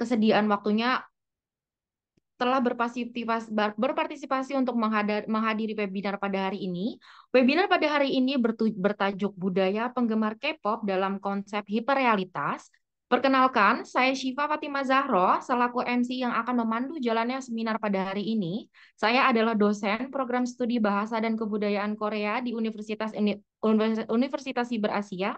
kesediaan waktunya telah berpartisipasi, untuk menghadiri webinar pada hari ini. Webinar pada hari ini bertajuk Budaya Penggemar K-pop dalam konsep hiperrealitas. Perkenalkan, saya Syifa Fatima Zahro, selaku MC yang akan memandu jalannya seminar pada hari ini. Saya adalah dosen program studi Bahasa dan Kebudayaan Korea di Universitas Universitas Siber Asia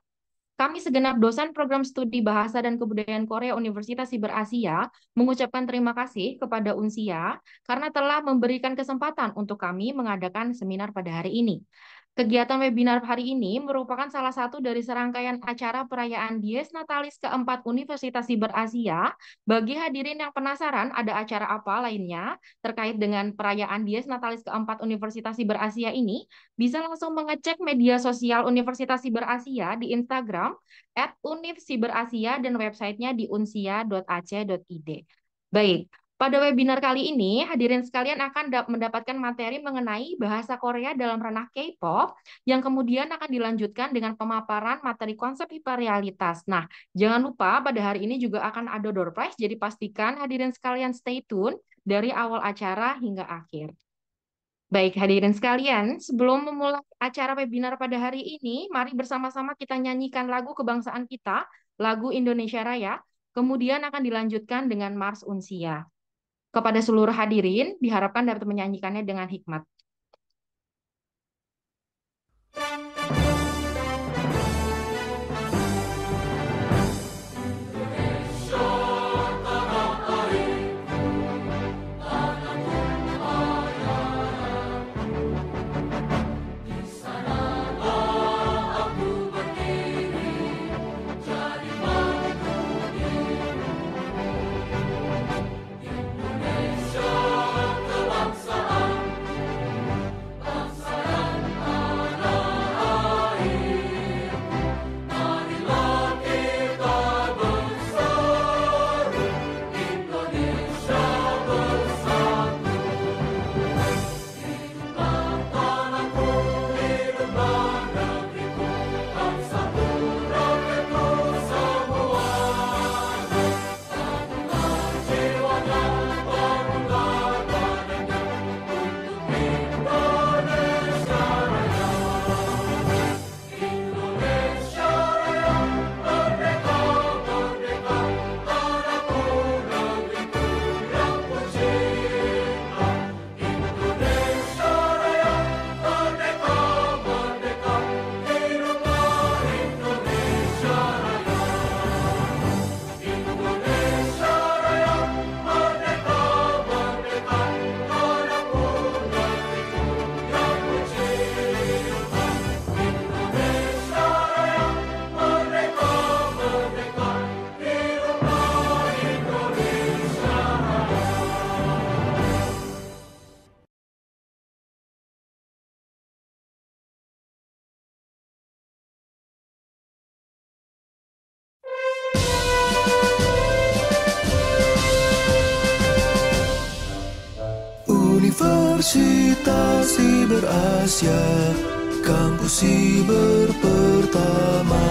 kami segenap dosen program studi Bahasa dan Kebudayaan Korea Universitas Siber Asia mengucapkan terima kasih kepada UNSIA karena telah memberikan kesempatan untuk kami mengadakan seminar pada hari ini. Kegiatan webinar hari ini merupakan salah satu dari serangkaian acara perayaan Dies Natalis keempat Universitas Siber Asia. Bagi hadirin yang penasaran ada acara apa lainnya terkait dengan perayaan Dies Natalis keempat Universitas Siber Asia ini, bisa langsung mengecek media sosial Universitas Siber Asia di Instagram at dan websitenya di unsia.ac.id. Baik, pada webinar kali ini, hadirin sekalian akan mendapatkan materi mengenai bahasa Korea dalam ranah K-pop yang kemudian akan dilanjutkan dengan pemaparan materi konsep hiperrealitas. Nah, jangan lupa pada hari ini juga akan ada door prize, jadi pastikan hadirin sekalian stay tune dari awal acara hingga akhir. Baik, hadirin sekalian, sebelum memulai acara webinar pada hari ini, mari bersama-sama kita nyanyikan lagu kebangsaan kita, lagu Indonesia Raya, kemudian akan dilanjutkan dengan Mars Unsia. Kepada seluruh hadirin, diharapkan dapat menyanyikannya dengan hikmat. cita Siber Asia Kampus Siber pertama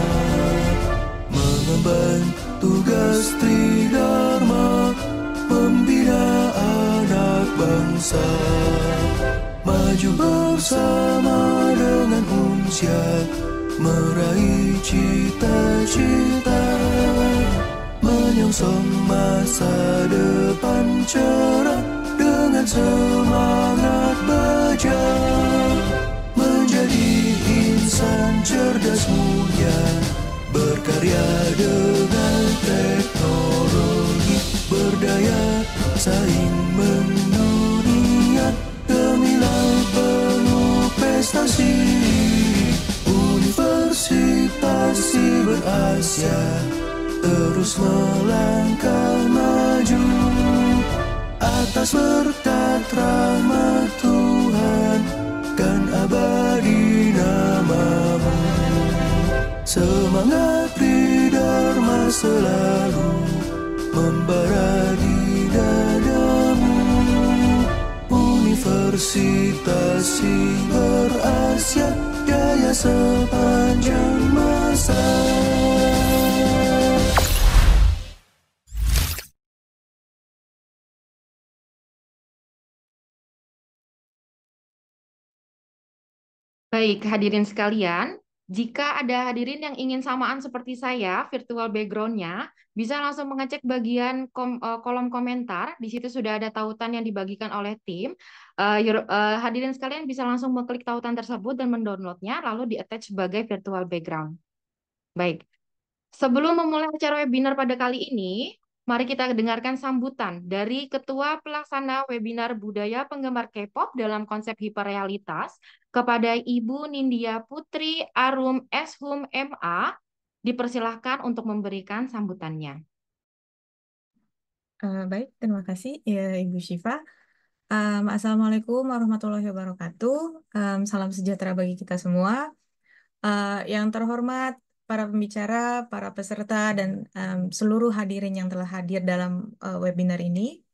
Mengemban tugas Tridharma pembina anak bangsa Maju bersama dengan unsia Meraih cita-cita Menyongsong masa depan cerah dengan semangat baja menjadi insan cerdas mulia berkarya dengan teknologi berdaya saing mendunia gemilang penuh prestasi Universitas Siber Asia terus melangkah maju atas berkat rahmat Tuhan kan abadi namamu semangat Dharma selalu membara di dadamu Universitas berasia Asia Jaya sepanjang masa Baik, hadirin sekalian, jika ada hadirin yang ingin samaan seperti saya, virtual background-nya, bisa langsung mengecek bagian kom, eh, kolom komentar. Di situ sudah ada tautan yang dibagikan oleh tim. Uh, your, uh, hadirin sekalian bisa langsung mengklik tautan tersebut dan mendownloadnya, lalu di-attach sebagai virtual background. Baik. Sebelum memulai acara webinar pada kali ini, Mari kita dengarkan sambutan dari Ketua Pelaksana Webinar Budaya Penggemar K-pop dalam konsep hiperrealitas kepada Ibu Nindya Putri Arum Eshum MA. Dipersilahkan untuk memberikan sambutannya. Uh, baik, terima kasih ya, Ibu Syifa. Um, Assalamualaikum warahmatullahi wabarakatuh. Um, salam sejahtera bagi kita semua. Uh, yang terhormat para pembicara, para peserta, dan um, seluruh hadirin yang telah hadir dalam uh, webinar ini.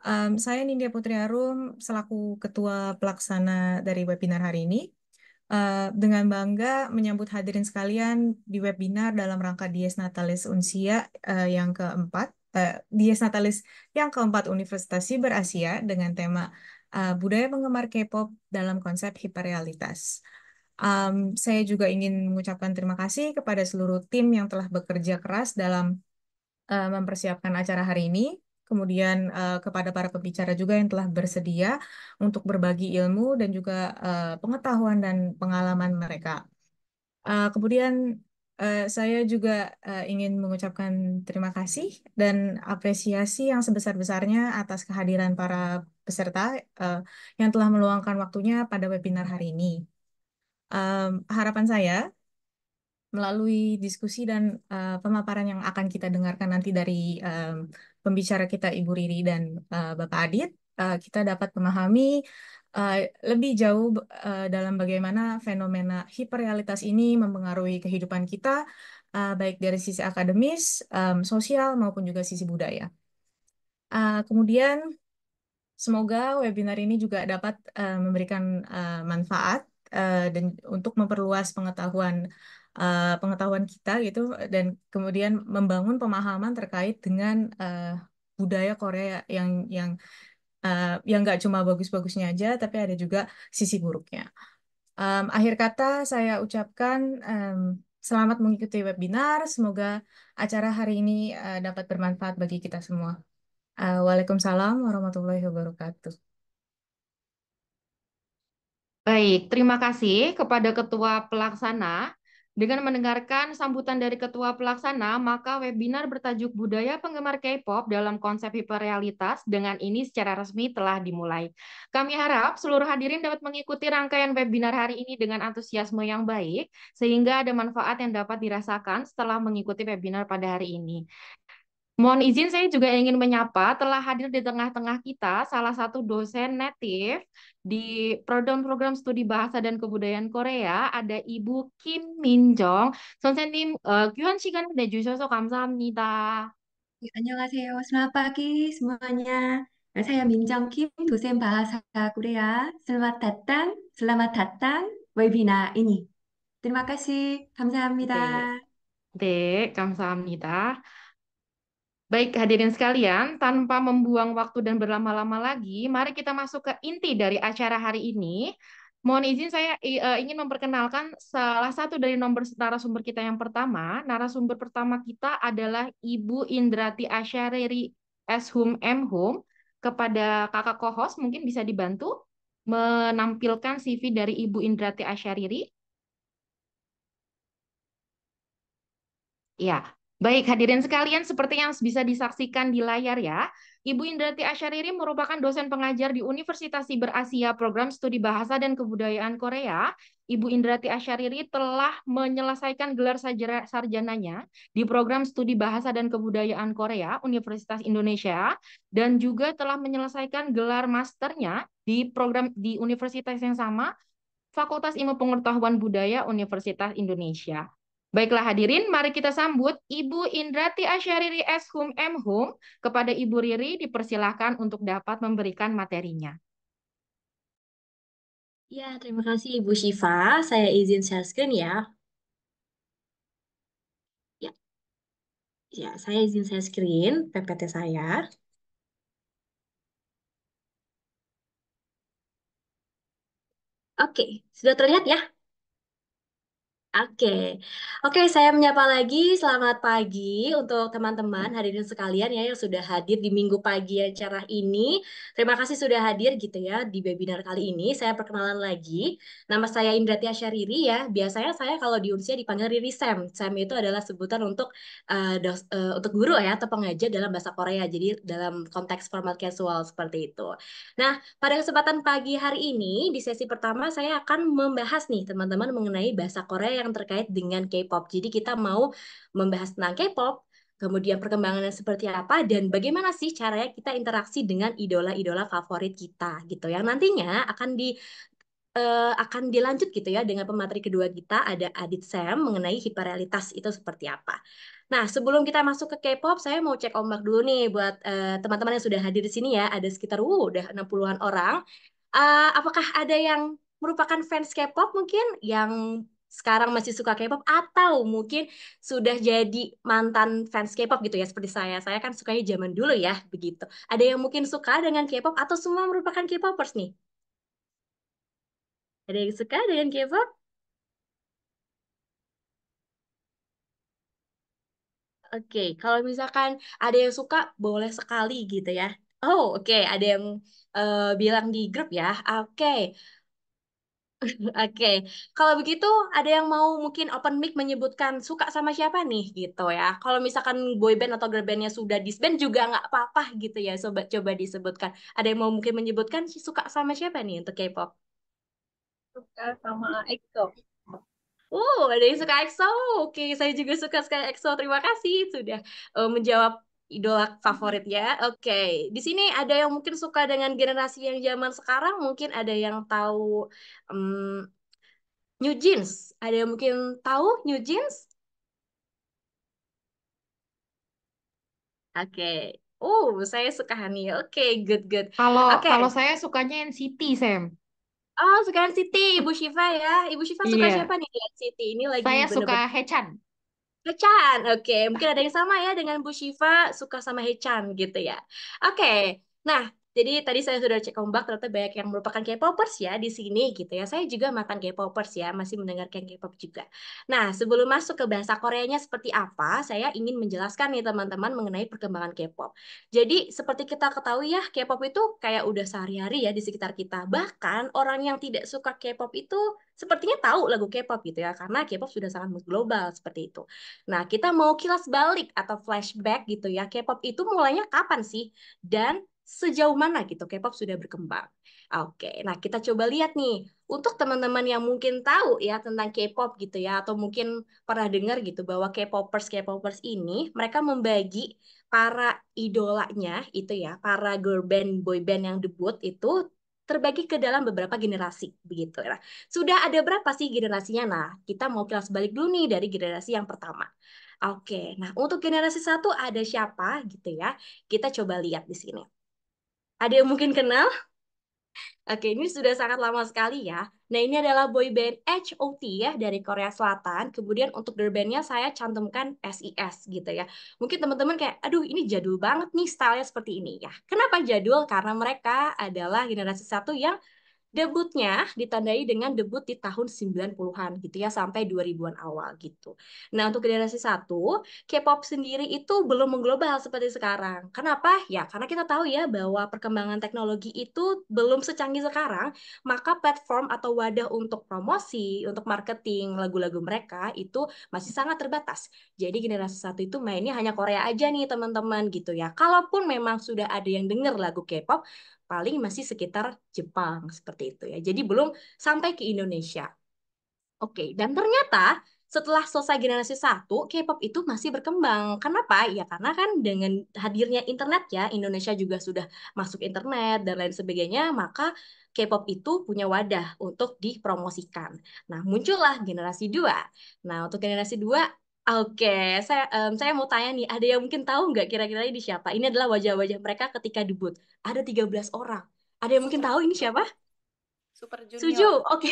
Um, saya Nindya Putri Arum, selaku Ketua Pelaksana dari webinar hari ini. Uh, dengan bangga menyambut hadirin sekalian di webinar dalam rangka Dies Natalis Unsia uh, yang keempat, uh, Dies Natalis yang keempat Universitas Siber Asia dengan tema uh, Budaya Penggemar K-pop dalam konsep hiperrealitas. Um, saya juga ingin mengucapkan terima kasih kepada seluruh tim yang telah bekerja keras dalam uh, mempersiapkan acara hari ini. Kemudian uh, kepada para pembicara juga yang telah bersedia untuk berbagi ilmu dan juga uh, pengetahuan dan pengalaman mereka. Uh, kemudian uh, saya juga uh, ingin mengucapkan terima kasih dan apresiasi yang sebesar-besarnya atas kehadiran para peserta uh, yang telah meluangkan waktunya pada webinar hari ini um, harapan saya melalui diskusi dan uh, pemaparan yang akan kita dengarkan nanti dari um, pembicara kita Ibu Riri dan uh, Bapak Adit, uh, kita dapat memahami uh, lebih jauh uh, dalam bagaimana fenomena hiperrealitas ini mempengaruhi kehidupan kita, uh, baik dari sisi akademis, um, sosial maupun juga sisi budaya. Uh, kemudian Semoga webinar ini juga dapat uh, memberikan uh, manfaat Eh, dan untuk memperluas pengetahuan uh, pengetahuan kita gitu dan kemudian membangun pemahaman terkait dengan uh, budaya Korea yang yang uh, yang nggak cuma bagus-bagusnya aja tapi ada juga sisi buruknya. Um, akhir kata saya ucapkan um, selamat mengikuti webinar. Semoga acara hari ini uh, dapat bermanfaat bagi kita semua. Uh, Waalaikumsalam warahmatullahi wabarakatuh. Baik, terima kasih kepada Ketua Pelaksana. Dengan mendengarkan sambutan dari Ketua Pelaksana, maka webinar bertajuk Budaya Penggemar K-pop dalam konsep hiperrealitas dengan ini secara resmi telah dimulai. Kami harap seluruh hadirin dapat mengikuti rangkaian webinar hari ini dengan antusiasme yang baik, sehingga ada manfaat yang dapat dirasakan setelah mengikuti webinar pada hari ini. Mohon izin saya juga ingin menyapa telah hadir di tengah-tengah kita salah satu dosen native di program-program studi bahasa dan kebudayaan Korea ada Ibu Kim Min Jong. 선생님, uh, 귀한 시간 내주셔서 감사합니다. 네, Selamat pagi semuanya. Nah, saya Jong Kim, dosen bahasa Korea. Selamat datang, selamat datang webinar ini. Terima kasih, 감사합니다. 네, 네 감사합니다. Baik, hadirin sekalian, tanpa membuang waktu dan berlama-lama lagi, mari kita masuk ke inti dari acara hari ini. Mohon izin saya e, ingin memperkenalkan salah satu dari nomor narasumber kita yang pertama. Narasumber pertama kita adalah Ibu Indrati Asyariri M. Hum. Kepada kakak kohos mungkin bisa dibantu menampilkan CV dari Ibu Indrati Asyariri. Ya, Baik, hadirin sekalian, seperti yang bisa disaksikan di layar ya, Ibu Indrati Asyariri merupakan dosen pengajar di Universitas Siber Asia Program Studi Bahasa dan Kebudayaan Korea. Ibu Indrati Asyariri telah menyelesaikan gelar sarjananya di Program Studi Bahasa dan Kebudayaan Korea Universitas Indonesia dan juga telah menyelesaikan gelar masternya di program di universitas yang sama Fakultas Ilmu Pengetahuan Budaya Universitas Indonesia. Baiklah hadirin, mari kita sambut Ibu Indrati Asyariri Hum M. Hum. Kepada Ibu Riri dipersilahkan untuk dapat memberikan materinya. Ya, terima kasih Ibu Syifa. Saya izin share screen ya. Ya, ya saya izin share screen PPT saya. Oke, sudah terlihat ya? Oke, oke, saya menyapa lagi. Selamat pagi untuk teman-teman hadirin sekalian ya yang sudah hadir di minggu pagi acara ini. Terima kasih sudah hadir gitu ya di webinar kali ini. Saya perkenalan lagi. Nama saya Indra Tia Syariri ya. Biasanya saya kalau di Unsia dipanggil Riri Sam. Sam itu adalah sebutan untuk uh, dos, uh, untuk guru ya atau pengajar dalam bahasa Korea. Jadi dalam konteks formal casual seperti itu. Nah, pada kesempatan pagi hari ini di sesi pertama saya akan membahas nih teman-teman mengenai bahasa Korea yang terkait dengan K-pop. Jadi kita mau membahas tentang K-pop, kemudian perkembangannya seperti apa, dan bagaimana sih caranya kita interaksi dengan idola-idola favorit kita gitu. Yang nantinya akan di uh, akan dilanjut gitu ya dengan pemateri kedua kita ada Adit Sam mengenai hiperrealitas itu seperti apa. Nah, sebelum kita masuk ke K-pop, saya mau cek ombak dulu nih buat eh, teman-teman uh, yang sudah hadir di sini ya, ada sekitar uh udah 60-an orang. Uh, apakah ada yang merupakan fans K-pop mungkin yang sekarang masih suka K-pop atau mungkin sudah jadi mantan fans K-pop gitu ya seperti saya. Saya kan sukanya zaman dulu ya begitu. Ada yang mungkin suka dengan K-pop atau semua merupakan K-popers nih? Ada yang suka dengan K-pop? Oke, kalau misalkan ada yang suka boleh sekali gitu ya. Oh, oke, ada yang uh, bilang di grup ya. Oke. Oke, kalau begitu ada yang mau mungkin open mic menyebutkan suka sama siapa nih gitu ya. Kalau misalkan boy band atau girl bandnya sudah disband juga nggak apa-apa gitu ya. Sobat coba disebutkan. Ada yang mau mungkin menyebutkan suka sama siapa nih untuk K-pop? Suka sama EXO. Oh, ada yang suka EXO. Oke, saya juga suka sekali EXO. Terima kasih sudah eh, menjawab idola favorit ya. Oke, okay. di sini ada yang mungkin suka dengan generasi yang zaman sekarang, mungkin ada yang tahu um, New Jeans. Ada yang mungkin tahu New Jeans? Oke. Okay. Oh, uh, saya suka Hani. Oke, okay, good good. Kalau okay. kalau saya sukanya yang city, Sam. Oh, suka NCT, Ibu shiva ya. Ibu shiva suka yeah. siapa nih di NCT? Ini lagi Saya bener-bener suka Hechan. Hechan, oke. Mungkin ada yang sama ya dengan Bu Shiva, suka sama Hechan gitu ya. Oke, nah jadi tadi saya sudah cek ombak ternyata banyak yang merupakan K-popers ya di sini gitu ya. Saya juga mantan K-popers ya, masih mendengarkan K-pop juga. Nah, sebelum masuk ke bahasa Koreanya seperti apa, saya ingin menjelaskan nih teman-teman mengenai perkembangan K-pop. Jadi seperti kita ketahui ya, K-pop itu kayak udah sehari-hari ya di sekitar kita. Bahkan orang yang tidak suka K-pop itu sepertinya tahu lagu K-pop gitu ya karena K-pop sudah sangat global seperti itu. Nah, kita mau kilas balik atau flashback gitu ya. K-pop itu mulainya kapan sih? Dan sejauh mana gitu K-pop sudah berkembang. Oke, nah kita coba lihat nih untuk teman-teman yang mungkin tahu ya tentang K-pop gitu ya atau mungkin pernah dengar gitu bahwa K-popers K-popers ini mereka membagi para idolanya itu ya, para girl band, boy band yang debut itu terbagi ke dalam beberapa generasi begitu. ya. sudah ada berapa sih generasinya? Nah, kita mau kelas balik dulu nih dari generasi yang pertama. Oke, nah untuk generasi satu ada siapa gitu ya? Kita coba lihat di sini. Ada yang mungkin kenal? Oke, ini sudah sangat lama sekali ya. Nah, ini adalah boy band H.O.T ya dari Korea Selatan. Kemudian untuk girl bandnya saya cantumkan SIS gitu ya. Mungkin teman-teman kayak, aduh ini jadul banget nih stylenya seperti ini ya. Kenapa jadul? Karena mereka adalah generasi satu yang debutnya ditandai dengan debut di tahun 90-an gitu ya sampai 2000-an awal gitu. Nah, untuk generasi satu, K-pop sendiri itu belum mengglobal seperti sekarang. Kenapa? Ya, karena kita tahu ya bahwa perkembangan teknologi itu belum secanggih sekarang, maka platform atau wadah untuk promosi, untuk marketing lagu-lagu mereka itu masih sangat terbatas. Jadi generasi satu itu mainnya hanya Korea aja nih, teman-teman gitu ya. Kalaupun memang sudah ada yang dengar lagu K-pop, paling masih sekitar Jepang seperti itu ya. Jadi belum sampai ke Indonesia. Oke, dan ternyata setelah selesai generasi 1, K-pop itu masih berkembang. Kenapa? Ya karena kan dengan hadirnya internet ya, Indonesia juga sudah masuk internet dan lain sebagainya, maka K-pop itu punya wadah untuk dipromosikan. Nah, muncullah generasi dua. Nah, untuk generasi dua Oke, saya um, saya mau tanya nih, ada yang mungkin tahu nggak kira-kira ini siapa? Ini adalah wajah-wajah mereka ketika debut. Ada 13 orang. Ada yang mungkin tahu ini siapa? Super Suju, Junior. oke.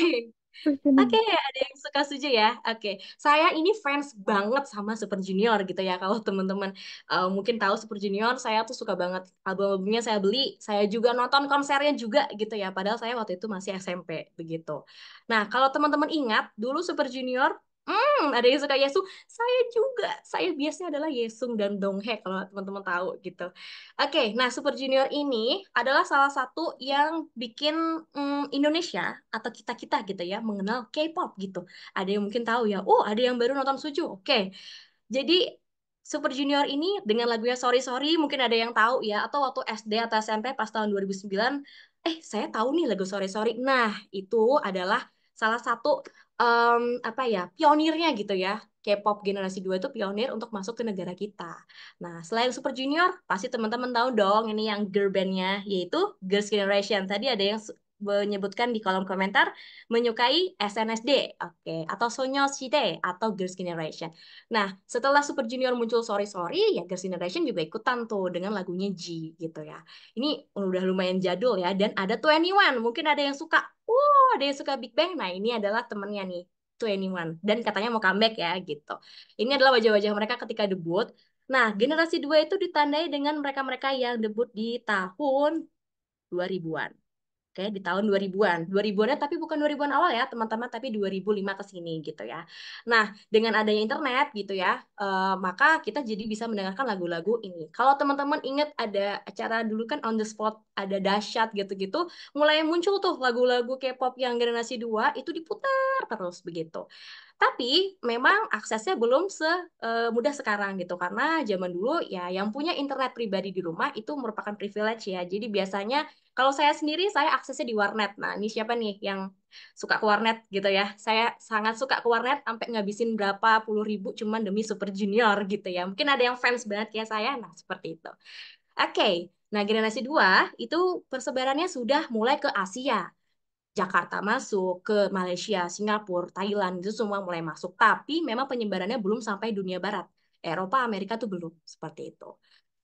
Oke, ada yang suka Suju ya? Oke, saya ini fans banget sama Super Junior gitu ya. Kalau teman-teman uh, mungkin tahu Super Junior, saya tuh suka banget album-albumnya saya beli. Saya juga nonton konsernya juga gitu ya. Padahal saya waktu itu masih SMP begitu. Nah, kalau teman-teman ingat, dulu Super Junior hmm, ada yang suka Yesung, saya juga. Saya biasanya adalah Yesung dan Donghae kalau teman-teman tahu gitu. Oke, okay, nah Super Junior ini adalah salah satu yang bikin hmm, Indonesia atau kita-kita gitu ya mengenal K-pop gitu. Ada yang mungkin tahu ya, oh ada yang baru nonton Suju, oke. Okay. Jadi Super Junior ini dengan lagunya Sorry Sorry mungkin ada yang tahu ya atau waktu SD atau SMP pas tahun 2009 eh saya tahu nih lagu Sorry Sorry. Nah, itu adalah salah satu um, apa ya pionirnya gitu ya K-pop generasi 2 itu pionir untuk masuk ke negara kita. Nah, selain Super Junior, pasti teman-teman tahu dong ini yang girl bandnya, yaitu Girls Generation. Tadi ada yang menyebutkan di kolom komentar menyukai SNSD, oke, okay. atau Sonyo Shide atau Girls Generation. Nah, setelah Super Junior muncul Sorry Sorry, ya Girls Generation juga ikutan tuh dengan lagunya G gitu ya. Ini udah lumayan jadul ya dan ada Twenty One mungkin ada yang suka. Uh, ada yang suka Big Bang. Nah, ini adalah temennya nih 21 dan katanya mau comeback ya gitu. Ini adalah wajah-wajah mereka ketika debut. Nah, generasi dua itu ditandai dengan mereka-mereka yang debut di tahun 2000-an. Oke, di tahun 2000-an. 2000-annya tapi bukan 2000-an awal ya, teman-teman, tapi 2005 ke sini gitu ya. Nah, dengan adanya internet gitu ya, uh, maka kita jadi bisa mendengarkan lagu-lagu ini. Kalau teman-teman ingat ada acara dulu kan on the spot, ada dahsyat gitu-gitu, mulai muncul tuh lagu-lagu K-pop yang generasi 2 itu diputar terus begitu. Tapi memang aksesnya belum semudah eh, sekarang gitu karena zaman dulu ya yang punya internet pribadi di rumah itu merupakan privilege ya. Jadi biasanya kalau saya sendiri saya aksesnya di warnet. Nah, ini siapa nih yang suka ke warnet gitu ya? Saya sangat suka ke warnet sampai ngabisin berapa puluh ribu cuman demi Super Junior gitu ya. Mungkin ada yang fans banget kayak saya. Nah, seperti itu. Oke. Okay. Nah, generasi dua itu persebarannya sudah mulai ke Asia. Jakarta masuk, ke Malaysia, Singapura, Thailand, itu semua mulai masuk. Tapi memang penyebarannya belum sampai dunia barat. Eropa, Amerika tuh belum seperti itu.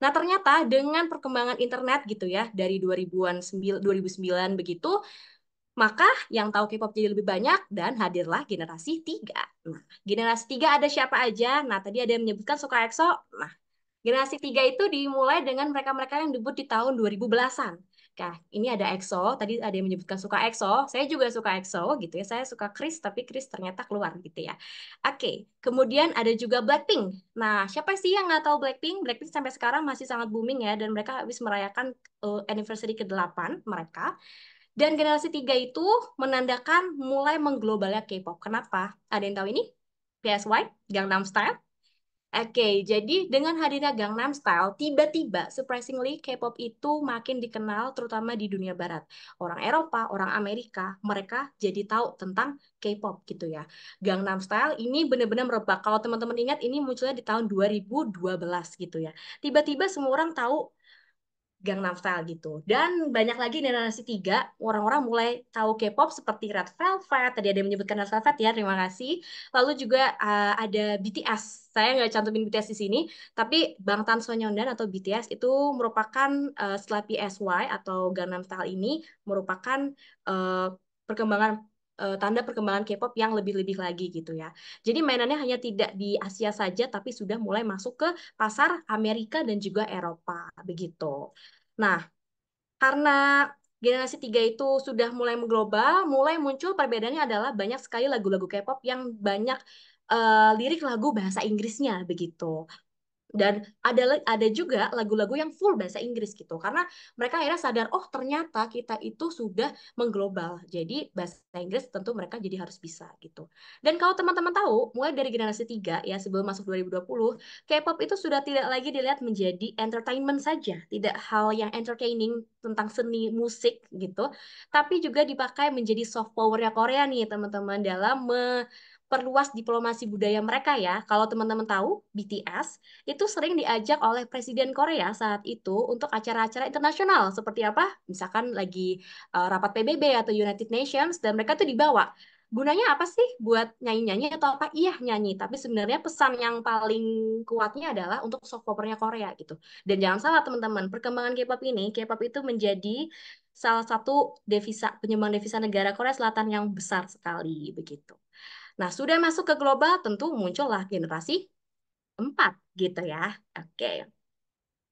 Nah, ternyata dengan perkembangan internet gitu ya, dari 2000-an 2009 begitu, maka yang tahu K-pop jadi lebih banyak dan hadirlah generasi 3. Nah, generasi 3 ada siapa aja? Nah, tadi ada yang menyebutkan suka EXO. Nah, generasi 3 itu dimulai dengan mereka-mereka yang debut di tahun 2010-an. Nah, ini ada EXO. Tadi ada yang menyebutkan suka EXO. Saya juga suka EXO gitu ya. Saya suka Chris, tapi Chris ternyata keluar gitu ya. Oke, kemudian ada juga Blackpink. Nah, siapa sih yang nggak tahu Blackpink? Blackpink sampai sekarang masih sangat booming ya. Dan mereka habis merayakan uh, anniversary ke-8 mereka. Dan generasi tiga itu menandakan mulai mengglobalnya K-pop. Kenapa? Ada yang tahu ini? PSY, Gangnam Style. Oke, jadi dengan hadirnya Gangnam Style, tiba-tiba surprisingly K-pop itu makin dikenal terutama di dunia barat. Orang Eropa, orang Amerika, mereka jadi tahu tentang K-pop gitu ya. Gangnam Style ini benar-benar merebak. Kalau teman-teman ingat ini munculnya di tahun 2012 gitu ya. Tiba-tiba semua orang tahu Gangnam Style gitu. Dan banyak lagi generasi tiga, orang-orang mulai tahu K-pop seperti Red Velvet, tadi ada yang menyebutkan Red Velvet ya, terima kasih. Lalu juga uh, ada BTS, saya nggak cantumin BTS di sini, tapi Bangtan Sonyeondan atau BTS itu merupakan uh, setelah PSY atau Gangnam Style ini merupakan uh, perkembangan Eh, tanda perkembangan K-pop yang lebih-lebih lagi gitu ya. Jadi mainannya hanya tidak di Asia saja tapi sudah mulai masuk ke pasar Amerika dan juga Eropa begitu. Nah, karena generasi tiga itu sudah mulai mengglobal, mulai muncul perbedaannya adalah banyak sekali lagu-lagu K-pop yang banyak uh, lirik lagu bahasa Inggrisnya begitu dan ada ada juga lagu-lagu yang full bahasa Inggris gitu karena mereka akhirnya sadar oh ternyata kita itu sudah mengglobal jadi bahasa Inggris tentu mereka jadi harus bisa gitu dan kalau teman-teman tahu mulai dari generasi 3 ya sebelum masuk 2020 K-pop itu sudah tidak lagi dilihat menjadi entertainment saja tidak hal yang entertaining tentang seni musik gitu tapi juga dipakai menjadi soft powernya Korea nih teman-teman dalam me perluas diplomasi budaya mereka ya. Kalau teman-teman tahu, BTS itu sering diajak oleh Presiden Korea saat itu untuk acara-acara internasional seperti apa? Misalkan lagi uh, rapat PBB atau United Nations dan mereka tuh dibawa gunanya apa sih buat nyanyi-nyanyi atau apa? Iya nyanyi, tapi sebenarnya pesan yang paling kuatnya adalah untuk soft powernya Korea gitu. Dan jangan salah teman-teman, perkembangan K-pop ini, K-pop itu menjadi salah satu devisa penyumbang devisa negara Korea Selatan yang besar sekali begitu. Nah, sudah masuk ke global, tentu muncullah generasi 4 gitu ya. Oke. Okay.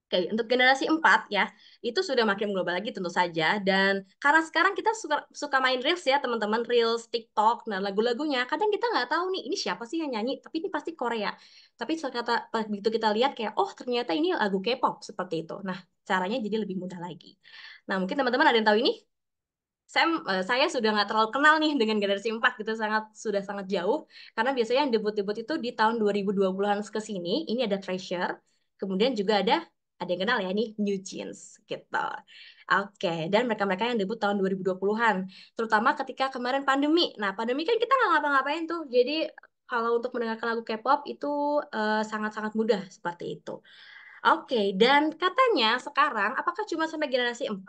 Oke, untuk generasi 4 ya, itu sudah makin global lagi tentu saja. Dan karena sekarang kita suka, suka main Reels ya, teman-teman. Reels, TikTok, nah lagu-lagunya. Kadang kita nggak tahu nih, ini siapa sih yang nyanyi, tapi ini pasti Korea. Tapi kata begitu kita lihat kayak, oh ternyata ini lagu K-pop, seperti itu. Nah, caranya jadi lebih mudah lagi. Nah, mungkin teman-teman ada yang tahu ini? Sam, eh, saya sudah nggak terlalu kenal nih dengan generasi 4 gitu, sangat sudah sangat jauh. Karena biasanya yang debut-debut itu di tahun 2020-an ke sini, ini ada Treasure, kemudian juga ada ada yang kenal ya ini New Jeans gitu. Oke, okay. dan mereka-mereka yang debut tahun 2020-an, terutama ketika kemarin pandemi. Nah, pandemi kan kita nggak ngapa-ngapain tuh. Jadi kalau untuk mendengarkan lagu K-pop itu eh, sangat-sangat uh, mudah seperti itu. Oke, okay. dan katanya sekarang apakah cuma sampai generasi 4?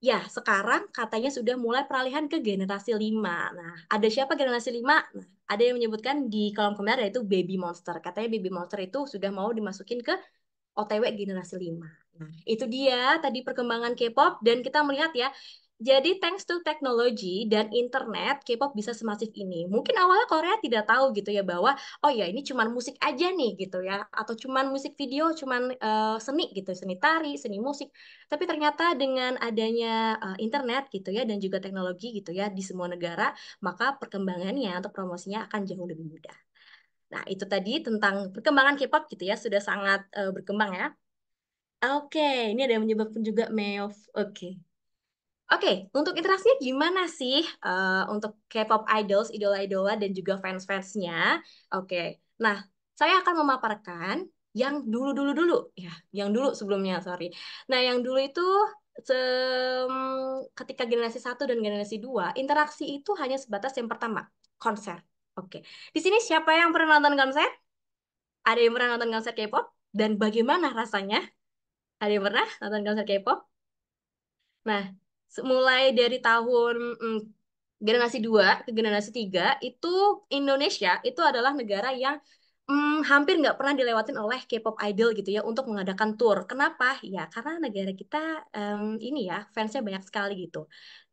Ya, sekarang katanya sudah mulai peralihan ke generasi 5. Nah, ada siapa generasi 5? Nah, ada yang menyebutkan di kolom komentar yaitu baby monster. Katanya baby monster itu sudah mau dimasukin ke OTW generasi 5. Nah, itu dia tadi perkembangan K-pop dan kita melihat ya, jadi thanks to technology dan internet, K-pop bisa semasif ini. Mungkin awalnya Korea tidak tahu gitu ya bahwa oh ya ini cuman musik aja nih gitu ya atau cuman musik video, cuman uh, seni gitu, seni tari, seni musik. Tapi ternyata dengan adanya uh, internet gitu ya dan juga teknologi gitu ya di semua negara, maka perkembangannya atau promosinya akan jauh lebih mudah. Nah, itu tadi tentang perkembangan K-pop gitu ya, sudah sangat uh, berkembang ya. Oke, okay, ini ada yang menyebabkan juga Mayof Oke. Okay. Oke, okay, untuk interaksinya gimana sih uh, untuk K-pop idols, idola-idola dan juga fans-fansnya? Oke, okay. nah saya akan memaparkan yang dulu-dulu dulu ya, yang dulu sebelumnya sorry. Nah yang dulu itu ketika generasi satu dan generasi dua interaksi itu hanya sebatas yang pertama, konser. Oke, di sini siapa yang pernah nonton konser? Ada yang pernah nonton konser K-pop? Dan bagaimana rasanya? Ada yang pernah nonton konser K-pop? Nah, mulai dari tahun hmm, generasi 2 ke generasi 3 itu Indonesia itu adalah negara yang hmm, hampir nggak pernah dilewatin oleh K-pop idol gitu ya untuk mengadakan tour. Kenapa? Ya karena negara kita um, ini ya fansnya banyak sekali gitu.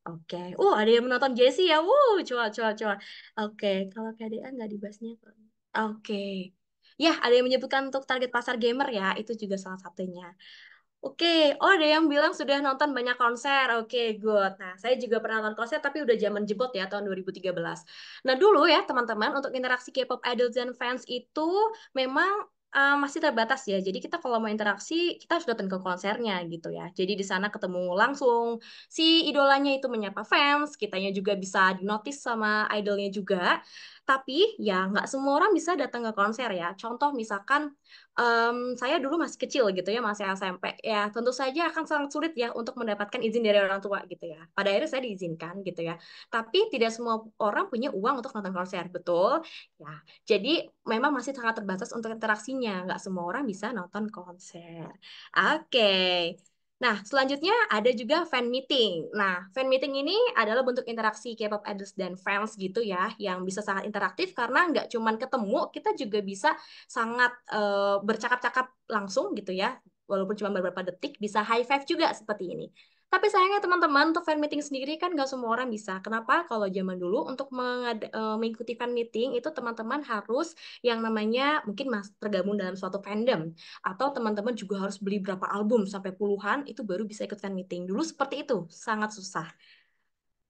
Oke, okay. uh ada yang menonton Jesse ya, wuh, coba coba coba. Oke, okay. kalau KDA nggak dibahasnya. Oke, okay. ya ada yang menyebutkan untuk target pasar gamer ya, itu juga salah satunya. Oke, okay. oh ada yang bilang sudah nonton banyak konser. Oke, okay, good. Nah, saya juga pernah nonton konser tapi udah zaman jebot ya tahun 2013. Nah, dulu ya teman-teman untuk interaksi K-pop idols dan fans itu memang uh, masih terbatas ya. Jadi kita kalau mau interaksi, kita sudah datang ke konsernya gitu ya. Jadi di sana ketemu langsung si idolanya itu menyapa fans, kitanya juga bisa dinotis sama idolnya juga. Tapi ya nggak semua orang bisa datang ke konser ya. Contoh misalkan um, saya dulu masih kecil gitu ya, masih SMP ya, tentu saja akan sangat sulit ya untuk mendapatkan izin dari orang tua gitu ya. Pada akhirnya saya diizinkan gitu ya. Tapi tidak semua orang punya uang untuk nonton konser, betul? Ya. Jadi memang masih sangat terbatas untuk interaksinya. Nggak semua orang bisa nonton konser. Oke. Okay. Nah, selanjutnya ada juga fan meeting. Nah, fan meeting ini adalah bentuk interaksi K-pop idols dan fans gitu ya, yang bisa sangat interaktif karena nggak cuma ketemu, kita juga bisa sangat uh, bercakap-cakap langsung gitu ya, walaupun cuma beberapa detik, bisa high five juga seperti ini. Tapi sayangnya teman-teman, untuk fan meeting sendiri kan nggak semua orang bisa. Kenapa? Kalau zaman dulu untuk eh, mengikuti fan meeting itu teman-teman harus yang namanya mungkin mas tergabung dalam suatu fandom atau teman-teman juga harus beli berapa album sampai puluhan itu baru bisa ikut fan meeting. Dulu seperti itu, sangat susah.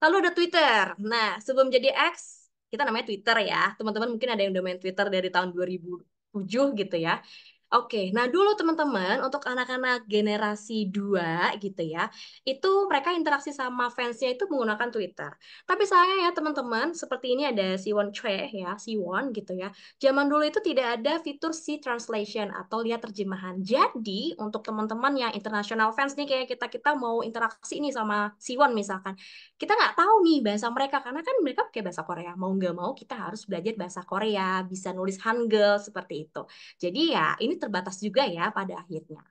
Lalu ada Twitter. Nah, sebelum jadi X, kita namanya Twitter ya. Teman-teman mungkin ada yang udah main Twitter dari tahun 2007 gitu ya. Oke, nah dulu teman-teman untuk anak-anak generasi 2 gitu ya, itu mereka interaksi sama fansnya itu menggunakan Twitter. Tapi sayang ya teman-teman, seperti ini ada Siwon Choi ya, Siwon gitu ya. Zaman dulu itu tidak ada fitur si translation atau lihat terjemahan. Jadi untuk teman-teman yang international fans nih kayak kita kita mau interaksi nih sama Siwon misalkan, kita nggak tahu nih bahasa mereka karena kan mereka pakai bahasa Korea. Mau nggak mau kita harus belajar bahasa Korea, bisa nulis Hangul seperti itu. Jadi ya ini terbatas juga ya pada akhirnya.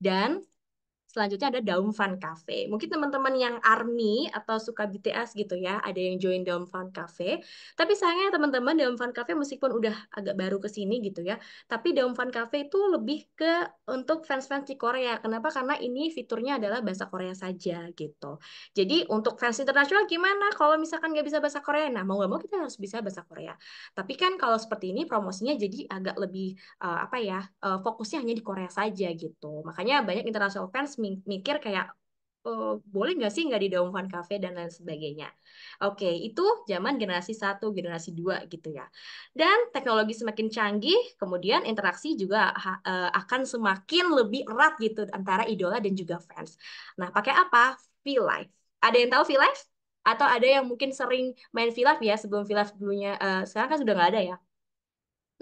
Dan selanjutnya ada Daum Fun Cafe. Mungkin teman-teman yang ARMY atau suka BTS gitu ya, ada yang join Daum Fun Cafe. Tapi sayangnya teman-teman Daum Fun Cafe meskipun udah agak baru ke sini gitu ya, tapi Daum Fun Cafe itu lebih ke untuk fans-fans di Korea. Kenapa? Karena ini fiturnya adalah bahasa Korea saja gitu. Jadi untuk fans internasional gimana? Kalau misalkan nggak bisa bahasa Korea, nah mau nggak mau kita harus bisa bahasa Korea. Tapi kan kalau seperti ini promosinya jadi agak lebih uh, apa ya uh, fokusnya hanya di Korea saja gitu. Makanya banyak internasional fans mikir kayak oh, boleh nggak sih nggak di Daungkwan Cafe dan lain sebagainya. Oke, itu zaman generasi satu, generasi dua gitu ya. Dan teknologi semakin canggih, kemudian interaksi juga uh, akan semakin lebih erat gitu antara idola dan juga fans. Nah, pakai apa? V-Live. Ada yang tahu V-Live? Atau ada yang mungkin sering main V-Live ya sebelum V-Live dulunya, uh, sekarang kan sudah nggak ada ya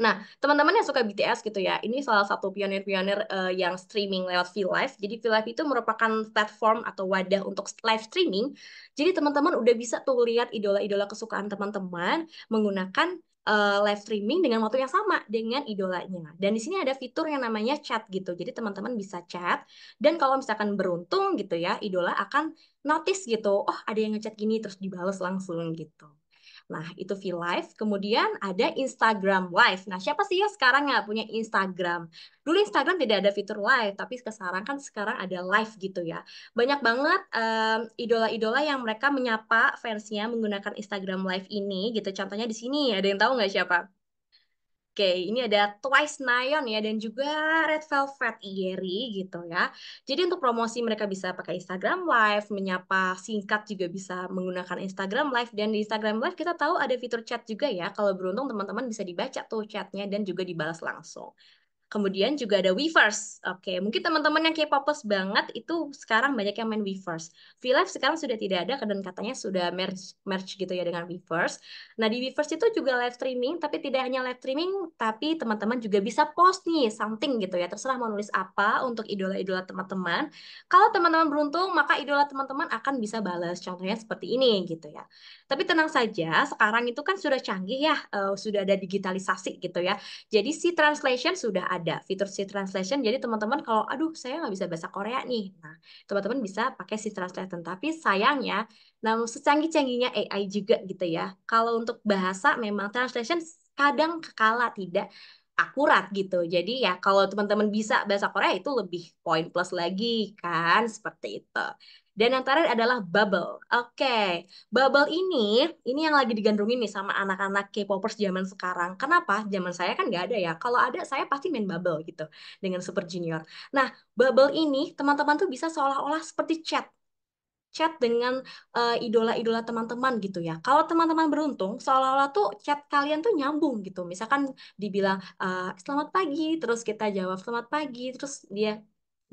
Nah, teman-teman yang suka BTS gitu ya, ini salah satu pionir-pionir uh, yang streaming lewat V Live Jadi V Live itu merupakan platform atau wadah untuk live streaming. Jadi teman-teman udah bisa tuh lihat idola-idola kesukaan teman-teman menggunakan uh, live streaming dengan waktu yang sama dengan idolanya. Dan di sini ada fitur yang namanya chat gitu. Jadi teman-teman bisa chat dan kalau misalkan beruntung gitu ya, idola akan notice gitu, oh ada yang ngechat gini terus dibales langsung gitu. Nah, itu V Live. Kemudian ada Instagram Live. Nah, siapa sih ya sekarang nggak punya Instagram? Dulu Instagram tidak ada fitur live, tapi sekarang kan sekarang ada live gitu ya. Banyak banget eh, idola-idola um, idola yang mereka menyapa fansnya menggunakan Instagram Live ini gitu. Contohnya di sini, ada yang tahu nggak siapa? Oke, ini ada Twice Nayon ya dan juga Red Velvet Ieri gitu ya. Jadi untuk promosi mereka bisa pakai Instagram Live, menyapa singkat juga bisa menggunakan Instagram Live dan di Instagram Live kita tahu ada fitur chat juga ya. Kalau beruntung teman-teman bisa dibaca tuh chatnya dan juga dibalas langsung. Kemudian juga ada Weverse. Oke, mungkin teman-teman yang K-popers banget itu sekarang banyak yang main Weverse. VLive sekarang sudah tidak ada dan katanya sudah merge merge gitu ya dengan Weverse. Nah, di Weverse itu juga live streaming, tapi tidak hanya live streaming, tapi teman-teman juga bisa post nih something gitu ya. Terserah mau nulis apa untuk idola-idola teman-teman. Kalau teman-teman beruntung, maka idola teman-teman akan bisa balas. Contohnya seperti ini gitu ya. Tapi tenang saja, sekarang itu kan sudah canggih ya, uh, sudah ada digitalisasi gitu ya. Jadi si translation sudah ada ada fitur si translation. Jadi teman-teman kalau aduh saya nggak bisa bahasa Korea nih, nah teman-teman bisa pakai si translation. Tapi sayangnya, namun secanggih-canggihnya AI juga gitu ya. Kalau untuk bahasa memang translation kadang kekala tidak akurat gitu. Jadi ya kalau teman-teman bisa bahasa Korea itu lebih point plus lagi kan seperti itu. Dan yang terakhir adalah bubble. Oke, okay. bubble ini, ini yang lagi digandrungi nih sama anak-anak K-popers zaman sekarang. Kenapa? Zaman saya kan nggak ada ya. Kalau ada, saya pasti main bubble gitu dengan Super Junior. Nah, bubble ini teman-teman tuh bisa seolah-olah seperti chat chat dengan uh, idola-idola teman-teman gitu ya. Kalau teman-teman beruntung, seolah-olah tuh chat kalian tuh nyambung gitu. Misalkan dibilang uh, selamat pagi, terus kita jawab selamat pagi, terus dia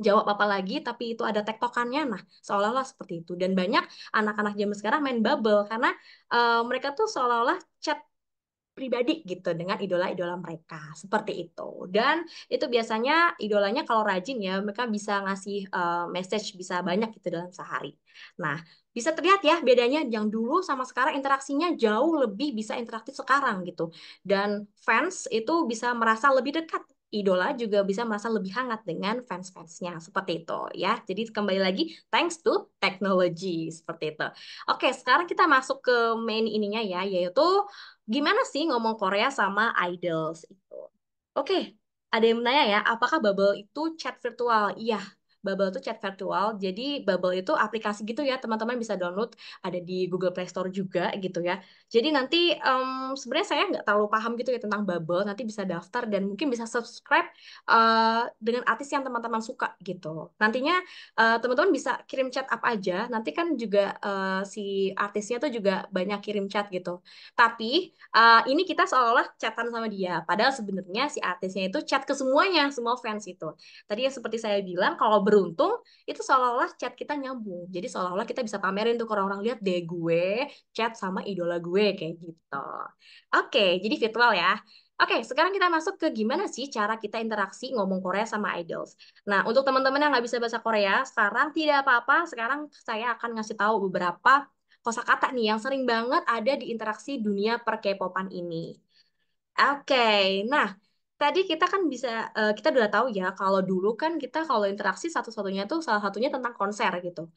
jawab apa lagi tapi itu ada tektokannya nah seolah-olah seperti itu dan banyak anak-anak zaman sekarang main bubble karena uh, mereka tuh seolah-olah chat pribadi gitu dengan idola-idola mereka seperti itu dan itu biasanya idolanya kalau rajin ya mereka bisa ngasih uh, message bisa banyak gitu dalam sehari nah bisa terlihat ya bedanya yang dulu sama sekarang interaksinya jauh lebih bisa interaktif sekarang gitu dan fans itu bisa merasa lebih dekat idola juga bisa merasa lebih hangat dengan fans-fansnya seperti itu ya. Jadi kembali lagi thanks to technology seperti itu. Oke, sekarang kita masuk ke main ininya ya yaitu gimana sih ngomong Korea sama idols itu. Oke, ada yang menanya ya, apakah bubble itu chat virtual? Iya, Bubble itu chat virtual. Jadi Bubble itu aplikasi gitu ya, teman-teman bisa download ada di Google Play Store juga gitu ya. Jadi nanti um, sebenarnya saya nggak terlalu paham gitu ya tentang Bubble. Nanti bisa daftar dan mungkin bisa subscribe uh, dengan artis yang teman-teman suka gitu. Nantinya teman teman-teman bisa kirim chat apa aja. Nanti kan juga uh, si artisnya tuh juga banyak kirim chat gitu. Tapi uh, ini kita seolah-olah chatan sama dia. Padahal sebenarnya si artisnya itu chat ke semuanya, semua fans itu. Tadi ya seperti saya bilang, kalau beruntung itu seolah-olah chat kita nyambung jadi seolah-olah kita bisa pamerin tuh orang-orang lihat deh gue chat sama idola gue kayak gitu oke jadi virtual ya Oke, sekarang kita masuk ke gimana sih cara kita interaksi ngomong Korea sama idols. Nah, untuk teman-teman yang nggak bisa bahasa Korea, sekarang tidak apa-apa. Sekarang saya akan ngasih tahu beberapa kosakata nih yang sering banget ada di interaksi dunia per K-popan ini. Oke, nah tadi kita kan bisa eh, kita udah tahu ya kalau dulu kan kita kalau interaksi satu-satunya itu salah satunya tentang konser gitu.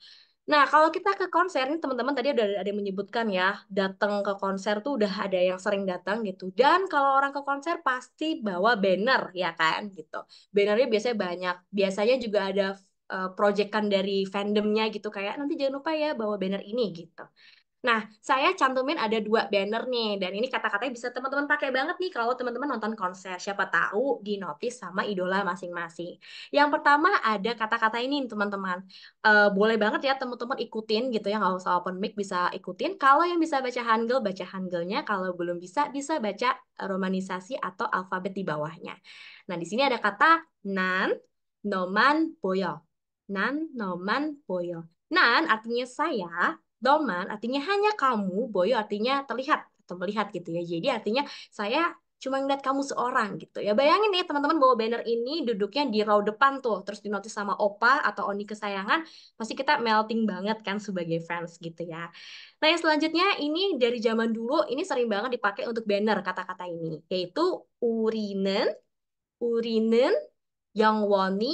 Nah, kalau kita ke konser ini teman-teman tadi udah ada yang menyebutkan ya, datang ke konser tuh udah ada yang sering datang gitu. Dan kalau orang ke konser pasti bawa banner ya kan gitu. Bannernya biasanya banyak. Biasanya juga ada uh, proyekan dari fandomnya gitu kayak nanti jangan lupa ya bawa banner ini gitu. Nah, saya cantumin ada dua banner nih, dan ini kata-katanya bisa teman-teman pakai banget nih kalau teman-teman nonton konser. Siapa tahu di notice sama idola masing-masing. Yang pertama ada kata-kata ini teman-teman. E, boleh banget ya teman-teman ikutin gitu ya, nggak usah open mic bisa ikutin. Kalau yang bisa baca Hangul, baca Hangulnya. Kalau belum bisa, bisa baca romanisasi atau alfabet di bawahnya. Nah, di sini ada kata nan, noman, boyo. Nan, noman, boyo. Nan artinya saya, Doman artinya hanya kamu, Boyo artinya terlihat atau melihat gitu ya. Jadi artinya saya cuma ngeliat kamu seorang gitu ya. Bayangin nih teman-teman bahwa banner ini duduknya di row depan tuh, terus dinotis sama Opa atau Oni kesayangan, pasti kita melting banget kan sebagai fans gitu ya. Nah yang selanjutnya ini dari zaman dulu ini sering banget dipakai untuk banner kata-kata ini, yaitu urinen, urinen, yang woni,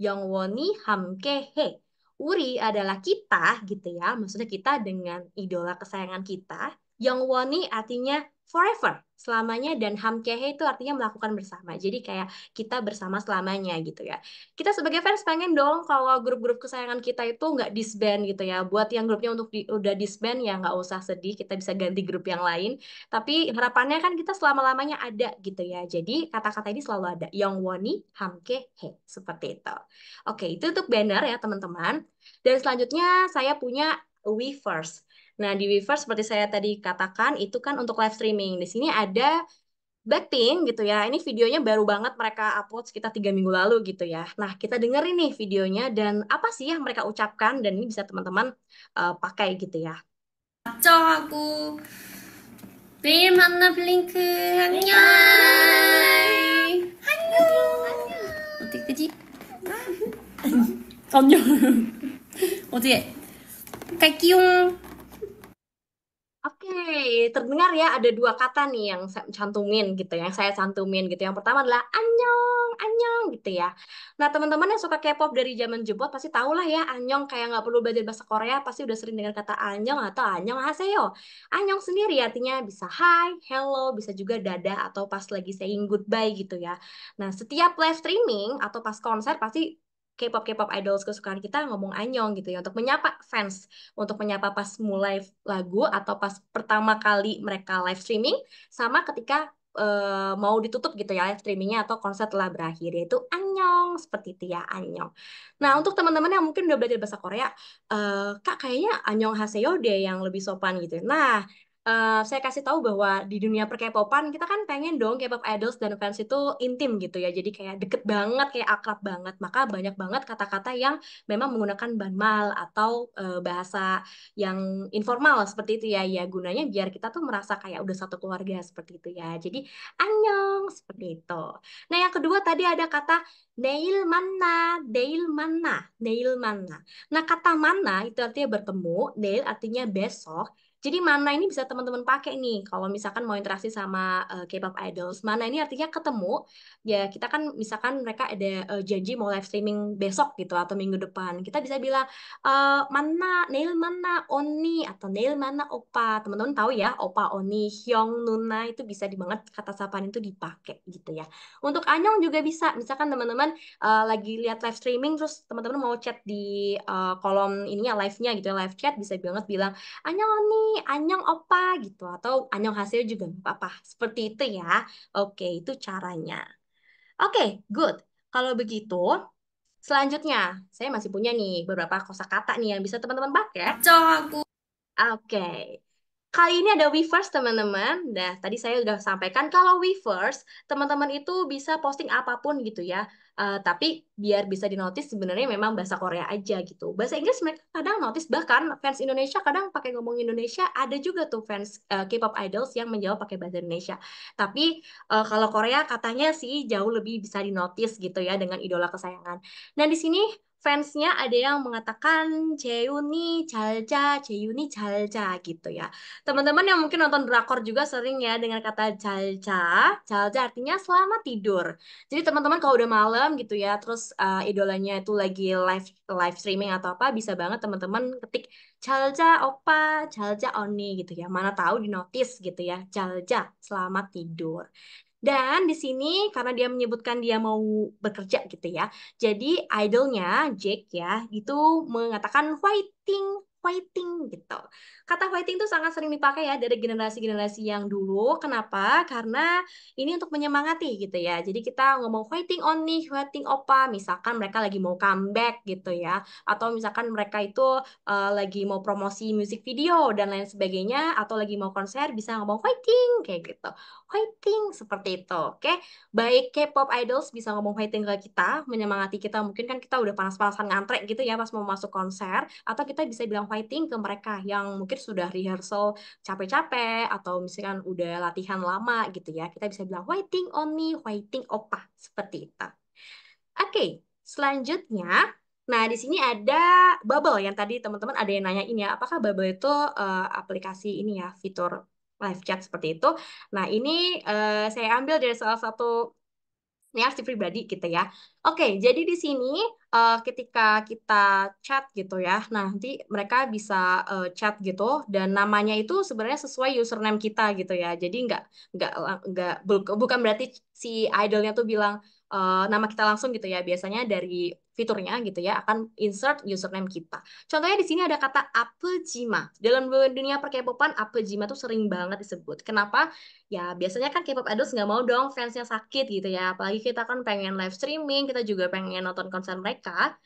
yang woni hamkehe. Uri adalah kita gitu ya, maksudnya kita dengan idola kesayangan kita. Yang Woni artinya forever selamanya dan hamkehe itu artinya melakukan bersama. Jadi kayak kita bersama selamanya gitu ya. Kita sebagai fans pengen dong kalau grup-grup kesayangan kita itu nggak disband gitu ya. Buat yang grupnya untuk di, udah disband ya nggak usah sedih, kita bisa ganti grup yang lain. Tapi harapannya kan kita selama-lamanya ada gitu ya. Jadi kata-kata ini selalu ada. woni hamkehe seperti itu. Oke, itu untuk banner ya teman-teman. Dan selanjutnya saya punya we first. Nah, di Weverse seperti saya tadi katakan itu kan untuk live streaming. Di sini ada Blackpink gitu ya. Ini videonya baru banget mereka upload sekitar tiga minggu lalu gitu ya. Nah, kita dengerin nih videonya dan apa sih yang mereka ucapkan dan ini bisa teman-teman uh, pakai gitu ya. 저하고 aku 만나 블링크 안녕 안녕 어떻게 되지? 안녕 Oke, terdengar ya ada dua kata nih yang saya cantumin gitu, yang saya cantumin gitu. Yang pertama adalah anyong, anyong gitu ya. Nah teman-teman yang suka K-pop dari zaman jebot pasti tau lah ya anyong kayak nggak perlu belajar bahasa Korea pasti udah sering dengar kata anyong atau anyong haseyo. Anyong sendiri artinya bisa hi, hello, bisa juga dada atau pas lagi saying goodbye gitu ya. Nah setiap live streaming atau pas konser pasti K-pop K-pop idols kesukaan kita ngomong anyong gitu ya untuk menyapa fans, untuk menyapa pas mulai lagu atau pas pertama kali mereka live streaming sama ketika uh, mau ditutup gitu ya live streamingnya atau konser telah berakhir yaitu anyong seperti itu ya anyong. Nah untuk teman-teman yang mungkin udah belajar bahasa Korea, uh, kak kayaknya anyong haseyo deh yang lebih sopan gitu. Nah uh, saya kasih tahu bahwa di dunia perkepopan kita kan pengen dong K-pop idols dan fans itu intim gitu ya. Jadi kayak deket banget, kayak akrab banget. Maka banyak banget kata-kata yang memang menggunakan banmal atau uh, bahasa yang informal seperti itu ya. Ya gunanya biar kita tuh merasa kayak udah satu keluarga seperti itu ya. Jadi anyong seperti itu. Nah yang kedua tadi ada kata nail mana, nail mana, nail mana. Nah kata mana itu artinya bertemu, nail artinya besok, jadi mana ini bisa teman-teman pakai nih kalau misalkan mau interaksi sama uh, K-pop idols. Mana ini artinya ketemu ya kita kan misalkan mereka ada uh, janji mau live streaming besok gitu atau minggu depan. Kita bisa bilang uh, mana Neil mana Oni atau Neil mana Opa. Teman-teman tahu ya Opa Oni Hyung Nuna itu bisa banget kata sapaan itu dipakai gitu ya. Untuk Anyong juga bisa. Misalkan teman-teman uh, lagi lihat live streaming terus teman-teman mau chat di uh, kolom ininya live-nya gitu ya, live chat bisa banget bilang Anyong Oni anyong opa gitu atau anyong hasil juga nggak apa-apa. Seperti itu ya. Oke, itu caranya. Oke, good. Kalau begitu, selanjutnya saya masih punya nih beberapa kosakata nih yang bisa teman-teman pakai. Cok aku. Oke. Kali ini ada we first teman-teman. Nah, tadi saya sudah sampaikan kalau we first teman-teman itu bisa posting apapun gitu ya. Uh, tapi biar bisa dinotis sebenarnya memang bahasa Korea aja gitu. Bahasa Inggris mereka kadang notis bahkan fans Indonesia kadang pakai ngomong Indonesia, ada juga tuh fans uh, K-pop idols yang menjawab pakai bahasa Indonesia. Tapi uh, kalau Korea katanya sih jauh lebih bisa dinotis gitu ya dengan idola kesayangan. Nah, di sini fansnya ada yang mengatakan Cheyuni Jalja, Cheyuni Jalja gitu ya. Teman-teman yang mungkin nonton drakor juga sering ya dengan kata Jalja. Jalja artinya selamat tidur. Jadi teman-teman kalau udah malam gitu ya, terus uh, idolanya itu lagi live live streaming atau apa, bisa banget teman-teman ketik Jalja Opa, Jalja Oni gitu ya. Mana tahu di notice gitu ya, Jalja selamat tidur. Dan di sini karena dia menyebutkan dia mau bekerja gitu ya. Jadi idolnya Jake ya itu mengatakan fighting, fighting gitu kata fighting itu sangat sering dipakai ya dari generasi-generasi yang dulu. Kenapa? Karena ini untuk menyemangati gitu ya. Jadi kita ngomong fighting on nih, fighting opa. Misalkan mereka lagi mau comeback gitu ya. Atau misalkan mereka itu uh, lagi mau promosi musik video dan lain sebagainya. Atau lagi mau konser bisa ngomong fighting kayak gitu. Fighting seperti itu. Oke, baik K-pop idols bisa ngomong fighting ke kita, menyemangati kita. Mungkin kan kita udah panas-panasan ngantrek gitu ya pas mau masuk konser. Atau kita bisa bilang fighting ke mereka yang mungkin sudah rehearsal capek-capek atau misalkan udah latihan lama gitu ya. Kita bisa bilang waiting me, waiting opa, seperti itu. Oke, okay, selanjutnya Nah, di sini ada Bubble yang tadi teman-teman ada yang nanyain ya, apakah Bubble itu uh, aplikasi ini ya, fitur live chat seperti itu. Nah, ini uh, saya ambil dari salah satu ini ya, arsip pribadi gitu ya. Oke, jadi di sini uh, ketika kita chat gitu ya, nah, nanti mereka bisa uh, chat gitu dan namanya itu sebenarnya sesuai username kita gitu ya. Jadi nggak nggak nggak bukan berarti si idolnya tuh bilang uh, nama kita langsung gitu ya. Biasanya dari fiturnya gitu ya akan insert username kita. Contohnya di sini ada kata Apple Jima. Dalam dunia perkepopan Jima tuh sering banget disebut. Kenapa? Ya biasanya kan K-pop nggak mau dong fansnya sakit gitu ya. Apalagi kita kan pengen live streaming, kita juga pengen nonton konser mereka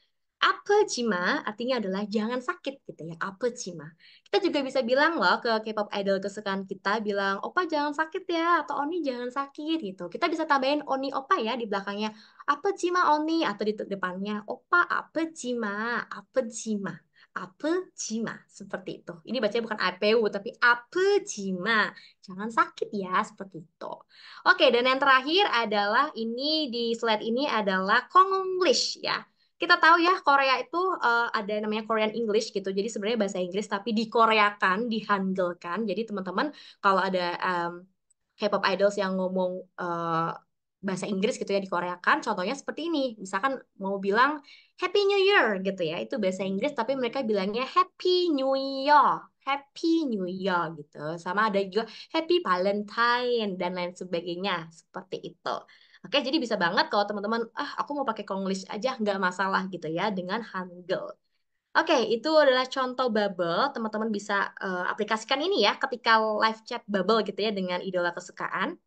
apa cima artinya adalah jangan sakit gitu ya, apa cima. Kita juga bisa bilang loh ke K-pop idol kesukaan kita bilang, "Opa jangan sakit ya" atau "Oni jangan sakit" gitu. Kita bisa tambahin "Oni opa" ya di belakangnya, apa cima Oni" atau di depannya, "Opa apa cima, apa cima." apa cima seperti itu. Ini bacanya bukan APU tapi apa cima Jangan sakit ya seperti itu. Oke, dan yang terakhir adalah ini di slide ini adalah Konglish ya kita tahu ya Korea itu uh, ada namanya Korean English gitu. Jadi sebenarnya bahasa Inggris tapi dikoreakan, dihandlekan. Jadi teman-teman kalau ada um, K-pop idols yang ngomong uh, bahasa Inggris gitu ya dikoreakan, contohnya seperti ini. Misalkan mau bilang Happy New Year gitu ya. Itu bahasa Inggris tapi mereka bilangnya Happy New Year. Happy New Year gitu. Sama ada juga Happy Valentine dan lain sebagainya. Seperti itu. Oke, jadi bisa banget kalau teman-teman, ah aku mau pakai Konglish aja, nggak masalah gitu ya, dengan Hangul. Oke, itu adalah contoh bubble. Teman-teman bisa uh, aplikasikan ini ya ketika live chat bubble gitu ya dengan idola kesukaan.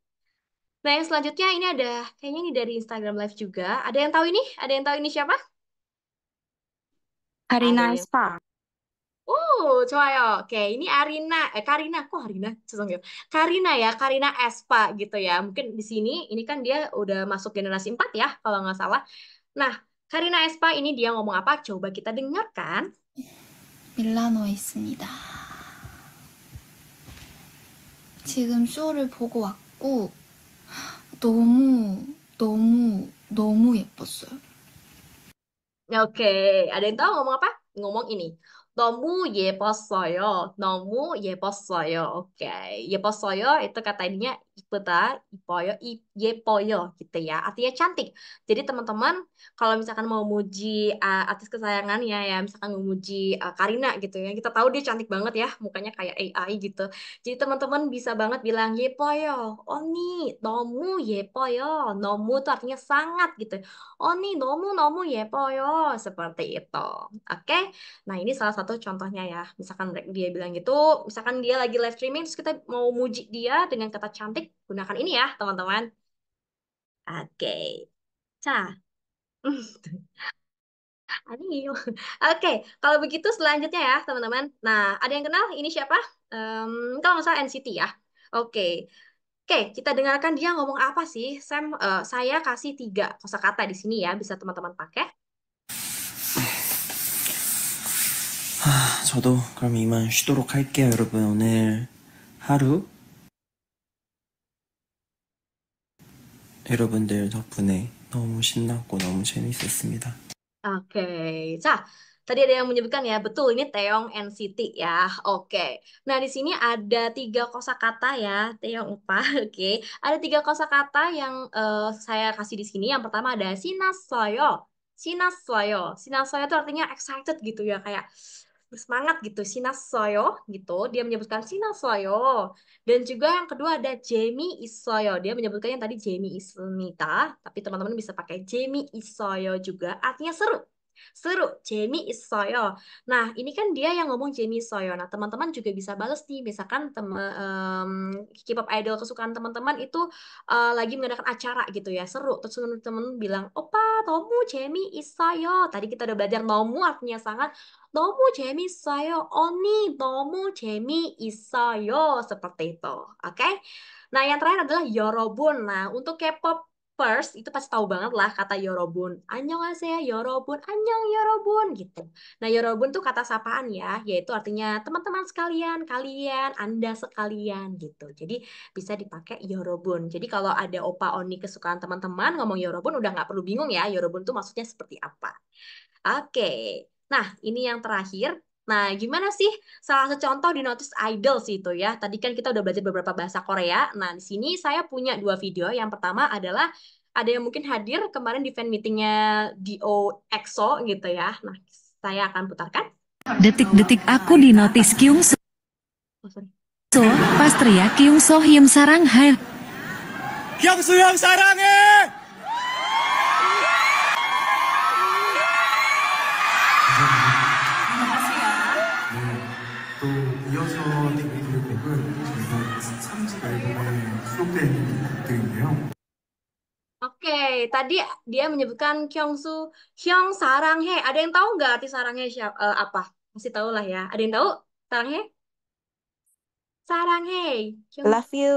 Nah, yang selanjutnya ini ada, kayaknya ini dari Instagram Live juga. Ada yang tahu ini? Ada yang tahu ini siapa? Harina Spa. Uh, oh, 좋아요. Oke, ini Arina, eh Karina, kok Arina? sesungguhnya. Karina ya, Karina Espa gitu ya. Mungkin di sini, ini kan dia udah masuk generasi 4 ya, kalau nggak salah. Nah, Karina Espa ini dia ngomong apa? Coba kita dengarkan. Milano 있습니다. 지금 쇼를 보고 왔고 너무 너무 너무 예뻤어요. Oke, okay. ada yang tahu ngomong apa? Ngomong ini. 너무 예뻤어요. 너무 예뻤어요. 오케이. 예뻤어요. itu kata Iputa, Ipoyo, poyo gitu ya. Artinya cantik. Jadi teman-teman kalau misalkan mau muji uh, artis kesayangannya ya, misalkan muji uh, Karina gitu ya. Kita tahu dia cantik banget ya, mukanya kayak AI gitu. Jadi teman-teman bisa banget bilang ipoyo Oni, Nomu poyo Nomu itu artinya sangat gitu. Oni, Nomu, Nomu poyo seperti itu. Oke. Nah, ini salah satu contohnya ya. Misalkan dia bilang gitu, misalkan dia lagi live streaming terus kita mau muji dia dengan kata cantik gunakan ini ya, teman-teman. Oke. Ca. yuk. Oke, kalau begitu selanjutnya ya, teman-teman. Nah, ada yang kenal ini siapa? Um, kalau salah NCT ya. Oke. Oke, kita dengarkan dia ngomong apa sih. Sam, uh, saya kasih tiga kosa kata di sini ya, bisa teman-teman pakai. Ah, 저도 그럼 이만 쉬도록 할게요, 여러분. 오늘 하루 여러분들 덕분에 너무 신났고 너무 재밌었습니다. Oke, okay. Cah, tadi ada yang menyebutkan ya, betul ini Taeyong NCT ya. Oke. Okay. Nah, di sini ada tiga kosakata ya, Taeyong Upa. Oke. Okay. Ada tiga kosakata yang uh, saya kasih di sini. Yang pertama ada sinasoyo. Sinasoyo. Sinasoyo itu artinya excited gitu ya, kayak bersemangat gitu, Sinasoyo gitu. Dia menyebutkan Sinasoyo. Dan juga yang kedua ada Jamie Isoyo. Dia menyebutkan yang tadi Jamie Ismita, tapi teman-teman bisa pakai Jamie Isoyo juga. Artinya seru Seru, Jamie Soyo. Nah, ini kan dia yang ngomong Jamie Soyo. Nah, teman-teman juga bisa bales nih. Misalkan teman um, pop idol kesukaan teman-teman itu uh, lagi mengadakan acara gitu ya. Seru. Terus teman-teman bilang, Opa, Tomu, Jamie Soyo. Tadi kita udah belajar Tomu artinya sangat. Tomu Jamie Soyo. Oni, Tomu Jamie Soyo. Seperti itu. Oke? Okay? Nah, yang terakhir adalah Yorobun. Nah, untuk K-pop first itu pasti tahu banget lah kata yorobun. ya yorobun, anjong yorobun gitu. Nah, yorobun tuh kata sapaan ya, yaitu artinya teman-teman sekalian, kalian, Anda sekalian gitu. Jadi bisa dipakai yorobun. Jadi kalau ada opa oni kesukaan teman-teman ngomong yorobun udah nggak perlu bingung ya, yorobun tuh maksudnya seperti apa. Oke. Nah, ini yang terakhir Nah, gimana sih salah satu contoh di Notice sih itu ya? Tadi kan kita udah belajar beberapa bahasa Korea. Nah, di sini saya punya dua video. Yang pertama adalah ada yang mungkin hadir kemarin di fan meetingnya Dio EXO gitu ya. Nah, saya akan putarkan. Detik-detik aku di Notice Kyung oh, So, so pas teriak Kyung So Hyung Sarang Hai. Kyung So Hyung Sarang Hai. Eh! Oke, tadi dia menyebutkan Kyungsu Hyung saranghe. Ada yang tahu nggak arti saranghe siapa, uh, eh, apa? Pasti tahu lah ya. Ada yang tahu saranghe? Saranghe. Love you.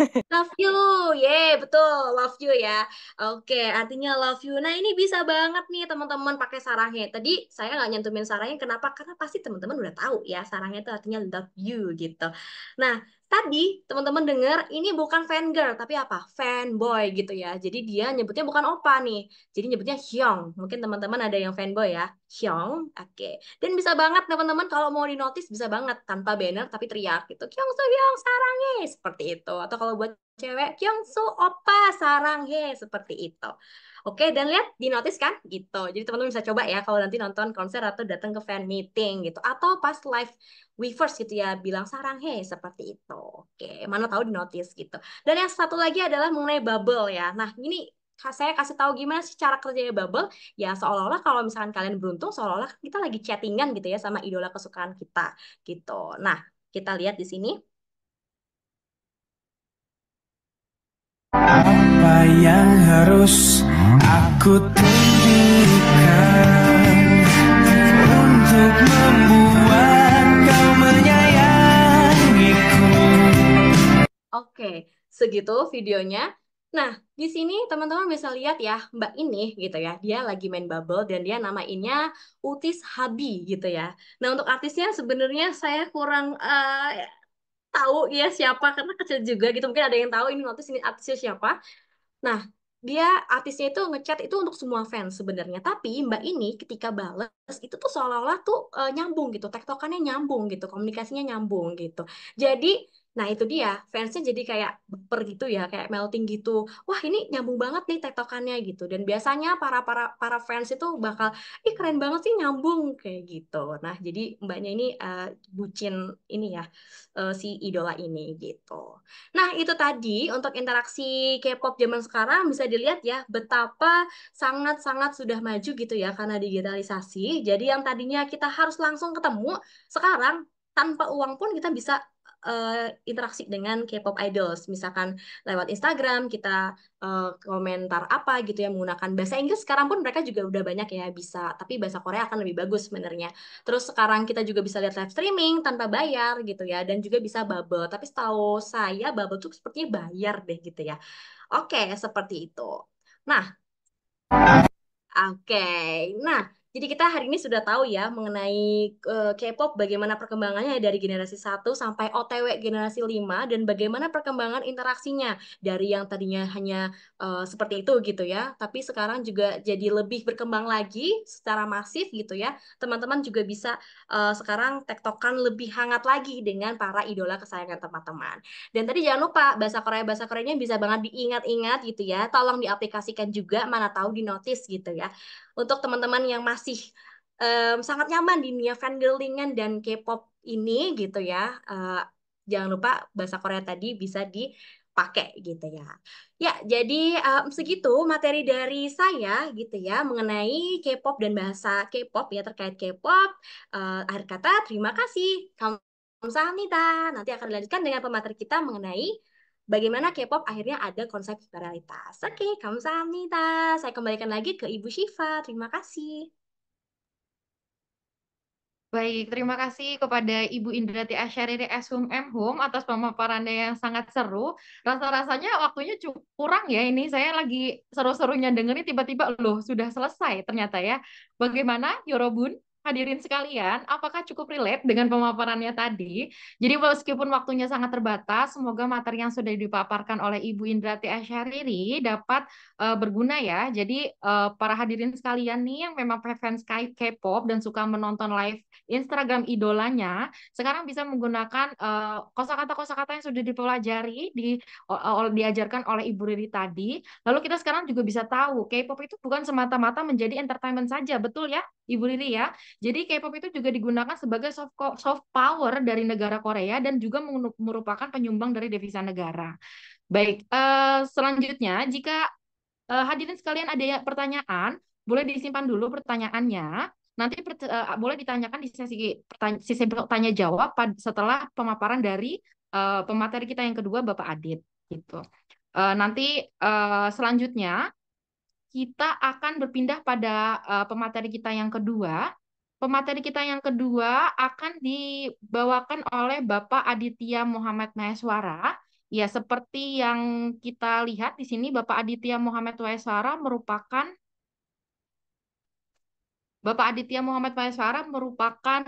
Love you, yeah betul, love you ya. Oke, artinya love you. Nah ini bisa banget nih teman-teman pakai saranghe. Tadi saya nggak nyentuhin saranghe. kenapa? Karena pasti teman-teman udah tahu ya saranghe itu artinya love you gitu. Nah Tadi teman-teman dengar ini bukan fan girl tapi apa? Fanboy gitu ya. Jadi dia nyebutnya bukan opa nih. Jadi nyebutnya hyung. Mungkin teman-teman ada yang fanboy ya. Hyung. Oke. Okay. Dan bisa banget teman-teman kalau mau di notice bisa banget tanpa banner tapi teriak gitu. hyung so Hyung sarangnya seperti itu. Atau kalau buat cewek Kyungsu opa sarang he seperti itu. Oke, dan lihat di notice kan gitu. Jadi teman-teman bisa coba ya kalau nanti nonton konser atau datang ke fan meeting gitu atau pas live we first gitu ya bilang sarang he seperti itu. Oke, mana tahu di notice gitu. Dan yang satu lagi adalah mengenai bubble ya. Nah, ini saya kasih tahu gimana sih cara kerjanya bubble ya seolah-olah kalau misalkan kalian beruntung seolah-olah kita lagi chattingan gitu ya sama idola kesukaan kita gitu nah kita lihat di sini Apa yang harus aku tunjukkan Untuk membuat kau menyayangiku Oke, segitu videonya. Nah, di sini teman-teman bisa lihat ya, Mbak ini gitu ya, dia lagi main bubble dan dia namainnya Utis Habi gitu ya. Nah, untuk artisnya sebenarnya saya kurang uh, tahu ya siapa karena kecil juga gitu mungkin ada yang tahu ini waktu ini artisnya siapa nah dia artisnya itu ngechat itu untuk semua fans sebenarnya tapi mbak ini ketika bales itu tuh seolah-olah tuh uh, nyambung gitu tektokannya nyambung gitu komunikasinya nyambung gitu jadi Nah, itu dia, fansnya jadi kayak baper gitu ya, kayak melting gitu. Wah, ini nyambung banget nih tektokannya gitu. Dan biasanya para para para fans itu bakal, ih keren banget sih nyambung kayak gitu. Nah, jadi mbaknya ini uh, bucin ini ya, uh, si idola ini gitu. Nah, itu tadi untuk interaksi K-pop zaman sekarang bisa dilihat ya betapa sangat-sangat sudah maju gitu ya karena digitalisasi. Jadi yang tadinya kita harus langsung ketemu, sekarang tanpa uang pun kita bisa uh, interaksi dengan K-pop idols, misalkan lewat Instagram kita uh, komentar apa gitu ya menggunakan bahasa Inggris. Sekarang pun mereka juga udah banyak ya bisa, tapi bahasa Korea akan lebih bagus sebenarnya. Terus sekarang kita juga bisa lihat live streaming tanpa bayar gitu ya, dan juga bisa bubble. Tapi setahu saya bubble tuh sepertinya bayar deh gitu ya. Oke, seperti itu. Nah, oke, okay. nah. Jadi kita hari ini sudah tahu ya mengenai uh, K-pop bagaimana perkembangannya dari generasi 1 sampai OTW generasi 5 dan bagaimana perkembangan interaksinya dari yang tadinya hanya uh, seperti itu gitu ya, tapi sekarang juga jadi lebih berkembang lagi secara masif gitu ya. Teman-teman juga bisa uh, sekarang tektokan lebih hangat lagi dengan para idola kesayangan teman-teman. Dan tadi jangan lupa bahasa Korea bahasa Koreanya bisa banget diingat-ingat gitu ya. Tolong diaplikasikan juga mana tahu di notice gitu ya. Untuk teman-teman yang masih masih um, sangat nyaman di dunia fangirlingan dan K-pop ini gitu ya. Uh, jangan lupa bahasa Korea tadi bisa dipakai gitu ya. Ya, jadi um, segitu materi dari saya gitu ya mengenai K-pop dan bahasa K-pop ya terkait K-pop. Uh, akhir kata terima kasih. Kamsahamnida. Nanti akan dilanjutkan dengan pemateri kita mengenai bagaimana K-pop akhirnya ada konsep viralitas. Oke, okay, kamsahamnida. Saya kembalikan lagi ke Ibu Syifa. Terima kasih. Baik, terima kasih kepada Ibu Indrati Asyariri Ashum M. Hum atas pemaparannya yang sangat seru. Rasa-rasanya waktunya cukup kurang ya ini. Saya lagi seru-serunya dengerin tiba-tiba loh sudah selesai ternyata ya. Bagaimana Yorobun? hadirin sekalian, apakah cukup relate dengan pemaparannya tadi? Jadi meskipun waktunya sangat terbatas, semoga materi yang sudah dipaparkan oleh Ibu Indrati Asyariri dapat uh, berguna ya. Jadi uh, para hadirin sekalian nih yang memang fans K-pop dan suka menonton live Instagram idolanya, sekarang bisa menggunakan uh, eh, -kosa kata yang sudah dipelajari di uh, diajarkan oleh Ibu Riri tadi. Lalu kita sekarang juga bisa tahu K-pop itu bukan semata-mata menjadi entertainment saja, betul ya? Ibu Lili ya. Jadi K-pop itu juga digunakan sebagai soft soft power dari negara Korea dan juga merupakan penyumbang dari devisa negara. Baik, uh, selanjutnya jika uh, hadirin sekalian ada ya, pertanyaan, boleh disimpan dulu pertanyaannya. Nanti per, uh, eh, boleh ditanyakan di sesi pertanya, sesi tanya jawab setelah pemaparan dari uh, pemateri kita yang kedua Bapak Adit gitu. Uh, nanti uh, selanjutnya kita akan berpindah pada uh, pemateri kita yang kedua. Pemateri kita yang kedua akan dibawakan oleh Bapak Aditya Muhammad Maheswara. Ya, seperti yang kita lihat di sini, Bapak Aditya Muhammad Maheswara merupakan Bapak Aditya Muhammad Maheswara merupakan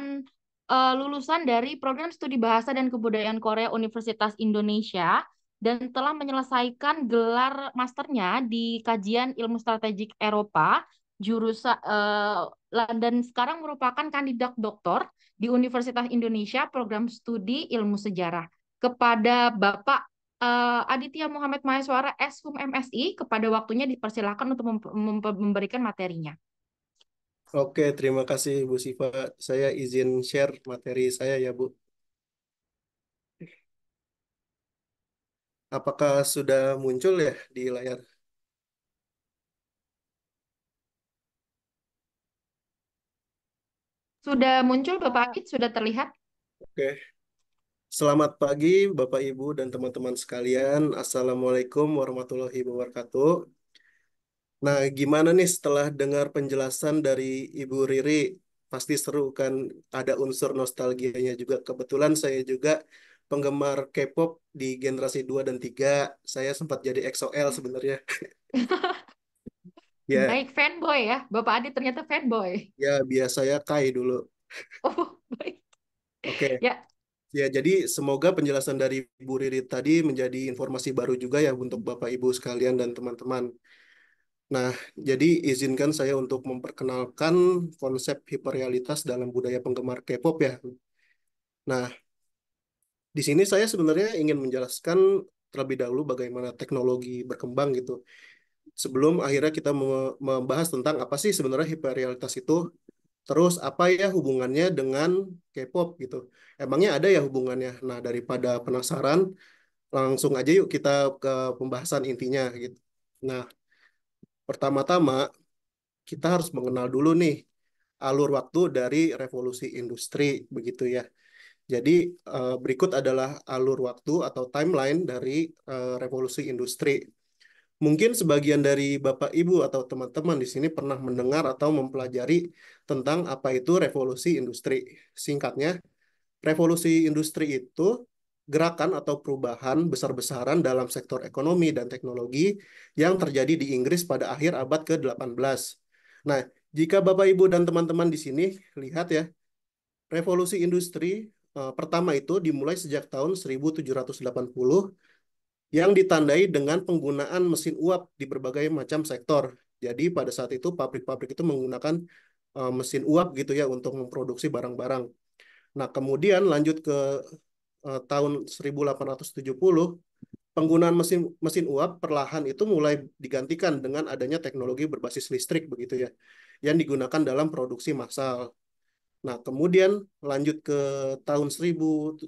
uh, lulusan dari program studi bahasa dan kebudayaan Korea Universitas Indonesia dan telah menyelesaikan gelar masternya di kajian ilmu strategik Eropa jurusan eh, dan sekarang merupakan kandidat doktor di Universitas Indonesia program studi ilmu sejarah kepada Bapak Uh, Aditya Muhammad Maheswara S.Hum MSI kepada waktunya dipersilahkan untuk memberikan materinya. Oke, terima kasih Bu Siva. Saya izin share materi saya ya Bu. Apakah sudah muncul ya di layar? Sudah muncul Bapak Akit, sudah terlihat. Oke. Selamat pagi Bapak Ibu dan teman-teman sekalian. Assalamualaikum warahmatullahi wabarakatuh. Nah, gimana nih setelah dengar penjelasan dari Ibu Riri? Pasti seru kan ada unsur nostalgianya juga. Kebetulan saya juga penggemar K-pop di generasi 2 dan 3. Saya sempat jadi XOL sebenarnya. ya. Baik fanboy ya. Bapak Adi ternyata fanboy. Ya, biasa ya Kai dulu. oh, baik. Oke. Okay. Ya. Ya, jadi semoga penjelasan dari Bu Ririt tadi menjadi informasi baru juga ya untuk Bapak Ibu sekalian dan teman-teman. Nah, jadi izinkan saya untuk memperkenalkan konsep hiperrealitas dalam budaya penggemar K-pop ya. Nah, di sini saya sebenarnya ingin menjelaskan terlebih dahulu bagaimana teknologi berkembang gitu. Sebelum akhirnya kita membahas tentang apa sih sebenarnya hiperrealitas itu, terus apa ya hubungannya dengan K-pop gitu. Emangnya ada ya hubungannya? Nah, daripada penasaran, langsung aja yuk kita ke pembahasan intinya gitu. Nah, pertama-tama kita harus mengenal dulu nih alur waktu dari revolusi industri begitu ya. Jadi uh, berikut adalah alur waktu atau timeline dari uh, revolusi industri. Mungkin sebagian dari Bapak Ibu atau teman-teman di sini pernah mendengar atau mempelajari tentang apa itu revolusi industri. Singkatnya, revolusi industri itu gerakan atau perubahan besar-besaran dalam sektor ekonomi dan teknologi yang terjadi di Inggris pada akhir abad ke-18. Nah, jika Bapak Ibu dan teman-teman di sini lihat ya, revolusi industri Eh, pertama itu dimulai sejak tahun 1780 yang ditandai dengan penggunaan mesin uap di berbagai macam sektor. Jadi pada saat itu pabrik-pabrik itu menggunakan eh, mesin uap gitu ya untuk memproduksi barang-barang. Nah, kemudian lanjut ke eh, ratus tahun 1870 penggunaan mesin mesin uap perlahan itu mulai digantikan dengan adanya teknologi berbasis listrik begitu ya yang digunakan dalam produksi massal. Nah, kemudian lanjut ke tahun 1970,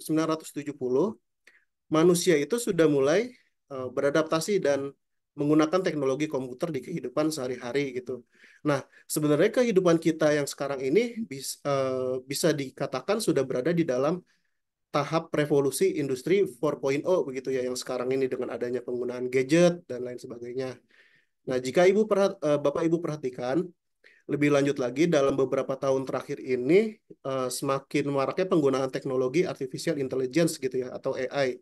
manusia itu sudah mulai uh, beradaptasi dan menggunakan teknologi komputer di kehidupan sehari-hari gitu. Nah, sebenarnya kehidupan kita yang sekarang ini bis, uh, bisa dikatakan sudah berada di dalam tahap revolusi industri 4.0 begitu ya yang sekarang ini dengan adanya penggunaan gadget dan lain sebagainya. Nah, jika Ibu perhat, uh, Bapak Ibu perhatikan, lebih lanjut lagi dalam beberapa tahun terakhir ini uh, semakin maraknya penggunaan teknologi artificial intelligence gitu ya atau AI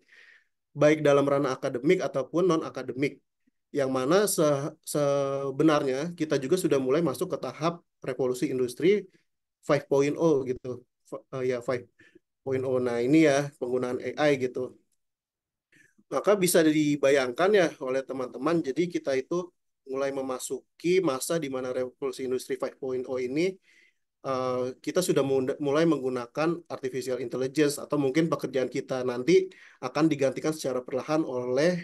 baik dalam ranah akademik ataupun non akademik yang mana se sebenarnya kita juga sudah mulai masuk ke tahap revolusi industri 5.0 gitu uh, ya 5.0 nah ini ya penggunaan AI gitu maka bisa dibayangkan ya oleh teman-teman jadi kita itu mulai memasuki masa di mana revolusi industri 5.0 ini uh, kita sudah mulai menggunakan artificial intelligence atau mungkin pekerjaan kita nanti akan digantikan secara perlahan oleh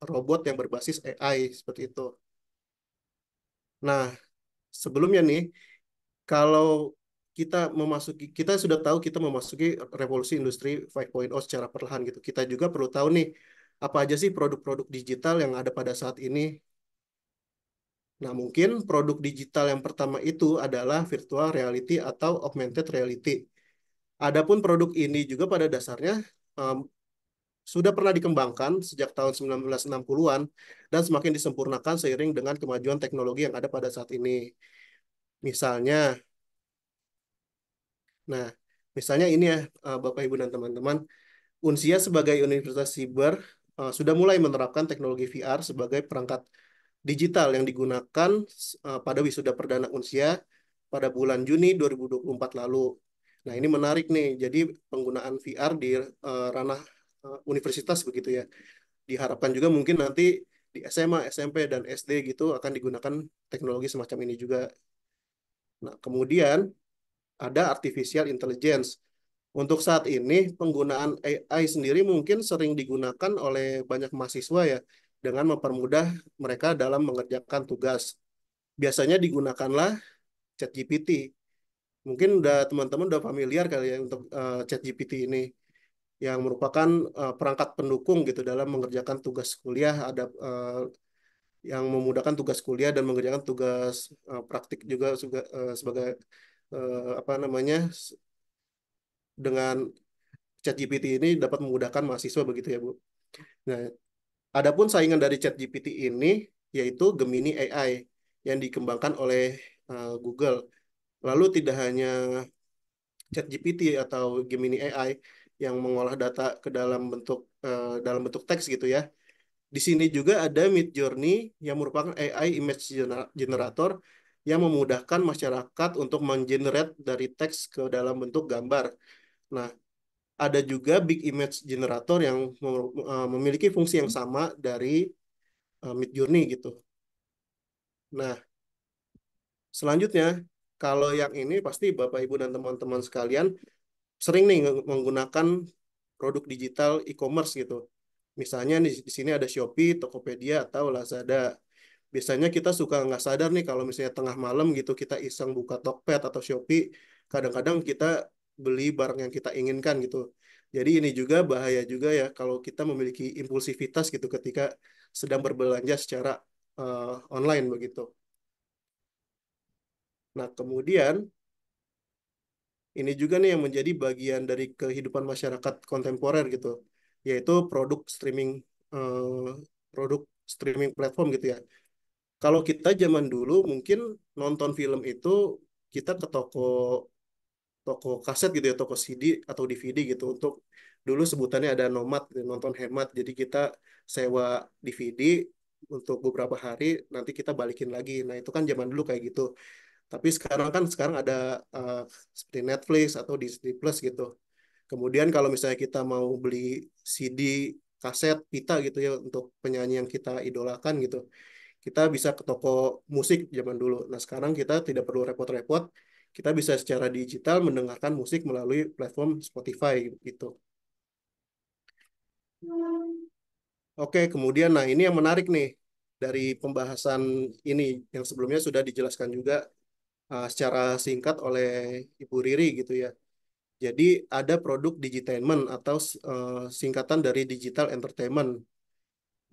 robot yang berbasis AI seperti itu. Nah, sebelumnya nih kalau kita memasuki kita sudah tahu kita memasuki revolusi industri 5.0 secara perlahan gitu. Kita juga perlu tahu nih apa aja sih produk-produk digital yang ada pada saat ini Nah, mungkin produk digital yang pertama itu adalah virtual reality atau augmented reality. Adapun produk ini juga pada dasarnya um, sudah pernah dikembangkan sejak tahun 1960-an dan semakin disempurnakan seiring dengan kemajuan teknologi yang ada pada saat ini. Misalnya, nah, misalnya ini ya eh, Bapak Ibu dan teman-teman, Unsia sebagai Universitas Siber uh, sudah mulai menerapkan teknologi VR sebagai perangkat digital yang digunakan eh, pada wisuda perdana Unsia pada bulan Juni 2024 lalu. Nah, ini menarik nih. Jadi penggunaan VR di eh, ranah eh, universitas begitu ya. Diharapkan juga mungkin nanti di SMA, SMP dan SD gitu akan digunakan teknologi semacam ini juga. Nah, kemudian ada artificial intelligence. Untuk saat ini penggunaan AI sendiri mungkin sering digunakan oleh banyak mahasiswa ya dengan mempermudah mereka dalam mengerjakan tugas. Biasanya digunakanlah ChatGPT. Mungkin udah teman-teman udah familiar kali ya untuk uh, ChatGPT ini yang merupakan uh, perangkat pendukung gitu dalam mengerjakan tugas kuliah ada uh, yang memudahkan tugas kuliah dan mengerjakan tugas uh, praktik juga uh, sebagai uh, apa namanya dengan ChatGPT ini dapat memudahkan mahasiswa begitu ya Bu. Nah, Adapun saingan dari ChatGPT ini yaitu Gemini AI yang dikembangkan oleh uh, Google. Lalu tidak hanya ChatGPT atau Gemini AI yang mengolah data ke dalam bentuk uh, dalam bentuk teks gitu ya. Di sini juga ada Midjourney yang merupakan AI image generator yang memudahkan masyarakat untuk menggenerate dari teks ke dalam bentuk gambar. Nah, ada juga big image generator yang eh, memiliki fungsi yang sama dari eh, Mid Journey gitu. Nah, selanjutnya kalau yang ini pasti Bapak Ibu dan teman-teman sekalian sering nih menggunakan produk digital e-commerce gitu. Misalnya di, di sini ada Shopee, Tokopedia atau Lazada. Biasanya kita suka nggak sadar nih kalau misalnya tengah malam gitu kita iseng buka Tokped atau Shopee, kadang-kadang kita beli barang yang kita inginkan gitu. Jadi ini juga bahaya juga ya kalau kita memiliki impulsivitas gitu ketika sedang berbelanja secara uh, online begitu. Nah, kemudian ini juga nih yang menjadi bagian dari kehidupan masyarakat kontemporer gitu, yaitu produk streaming uh, produk streaming platform gitu ya. Kalau kita zaman dulu mungkin nonton film itu kita ke toko toko kaset gitu ya toko CD atau DVD gitu untuk dulu sebutannya ada nomad nonton hemat jadi kita sewa DVD untuk beberapa hari nanti kita balikin lagi nah itu kan zaman dulu kayak gitu tapi sekarang kan sekarang ada uh, seperti Netflix atau Disney Plus gitu kemudian kalau misalnya kita mau beli CD kaset pita gitu ya untuk penyanyi yang kita idolakan gitu kita bisa ke toko musik zaman dulu. Nah sekarang kita tidak perlu repot-repot kita bisa secara digital mendengarkan musik melalui platform Spotify gitu. Oke, kemudian nah ini yang menarik nih dari pembahasan ini yang sebelumnya sudah dijelaskan juga uh, secara singkat oleh Ibu Riri gitu ya. Jadi ada produk digitainment atau uh, singkatan dari digital entertainment.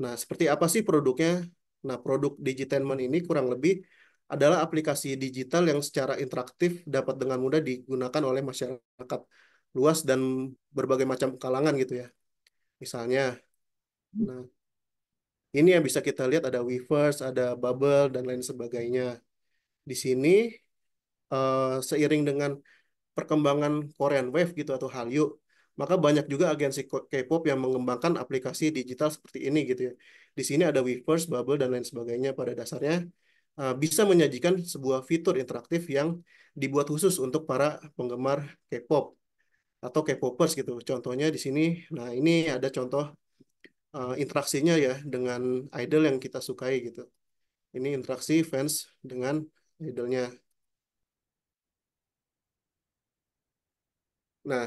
Nah, seperti apa sih produknya? Nah, produk digitainment ini kurang lebih adalah aplikasi digital yang secara interaktif dapat dengan mudah digunakan oleh masyarakat luas dan berbagai macam kalangan gitu ya. Misalnya, nah ini yang bisa kita lihat ada Weverse, ada Bubble dan lain sebagainya. Di sini uh, seiring dengan perkembangan Korean Wave gitu atau Hallyu, maka banyak juga agensi K-pop yang mengembangkan aplikasi digital seperti ini gitu ya. Di sini ada Weverse, Bubble dan lain sebagainya pada dasarnya Eh, bisa menyajikan sebuah fitur interaktif yang dibuat khusus untuk para penggemar K-pop atau K-popers gitu. Contohnya di sini, nah ini ada contoh uh, interaksinya ya dengan idol yang kita sukai gitu. Ini interaksi fans dengan idolnya. Nah,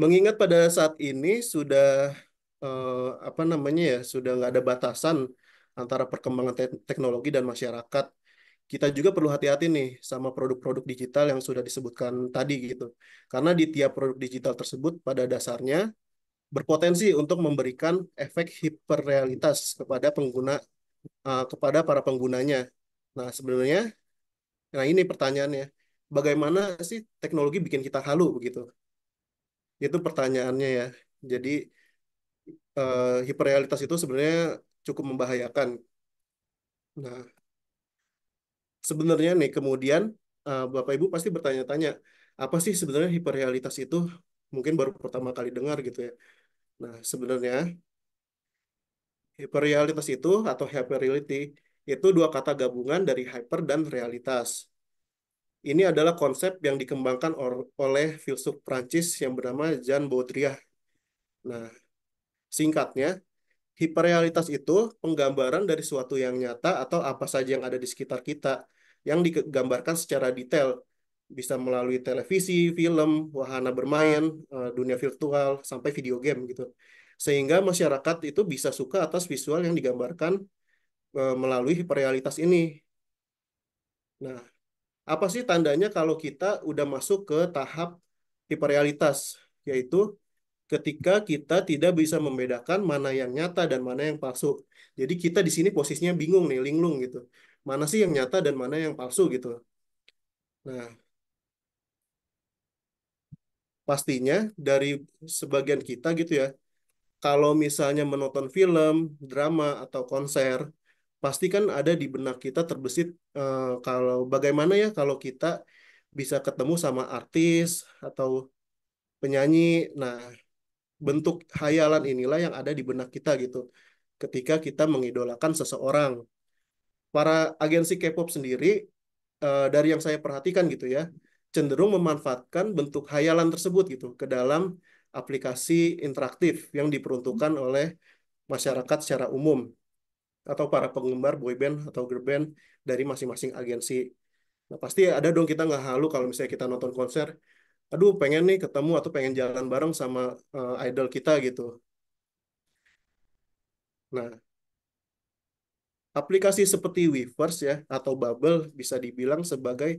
mengingat pada saat ini sudah uh, apa namanya ya sudah nggak ada batasan antara perkembangan te teknologi dan masyarakat. Kita juga perlu hati-hati nih sama produk-produk digital yang sudah disebutkan tadi gitu. Karena di tiap produk digital tersebut pada dasarnya berpotensi untuk memberikan efek hiperrealitas kepada pengguna uh, kepada para penggunanya. Nah, sebenarnya nah ini pertanyaannya. Bagaimana sih teknologi bikin kita halu begitu? Itu pertanyaannya ya. Jadi uh, hiperrealitas itu sebenarnya cukup membahayakan. Nah, sebenarnya nih kemudian uh, Bapak Ibu pasti bertanya-tanya, apa sih sebenarnya hiperrealitas itu? Mungkin baru pertama kali dengar gitu ya. Nah, sebenarnya hiperrealitas itu atau hyperreality itu dua kata gabungan dari hyper dan realitas. Ini adalah konsep yang dikembangkan oleh filsuf Prancis yang bernama Jean Baudrillard. Nah, singkatnya, Hiperrealitas itu penggambaran dari suatu yang nyata atau apa saja yang ada di sekitar kita yang digambarkan secara detail bisa melalui televisi, film, wahana bermain, eh, dunia virtual sampai video game gitu. Sehingga masyarakat itu bisa suka atas visual yang digambarkan eh, melalui hiperrealitas ini. Nah, apa sih tandanya kalau kita udah masuk ke tahap hiperrealitas yaitu ketika kita tidak bisa membedakan mana yang nyata dan mana yang palsu. Jadi kita di sini posisinya bingung nih, linglung gitu. Mana sih yang nyata dan mana yang palsu gitu. Nah, pastinya dari sebagian kita gitu ya, kalau misalnya menonton film, drama, atau konser, pasti kan ada di benak kita terbesit eh, kalau bagaimana ya kalau kita bisa ketemu sama artis atau penyanyi. Nah, bentuk hayalan inilah yang ada di benak kita gitu ketika kita mengidolakan seseorang. Para agensi K-pop sendiri uh, dari yang saya perhatikan gitu ya, cenderung memanfaatkan bentuk hayalan tersebut gitu ke dalam aplikasi interaktif yang diperuntukkan oleh masyarakat secara umum atau para penggemar boyband atau girlband dari masing-masing agensi. Nah, pasti ada dong kita nggak halu kalau misalnya kita nonton konser aduh pengen nih ketemu atau pengen jalan bareng sama uh, idol kita gitu. Nah, aplikasi seperti Weverse ya atau Bubble bisa dibilang sebagai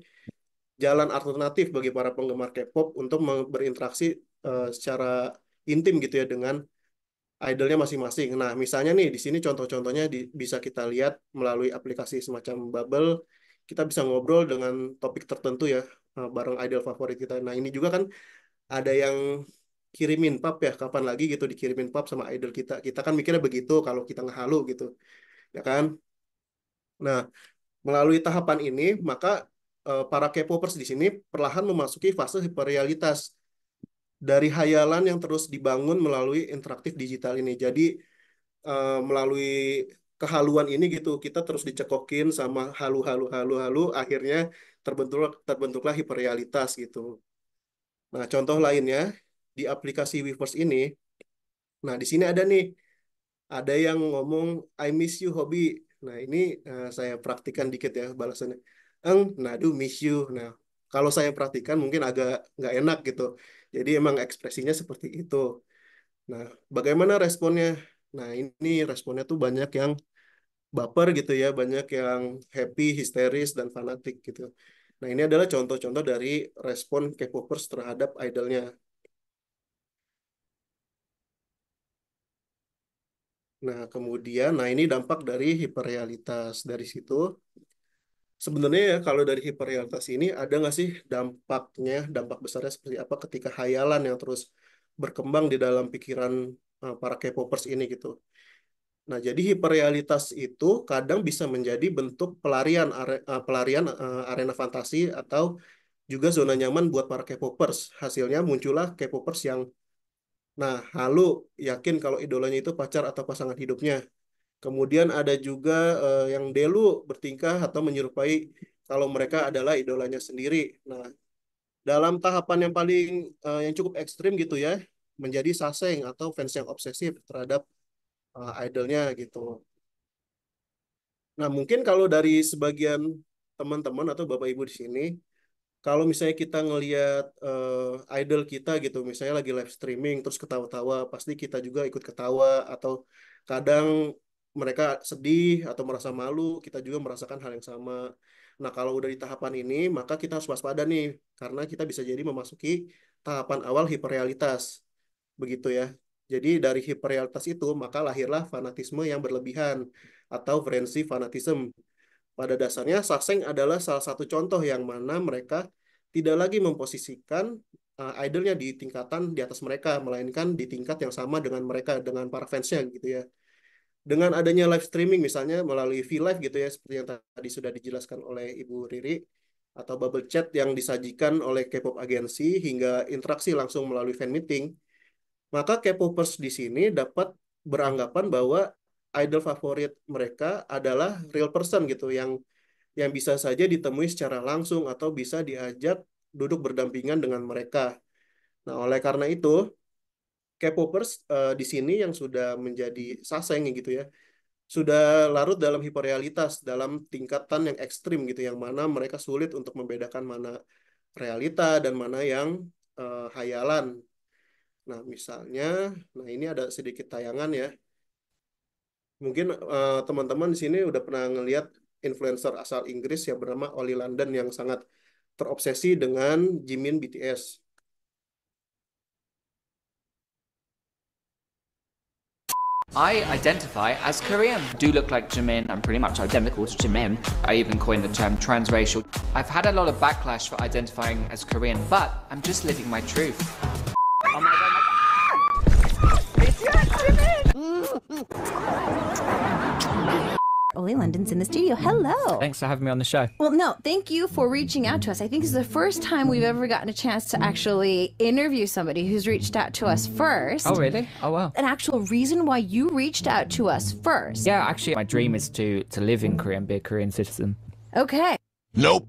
jalan alternatif bagi para penggemar K-pop untuk berinteraksi uh, secara intim gitu ya dengan idolnya masing-masing. Nah, misalnya nih di sini contoh-contohnya bisa kita lihat melalui aplikasi semacam Bubble, kita bisa ngobrol dengan topik tertentu ya uh, bareng idol favorit kita. Nah ini juga kan ada yang kirimin pap ya kapan lagi gitu dikirimin pap sama idol kita. Kita kan mikirnya begitu kalau kita ngehalu gitu, ya kan? Nah melalui tahapan ini maka uh, para K-popers di sini perlahan memasuki fase hiperrealitas dari hayalan yang terus dibangun melalui interaktif digital ini. Jadi uh, melalui kehaluan ini gitu kita terus dicekokin sama halu halu halu halu akhirnya terbentuk terbentuklah hiperrealitas gitu. Nah, contoh lainnya di aplikasi Weverse ini, nah di sini ada nih, ada yang ngomong I miss you hobi. Nah ini uh, saya praktikan dikit ya balasannya. Eng, nadu miss you. Nah kalau saya praktikan mungkin agak nggak enak gitu. Jadi emang ekspresinya seperti itu. Nah bagaimana responnya? Nah ini responnya tuh banyak yang baper gitu ya banyak yang happy histeris dan fanatik gitu nah ini adalah contoh-contoh dari respon K-popers terhadap idolnya nah kemudian nah ini dampak dari hiperrealitas dari situ sebenarnya ya kalau dari hiperrealitas ini ada nggak sih dampaknya dampak besarnya seperti apa ketika hayalan yang terus berkembang di dalam pikiran eh, para K-popers ini gitu Nah, jadi hiperrealitas itu kadang bisa menjadi bentuk pelarian are, eh, pelarian uh, arena fantasi atau juga zona nyaman buat para K-popers. Hasilnya muncullah K-popers yang nah, halu, yakin kalau idolanya itu pacar atau pasangan hidupnya. Kemudian ada juga uh, yang delu bertingkah atau menyerupai kalau mereka adalah idolanya sendiri. Nah, dalam tahapan yang paling uh, yang cukup ekstrim gitu ya, menjadi saseng atau fans yang obsesif terhadap uh, idolnya gitu. Nah mungkin kalau dari sebagian teman-teman atau bapak ibu di sini, kalau misalnya kita ngelihat uh, idol kita gitu, misalnya lagi live streaming terus ketawa-tawa, pasti kita juga ikut ketawa atau kadang mereka sedih atau merasa malu, kita juga merasakan hal yang sama. Nah, kalau udah di tahapan ini, maka kita harus waspada nih, karena kita bisa jadi memasuki tahapan awal hiperrealitas. Begitu ya. Jadi dari hiperrealitas itu maka lahirlah fanatisme yang berlebihan atau frenzy fanatism. Pada dasarnya Sakseng adalah salah satu contoh yang mana mereka tidak lagi memposisikan uh, idolnya di tingkatan di atas mereka, melainkan di tingkat yang sama dengan mereka, dengan para fansnya gitu ya. Dengan adanya live streaming misalnya melalui V-Live gitu ya, seperti yang tadi sudah dijelaskan oleh Ibu Riri, atau bubble chat yang disajikan oleh K-pop agensi hingga interaksi langsung melalui fan meeting, maka K-popers di sini dapat beranggapan bahwa idol favorit mereka adalah real person gitu yang yang bisa saja ditemui secara langsung atau bisa diajak duduk berdampingan dengan mereka. Nah, oleh karena itu K-popers uh, di sini yang sudah menjadi saseng gitu ya, sudah larut dalam hiperrealitas dalam tingkatan yang ekstrim gitu, yang mana mereka sulit untuk membedakan mana realita dan mana yang uh, hayalan Nah, misalnya, nah ini ada sedikit tayangan ya. Mungkin eh, teman-teman uh, di sini udah pernah ngelihat influencer asal Inggris yang bernama Oli London yang sangat terobsesi dengan Jimin BTS. I identify as Korean. I do look like Jimin. I'm pretty much identical to Jimin. I even coined the term transracial. I've had a lot of backlash for identifying as Korean, but I'm just living my truth. Oh my god, Ollie London's in the studio. Hello. Thanks for having me on the show. Well, no, thank you for reaching out to us. I think it's the first time we've ever gotten a chance to actually interview somebody who's reached out to us first. Oh, really? Oh, wow. An actual reason why you reached out to us first. Yeah, actually, my dream is to, to live in Korea and be a Korean citizen. Okay. Nope.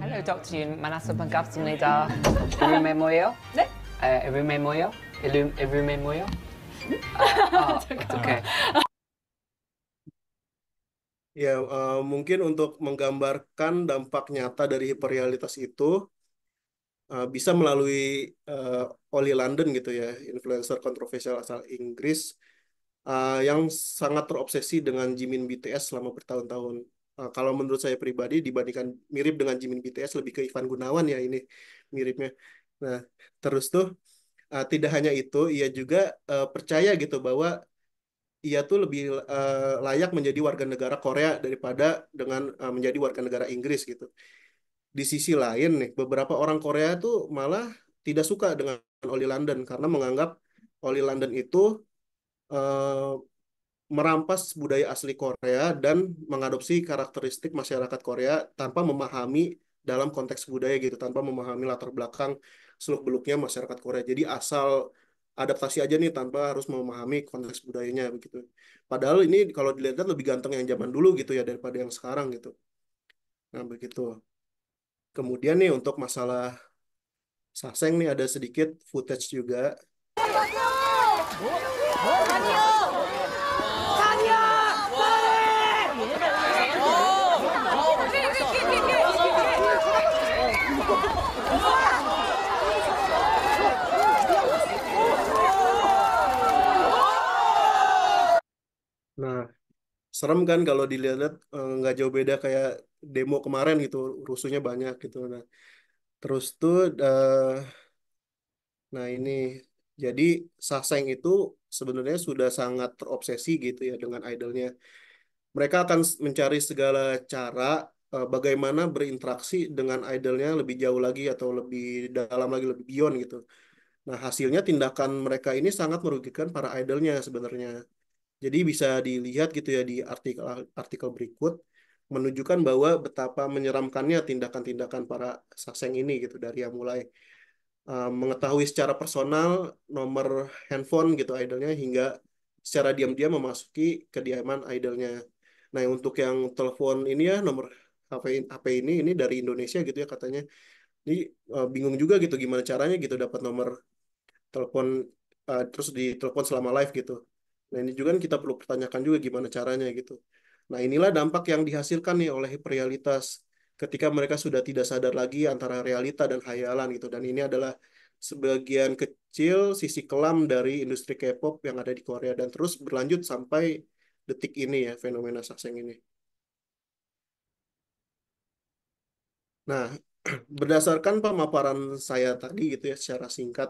Hello, Dr. Yoon. 만나서 반갑습니다. 이름이 뭐예요? Eh, every memorial? Every, every memorial? Uh, oh, oh Ya, uh, mungkin untuk menggambarkan dampak nyata dari hiperrealitas itu uh, bisa melalui uh, Oli London gitu ya, influencer kontroversial asal Inggris uh, yang sangat terobsesi dengan Jimin BTS selama bertahun-tahun. Uh, kalau menurut saya pribadi dibandingkan mirip dengan Jimin BTS lebih ke Ivan Gunawan ya ini miripnya. Nah, terus tuh uh, tidak hanya itu, ia juga uh, percaya gitu bahwa ia tuh lebih uh, layak menjadi warga negara Korea daripada dengan uh, menjadi warga negara Inggris gitu. Di sisi lain nih, beberapa orang Korea tuh malah tidak suka dengan Oli London karena menganggap Oli London itu uh, merampas budaya asli Korea dan mengadopsi karakteristik masyarakat Korea tanpa memahami dalam konteks budaya gitu, tanpa memahami latar belakang seluk-beluknya masyarakat Korea. Jadi asal adaptasi aja nih tanpa harus memahami konteks budayanya begitu. Padahal ini kalau dilihat lebih ganteng yang zaman dulu gitu ya daripada yang sekarang gitu. Nah, begitu. Kemudian nih untuk masalah Saseng nih ada sedikit footage juga. serem kan kalau dilihat eh, nggak jauh beda kayak demo kemarin gitu rusuhnya banyak gitu nah terus tuh uh, nah ini jadi Saseng itu sebenarnya sudah sangat terobsesi gitu ya dengan idolnya mereka akan mencari segala cara eh, bagaimana berinteraksi dengan idolnya lebih jauh lagi atau lebih dalam lagi lebih beyond gitu nah hasilnya tindakan mereka ini sangat merugikan para idolnya sebenarnya jadi bisa dilihat gitu ya di artikel-artikel berikut menunjukkan bahwa betapa menyeramkannya tindakan-tindakan para sakseng ini gitu dari yang mulai uh, mengetahui secara personal nomor handphone gitu idolnya hingga secara diam-diam memasuki kediaman idolnya. Nah, untuk yang telepon ini ya nomor HP HP ini ini dari Indonesia gitu ya katanya. Ini uh, eh, bingung juga gitu gimana caranya gitu dapat nomor telepon uh, terus ditelepon selama live gitu Nah ini juga kan kita perlu pertanyakan juga gimana caranya gitu. Nah inilah dampak yang dihasilkan nih oleh hiperrealitas ketika mereka sudah tidak sadar lagi antara realita dan khayalan gitu. Dan ini adalah sebagian kecil sisi kelam dari industri K-pop yang ada di Korea dan terus berlanjut sampai detik ini ya fenomena sakseng ini. Nah, berdasarkan pemaparan saya tadi gitu ya secara singkat,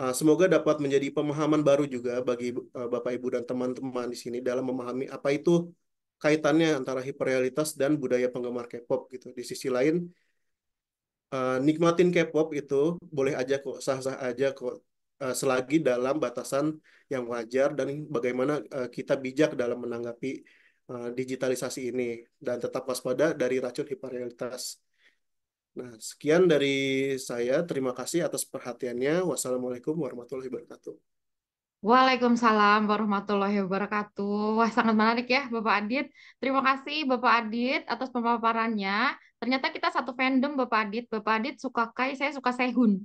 Eh, semoga dapat menjadi pemahaman baru juga bagi eh, Bapak Ibu dan teman-teman di sini dalam memahami apa itu kaitannya antara hiperrealitas dan budaya penggemar K-pop gitu. Di sisi lain, eh, nikmatin K-pop itu boleh aja kok, sah-sah aja kok, selagi dalam batasan yang wajar dan bagaimana kita bijak dalam menanggapi digitalisasi ini dan tetap waspada dari racun hiperrealitas. Nah, sekian dari saya. Terima kasih atas perhatiannya. Wassalamualaikum warahmatullahi wabarakatuh. Waalaikumsalam warahmatullahi wabarakatuh. Wah, sangat menarik ya Bapak Adit. Terima kasih Bapak Adit atas pemaparannya. Ternyata kita satu fandom Bapak Adit. Bapak Adit suka Kai, saya suka Sehun.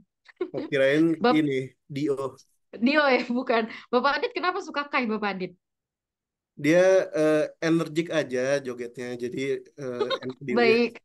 Oh, kirain Bap ini, Dio. Dio ya, bukan. Bapak Adit kenapa suka Kai Bapak Adit? Dia uh, energik aja jogetnya, jadi uh, Baik.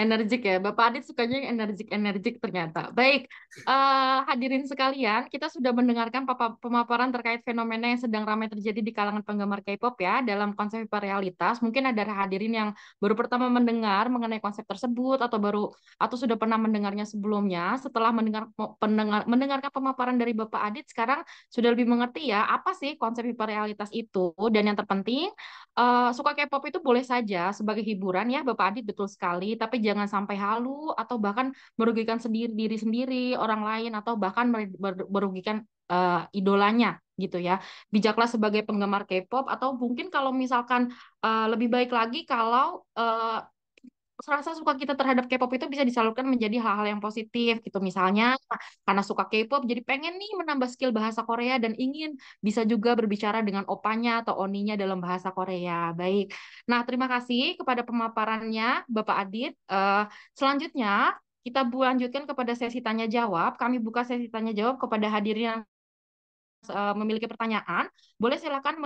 Energik ya, Bapak Adit sukanya yang energik-energik ternyata. Baik, uh, hadirin sekalian, kita sudah mendengarkan pemaparan terkait fenomena yang sedang ramai terjadi di kalangan penggemar K-pop ya, dalam konsep hiperrealitas. Mungkin ada hadirin yang baru pertama mendengar mengenai konsep tersebut atau baru atau sudah pernah mendengarnya sebelumnya. Setelah mendengar pendengar, mendengarkan pemaparan dari Bapak Adit, sekarang sudah lebih mengerti ya apa sih konsep hiperrealitas itu dan yang terpenting uh, suka K-pop itu boleh saja sebagai hiburan ya, Bapak Adit betul sekali, tapi jangan sampai halu atau bahkan merugikan sendiri diri sendiri, orang lain atau bahkan merugikan uh, idolanya gitu ya. Bijaklah sebagai penggemar K-pop atau mungkin kalau misalkan uh, lebih baik lagi kalau uh, rasa suka kita terhadap K-pop itu bisa disalurkan menjadi hal-hal yang positif gitu. Misalnya karena suka K-pop jadi pengen nih menambah skill bahasa Korea dan ingin bisa juga berbicara dengan opanya atau oninya dalam bahasa Korea. Baik. Nah, terima kasih kepada pemaparannya Bapak Adit. Uh, selanjutnya kita lanjutkan kepada sesi tanya jawab. Kami buka sesi tanya jawab kepada hadirin yang Eh, memiliki pertanyaan, boleh silakan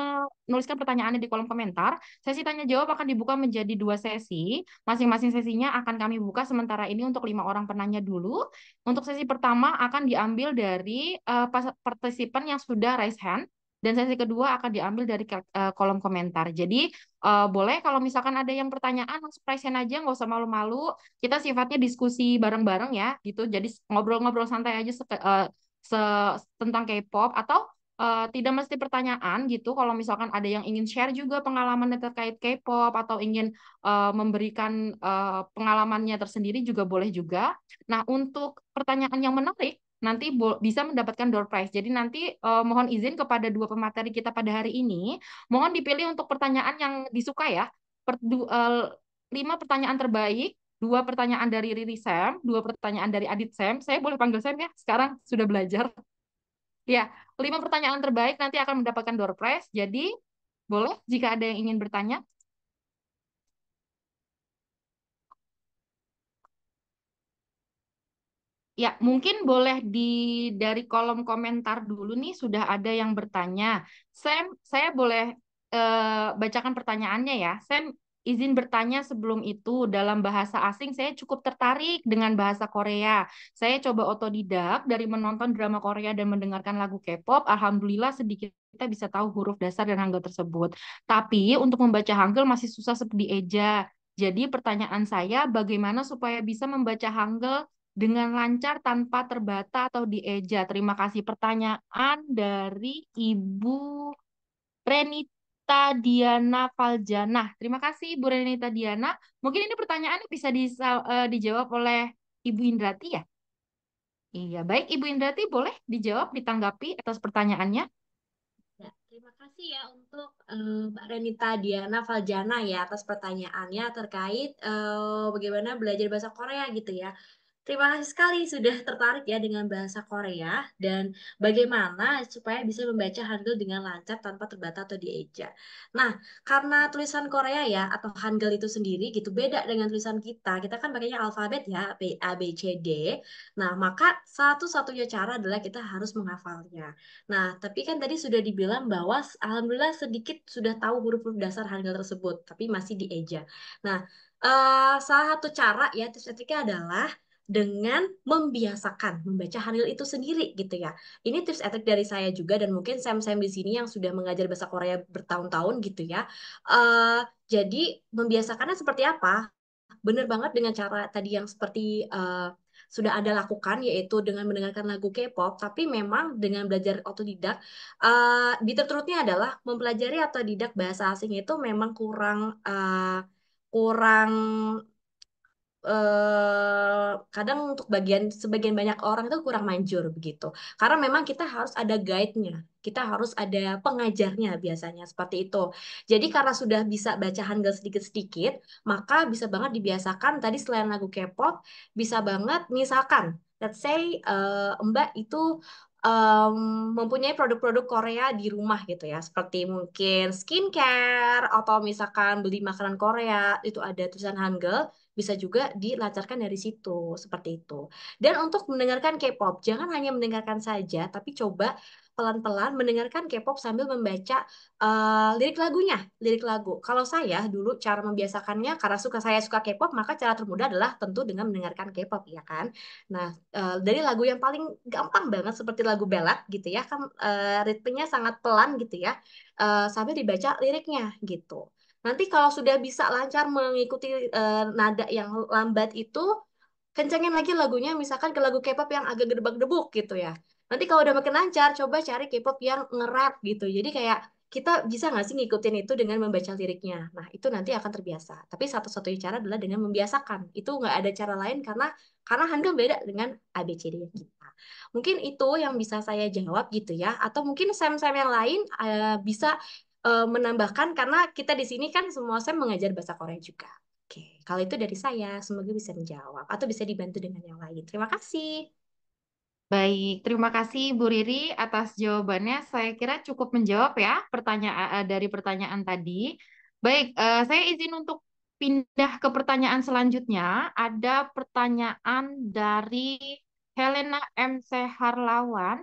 menuliskan pertanyaannya di kolom komentar. Sesi tanya jawab akan dibuka menjadi dua sesi. Masing-masing sesinya akan kami buka sementara ini untuk lima orang penanya dulu. Untuk sesi pertama akan diambil dari uh, partisipan yang sudah raise hand dan sesi kedua akan diambil dari eh, kolom komentar. Jadi uh, boleh kalau misalkan ada yang pertanyaan langsung raise hand aja, nggak usah malu-malu. Kita sifatnya diskusi bareng-bareng ya, gitu. Jadi ngobrol-ngobrol santai aja uh, se tentang K-pop atau uh, tidak mesti pertanyaan gitu kalau misalkan ada yang ingin share juga pengalaman terkait K-pop atau ingin uh, memberikan uh, pengalamannya tersendiri juga boleh juga. Nah, untuk pertanyaan yang menarik nanti bisa mendapatkan door prize. Jadi nanti uh, mohon izin kepada dua pemateri kita pada hari ini, mohon dipilih untuk pertanyaan yang disuka ya. Per, uh, lima pertanyaan terbaik dua pertanyaan dari Riri Sam, dua pertanyaan dari Adit Sam. Saya boleh panggil Sam ya? Sekarang sudah belajar. Ya, lima pertanyaan terbaik nanti akan mendapatkan door prize. Jadi, boleh jika ada yang ingin bertanya. Ya, mungkin boleh di dari kolom komentar dulu nih sudah ada yang bertanya. Sam, saya boleh eh, bacakan pertanyaannya ya. Sam, izin bertanya sebelum itu dalam bahasa asing saya cukup tertarik dengan bahasa Korea. Saya coba otodidak dari menonton drama Korea dan mendengarkan lagu K-pop. Alhamdulillah sedikit kita bisa tahu huruf dasar dan Hangul tersebut. Tapi untuk membaca Hangul masih susah seperti eja. Jadi pertanyaan saya bagaimana supaya bisa membaca Hangul dengan lancar tanpa terbata atau dieja? Terima kasih pertanyaan dari Ibu Renita. Renita Diana Faljana. Terima kasih Ibu Renita Diana. Mungkin ini pertanyaan bisa di, uh, eh, dijawab oleh Ibu Indrati ya? Iya, baik Ibu Indrati boleh dijawab, ditanggapi atas pertanyaannya. Ya, terima kasih ya untuk eh, Mbak Renita Diana Faljana ya atas pertanyaannya terkait uh, bagaimana belajar bahasa Korea gitu ya. Terima kasih sekali sudah tertarik ya dengan bahasa Korea dan bagaimana supaya bisa membaca Hangul dengan lancar tanpa terbata atau dieja. Nah, karena tulisan Korea ya atau Hangul itu sendiri gitu beda dengan tulisan kita. Kita kan pakainya alfabet ya, A, B, C, D. Nah, maka satu-satunya cara adalah kita harus menghafalnya. Nah, tapi kan tadi sudah dibilang bahwa alhamdulillah sedikit sudah tahu huruf-huruf dasar Hangul tersebut, tapi masih dieja. Nah, Uh, salah satu cara ya tips etiknya adalah dengan membiasakan membaca hanil itu sendiri gitu ya. Ini tips etik dari saya juga dan mungkin Sam-Sam di sini yang sudah mengajar bahasa Korea bertahun-tahun gitu ya. Uh, jadi membiasakannya seperti apa? Bener banget dengan cara tadi yang seperti uh, sudah ada lakukan yaitu dengan mendengarkan lagu K-pop tapi memang dengan belajar otodidak uh, eh, bitter adalah mempelajari otodidak bahasa asing itu memang kurang uh, kurang Eh, kadang untuk bagian sebagian banyak orang itu kurang manjur begitu. Karena memang kita harus ada guide-nya, kita harus ada pengajarnya biasanya seperti itu. Jadi karena sudah bisa baca Hangul sedikit-sedikit, maka bisa banget dibiasakan tadi selain lagu K-pop, bisa banget misalkan let's say uh, Mbak itu um, mempunyai produk-produk Korea di rumah gitu ya, seperti mungkin skincare atau misalkan beli makanan Korea itu ada tulisan Hangul bisa juga dilancarkan dari situ seperti itu. Dan untuk mendengarkan K-pop jangan hanya mendengarkan saja tapi coba pelan-pelan mendengarkan K-pop sambil membaca uh, lirik lagunya, lirik lagu. Kalau saya dulu cara membiasakannya karena suka saya suka K-pop, maka cara termudah adalah tentu dengan mendengarkan K-pop ya kan. Nah, uh, dari lagu yang paling gampang banget seperti lagu Belak gitu ya, kan uh, ritmenya sangat pelan gitu ya. Uh, sambil dibaca liriknya gitu. Nanti kalau sudah bisa lancar mengikuti uh, nada yang lambat itu, kencengin lagi lagunya misalkan ke lagu K-pop yang agak gedebak debuk gitu ya. Nanti kalau udah makin lancar, coba cari K-pop yang ngerap gitu. Jadi kayak kita bisa nggak sih ngikutin itu dengan membaca liriknya? Nah, itu nanti akan terbiasa. Tapi satu-satunya cara adalah dengan membiasakan. Itu nggak ada cara lain karena karena Hangul beda dengan ABCD kita. Mungkin itu yang bisa saya jawab gitu ya. Atau mungkin Sam-Sam yang lain uh, bisa uh, menambahkan karena kita di sini kan semua saya mengajar bahasa Korea juga. Oke, kalau itu dari saya, semoga bisa menjawab atau bisa dibantu dengan yang lain. Terima kasih. Baik, terima kasih Bu Riri atas jawabannya. Saya kira cukup menjawab ya pertanyaan eh, dari pertanyaan tadi. Baik, uh, saya izin untuk pindah ke pertanyaan selanjutnya. Ada pertanyaan dari Helena MC Harlawan.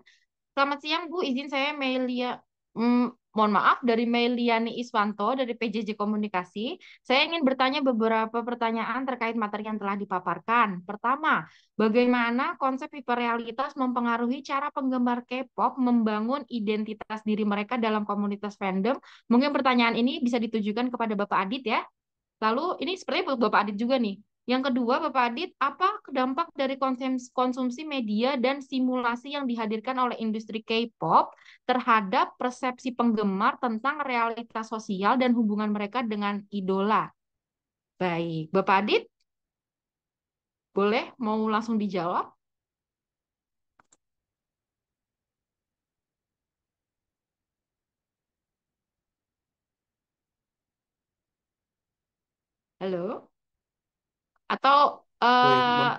Selamat siang Bu, izin saya Melia, mm, mohon maaf dari Meliani Iswanto dari PJJ Komunikasi. Saya ingin bertanya beberapa pertanyaan terkait materi yang telah dipaparkan. Pertama, bagaimana konsep hiperrealitas mempengaruhi cara penggemar K-pop membangun identitas diri mereka dalam komunitas fandom? Mungkin pertanyaan ini bisa ditujukan kepada Bapak Adit ya. Lalu ini sepertinya buat Bapak Adit juga nih. Yang kedua, Bapak Adit, apa dampak dari konsumsi media dan simulasi yang dihadirkan oleh industri K-pop terhadap persepsi penggemar tentang realitas sosial dan hubungan mereka dengan idola? Baik, Bapak Adit, boleh mau langsung dijawab? Halo? atau uh,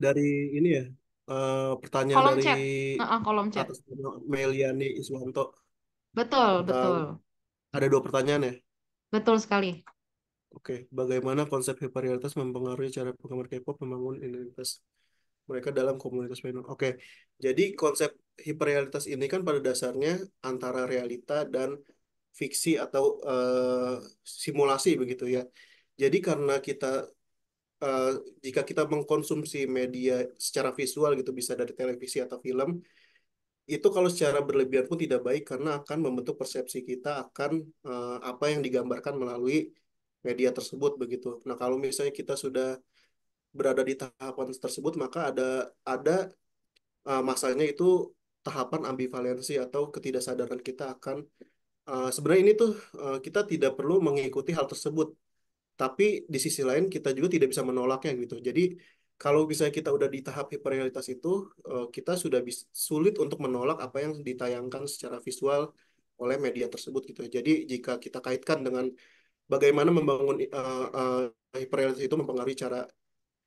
dari ini ya uh, pertanyaan kolom dari chat. Uh, kolom chat. Meliani Iswanto betul betul ada dua pertanyaan ya betul sekali Oke, bagaimana konsep hiperrealitas mempengaruhi cara penggemar K-pop membangun identitas mereka dalam komunitas minor? Oke, jadi konsep hiperrealitas ini kan pada dasarnya antara realita dan fiksi atau uh, simulasi begitu ya. Jadi karena kita Eh, jika kita mengkonsumsi media secara visual gitu bisa dari televisi atau film itu kalau secara berlebihan pun tidak baik karena akan membentuk persepsi kita akan uh, apa yang digambarkan melalui media tersebut begitu. Nah kalau misalnya kita sudah berada di tahapan tersebut maka ada ada uh, masanya itu tahapan ambivalensi atau ketidaksadaran kita akan uh, sebenarnya ini tuh uh, kita tidak perlu mengikuti hal tersebut tapi di sisi lain kita juga tidak bisa menolaknya gitu. Jadi kalau misalnya kita udah di tahap hiperrealitas itu, eh, kita sudah sulit untuk menolak apa yang ditayangkan secara visual oleh media tersebut gitu. Jadi jika kita kaitkan dengan bagaimana membangun uh, uh, hiperrealitas itu mempengaruhi cara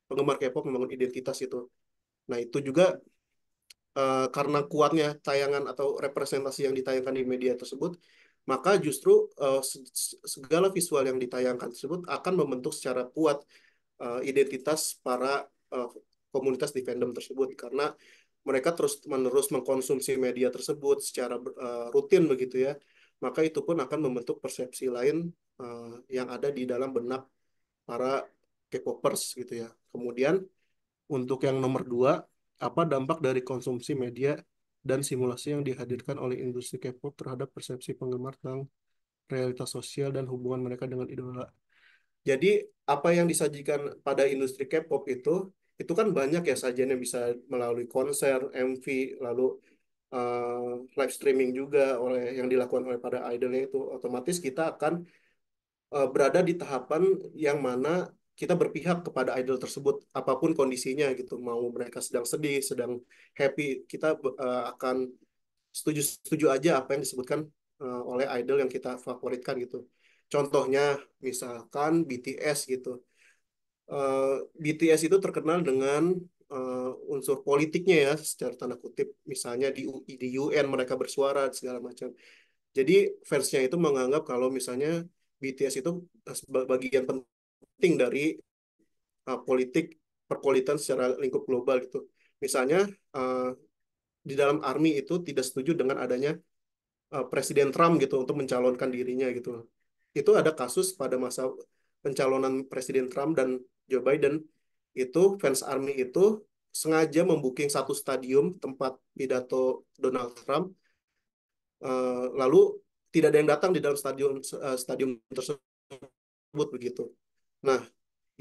penggemar K-pop membangun identitas itu. Nah itu juga uh, karena kuatnya tayangan atau representasi yang ditayangkan di media tersebut, maka justru uh, segala visual yang ditayangkan tersebut akan membentuk secara kuat uh, identitas para uh, komunitas di fandom tersebut karena mereka terus menerus mengkonsumsi media tersebut secara uh, rutin begitu ya maka itu pun akan membentuk persepsi lain uh, yang ada di dalam benak para K-popers gitu ya kemudian untuk yang nomor dua apa dampak dari konsumsi media dan simulasi yang dihadirkan oleh industri K-pop terhadap persepsi penggemar tentang realitas sosial dan hubungan mereka dengan idola. Jadi apa yang disajikan pada industri K-pop itu itu kan banyak ya sajian yang bisa melalui konser, MV, lalu uh, live streaming juga oleh yang dilakukan oleh para idolnya itu otomatis kita akan uh, berada di tahapan yang mana kita berpihak kepada idol tersebut apapun kondisinya gitu mau mereka sedang sedih sedang happy kita uh, akan setuju setuju aja apa yang disebutkan uh, oleh idol yang kita favoritkan gitu contohnya misalkan BTS gitu uh, eh, BTS itu terkenal dengan uh, unsur politiknya ya secara tanda kutip misalnya di di UN mereka bersuara segala macam jadi fansnya itu menganggap kalau misalnya BTS itu bagian penting penting dari uh, politik perpolitan secara lingkup global gitu. Misalnya uh, di dalam army itu tidak setuju dengan adanya uh, Presiden Trump gitu untuk mencalonkan dirinya gitu. Itu ada kasus pada masa pencalonan Presiden Trump dan Joe Biden itu fans army itu sengaja membuking satu stadium tempat pidato Donald Trump uh, lalu tidak ada yang datang di dalam stadion uh, stadium tersebut begitu Nah,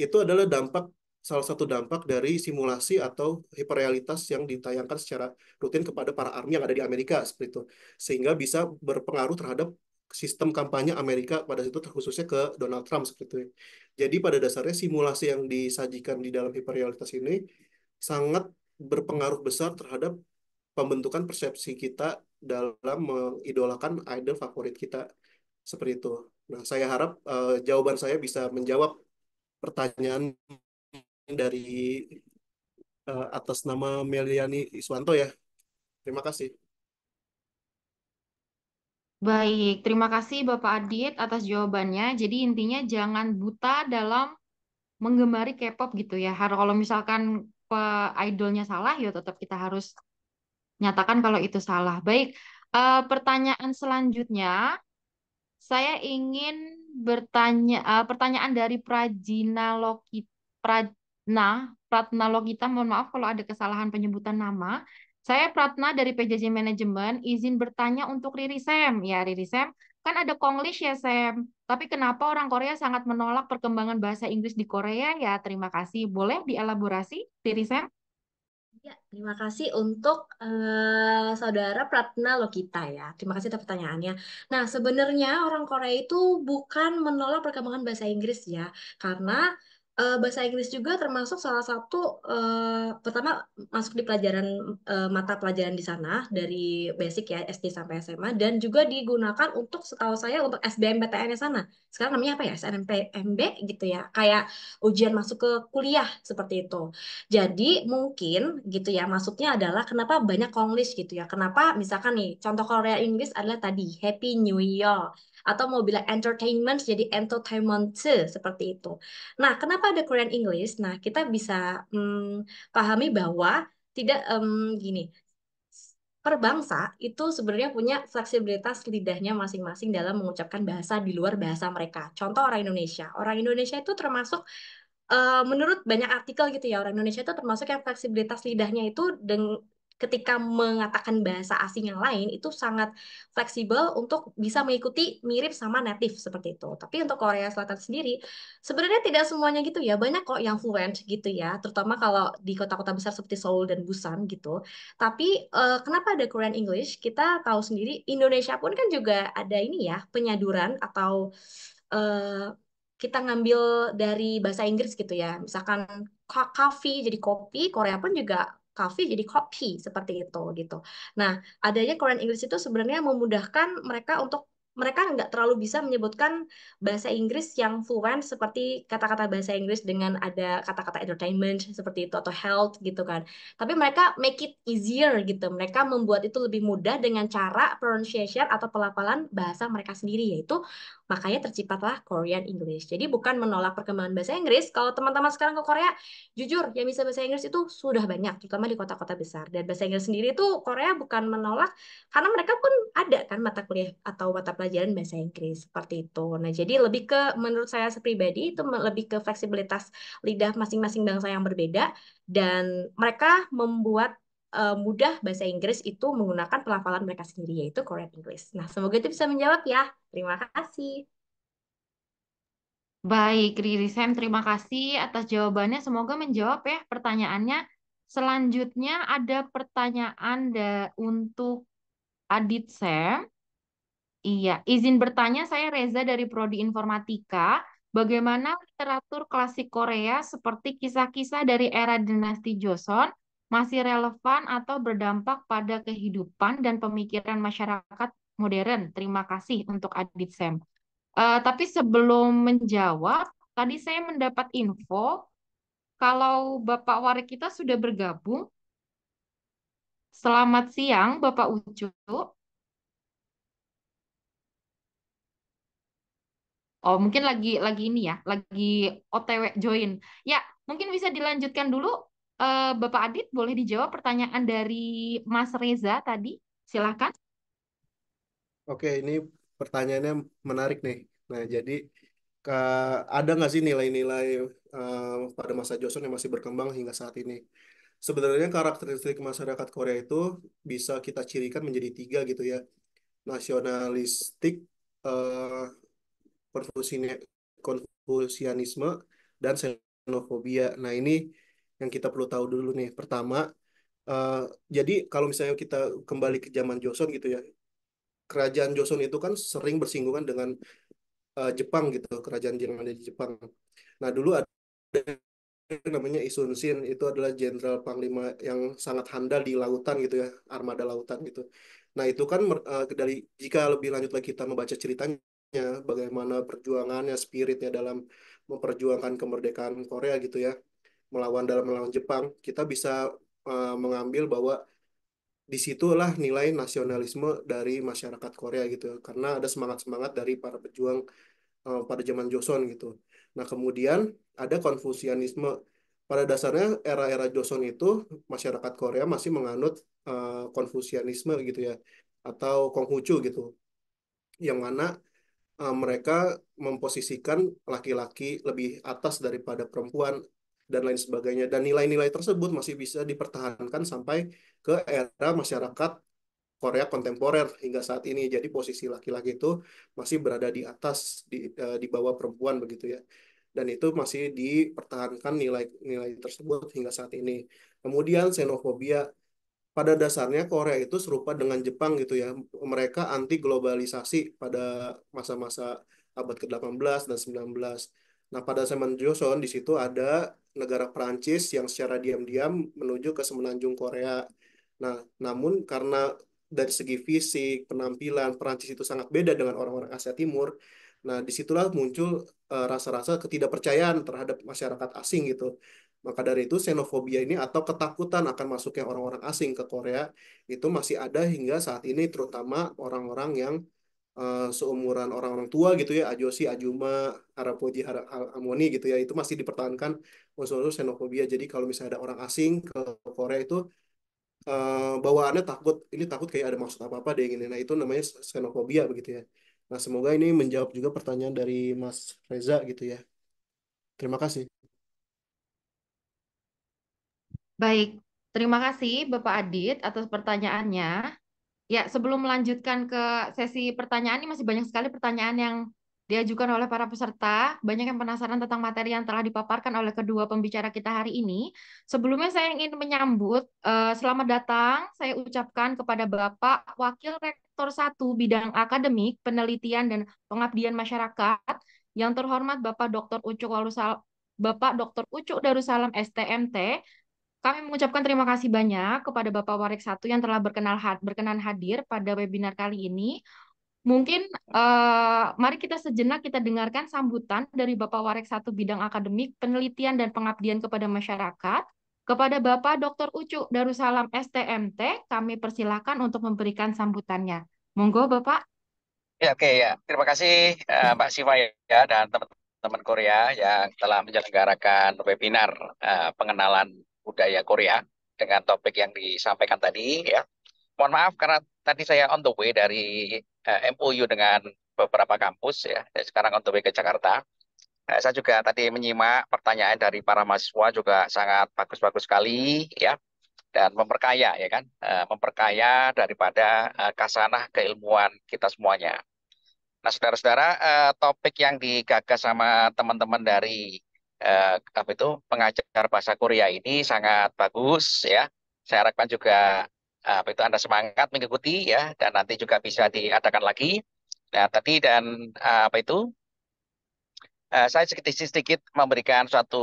itu adalah dampak salah satu dampak dari simulasi atau hiperrealitas yang ditayangkan secara rutin kepada para army yang ada di Amerika seperti itu. Sehingga bisa berpengaruh terhadap sistem kampanye Amerika pada situ terkhususnya ke Donald Trump seperti itu. Jadi pada dasarnya simulasi yang disajikan di dalam hiperrealitas ini sangat berpengaruh besar terhadap pembentukan persepsi kita dalam mengidolakan idol favorit kita seperti itu. Nah, saya harap uh, jawaban saya bisa menjawab pertanyaan dari uh, atas nama Meliani Iswanto ya. Terima kasih. Baik, terima kasih Bapak Adit atas jawabannya. Jadi intinya jangan buta dalam menggemari K-pop gitu ya. Harus kalau misalkan idolnya salah, ya tetap kita harus nyatakan kalau itu salah. Baik, uh, pertanyaan selanjutnya saya ingin bertanya uh, pertanyaan dari Prajina Lokita Pratna Pratna Lokita mohon maaf kalau ada kesalahan penyebutan nama saya Pratna dari PJJ Management izin bertanya untuk Riri Sam ya Riri Sam kan ada Konglish ya Sam tapi kenapa orang Korea sangat menolak perkembangan bahasa Inggris di Korea ya terima kasih boleh dielaborasi Riri Sam Ya, terima kasih untuk uh, saudara Pratna Lokita ya. Terima kasih atas pertanyaannya. Nah, sebenarnya orang Korea itu bukan menolak perkembangan bahasa Inggris ya, karena uh, bahasa Inggris juga termasuk salah satu uh, pertama masuk di pelajaran uh, mata pelajaran di sana dari basic ya SD sampai SMA dan juga digunakan untuk setahu saya untuk sbmptn di sana. Sekarang namanya apa ya? SNMPMB gitu ya. Kayak ujian masuk ke kuliah seperti itu. Jadi mungkin gitu ya maksudnya adalah kenapa banyak Konglish gitu ya. Kenapa misalkan nih contoh Korea Inggris adalah tadi Happy New Year atau mau bilang entertainment jadi entertainment seperti itu. Nah, kenapa ada Korean English? Nah, kita bisa hmm, pahami bahwa tidak um, gini. Perbangsa itu sebenarnya punya fleksibilitas lidahnya masing-masing dalam mengucapkan bahasa di luar bahasa mereka. Contoh orang Indonesia. Orang Indonesia itu termasuk eh, menurut banyak artikel gitu ya orang Indonesia itu termasuk yang fleksibilitas lidahnya itu ketika mengatakan bahasa asing yang lain itu sangat fleksibel untuk bisa mengikuti mirip sama native seperti itu. Tapi untuk Korea Selatan sendiri sebenarnya tidak semuanya gitu ya. Banyak kok yang fluent gitu ya, terutama kalau di kota-kota besar seperti Seoul dan Busan gitu. Tapi uh, kenapa ada Korean English? Kita tahu sendiri Indonesia pun kan juga ada ini ya, penyaduran atau uh, kita ngambil dari bahasa Inggris gitu ya. Misalkan coffee jadi kopi, Korea pun juga coffee jadi kopi seperti itu gitu. Nah, adanya Korean English itu sebenarnya memudahkan mereka untuk mereka nggak terlalu bisa menyebutkan bahasa Inggris yang fluent seperti kata-kata bahasa Inggris dengan ada kata-kata entertainment seperti itu atau health gitu kan. Tapi mereka make it easier gitu. Mereka membuat itu lebih mudah dengan cara pronunciation atau pelafalan bahasa mereka sendiri yaitu Makanya terciptalah Korean English. Jadi bukan menolak perkembangan bahasa Inggris. Kalau teman-teman sekarang ke Korea, jujur yang bisa bahasa Inggris itu sudah banyak, terutama di kota-kota besar. Dan bahasa Inggris sendiri itu Korea bukan menolak karena mereka pun ada kan mata kuliah atau mata pelajaran bahasa Inggris seperti itu. Nah, jadi lebih ke menurut saya pribadi itu lebih ke fleksibilitas lidah masing-masing bangsa yang berbeda dan mereka membuat uh, mudah bahasa Inggris itu menggunakan pelafalan mereka sendiri yaitu Korean English. Nah, semoga itu bisa menjawab ya. Terima kasih. Baik, Riri Sam, terima kasih atas jawabannya. Semoga menjawab ya pertanyaannya. Selanjutnya ada pertanyaan da untuk Adit Sam. Iya, izin bertanya saya Reza dari Prodi Informatika. Bagaimana literatur klasik Korea seperti kisah-kisah dari era dinasti Joseon masih relevan atau berdampak pada kehidupan dan pemikiran masyarakat modern. Terima kasih untuk Adit Sam. Uh, eh, tapi sebelum menjawab, tadi saya mendapat info kalau Bapak Warik kita sudah bergabung. Selamat siang, Bapak Ucu. Oh, mungkin lagi lagi ini ya, lagi OTW join. Ya, mungkin bisa dilanjutkan dulu Eh, Bapak Adit boleh dijawab pertanyaan dari Mas Reza tadi. Silahkan. Oke, ini pertanyaannya menarik nih. Nah, jadi ke, ada nggak sih nilai-nilai uh, pada masa Joseon yang masih berkembang hingga saat ini? Sebenarnya karakteristik masyarakat Korea itu bisa kita cirikan menjadi tiga gitu ya. Nasionalistik, uh, konfusianisme, dan xenofobia. Nah, ini yang kita perlu tahu dulu nih pertama uh, jadi kalau misalnya kita kembali ke zaman Joseon gitu ya kerajaan Joseon itu kan sering bersinggungan dengan uh, Jepang gitu kerajaan yang ada di Jepang nah dulu ada namanya Isunsin itu adalah jenderal panglima yang sangat handal di lautan gitu ya armada lautan gitu nah itu kan uh, dari jika lebih lanjut lagi kita membaca ceritanya bagaimana perjuangannya spiritnya dalam memperjuangkan kemerdekaan Korea gitu ya melawan dalam melawan Jepang, kita bisa uh, mengambil bahwa disitulah nilai nasionalisme dari masyarakat Korea gitu, karena ada semangat-semangat dari para pejuang uh, pada zaman Joseon gitu. Nah kemudian ada Konfusianisme. Pada dasarnya era-era Joseon itu masyarakat Korea masih menganut uh, Konfusianisme gitu ya, atau Konghucu gitu, yang mana mereka memposisikan laki-laki lebih atas daripada perempuan dan lain sebagainya. Dan nilai-nilai tersebut masih bisa dipertahankan sampai ke era masyarakat Korea kontemporer hingga saat ini. Jadi posisi laki-laki itu masih berada di atas di eh, di bawah perempuan begitu ya. Dan itu masih dipertahankan nilai-nilai tersebut hingga saat ini. Kemudian xenofobia pada dasarnya Korea itu serupa dengan Jepang gitu ya. Mereka anti globalisasi pada masa-masa abad ke-18 dan 19 Nah, pada zaman Joseon di situ ada negara Perancis yang secara diam-diam menuju ke semenanjung Korea. Nah, namun karena dari segi fisik, penampilan Perancis itu sangat beda dengan orang-orang Asia Timur. Nah, disitulah muncul rasa eh, rasa-rasa ketidakpercayaan terhadap masyarakat asing gitu. Maka dari itu xenofobia ini atau ketakutan akan masuknya orang-orang asing ke Korea itu masih ada hingga saat ini terutama orang-orang yang uh, seumuran orang-orang tua gitu ya, Ajosi, Ajuma, Harapoji, Har Amoni gitu ya, itu masih dipertahankan unsur-unsur xenofobia. Jadi kalau misalnya ada orang asing ke Korea itu uh, bawaannya takut, ini takut kayak ada maksud apa-apa deh ini. Nah, itu namanya xenofobia begitu ya. Nah, semoga ini menjawab juga pertanyaan dari Mas Reza gitu ya. Terima kasih. Baik, terima kasih Bapak Adit atas pertanyaannya. Ya, sebelum melanjutkan ke sesi pertanyaan, ini masih banyak sekali pertanyaan yang diajukan oleh para peserta. Banyak yang penasaran tentang materi yang telah dipaparkan oleh kedua pembicara kita hari ini. Sebelumnya saya ingin menyambut, uh, selamat datang saya ucapkan kepada Bapak Wakil Rektor 1 Bidang Akademik, Penelitian dan Pengabdian Masyarakat, yang terhormat Bapak Dr. Ucuk Walusal Bapak Dr. Ucuk Darussalam STMT, kami mengucapkan terima kasih banyak kepada Bapak Warek Satu yang telah berkenal berkenan hadir pada webinar kali ini. Mungkin uh, mari kita sejenak kita dengarkan sambutan dari Bapak Warek Satu Bidang Akademik Penelitian dan Pengabdian kepada Masyarakat kepada Bapak Dr. Ucu Darussalam STMT. Kami persilahkan untuk memberikan sambutannya. Monggo Bapak. Ya oke okay, ya. Terima kasih uh, Mbak Siva ya dan teman-teman Korea yang telah menyelenggarakan webinar uh, pengenalan budaya Korea dengan topik yang disampaikan tadi ya. Mohon maaf karena tadi saya on the way dari uh, eh, MOU dengan beberapa kampus ya. Dan sekarang on the way ke Jakarta. Nah, saya juga tadi menyimak pertanyaan dari para mahasiswa juga sangat bagus-bagus sekali ya dan memperkaya ya kan uh, memperkaya daripada uh, kasanah keilmuan kita semuanya. Nah, saudara-saudara, topik yang digagas sama teman-teman dari eh, apa itu pengajar bahasa Korea ini sangat bagus ya. Saya harapkan juga eh, apa itu Anda semangat mengikuti ya dan nanti juga bisa diadakan lagi. Nah, tadi dan eh, apa itu eh, saya sedikit sedikit memberikan suatu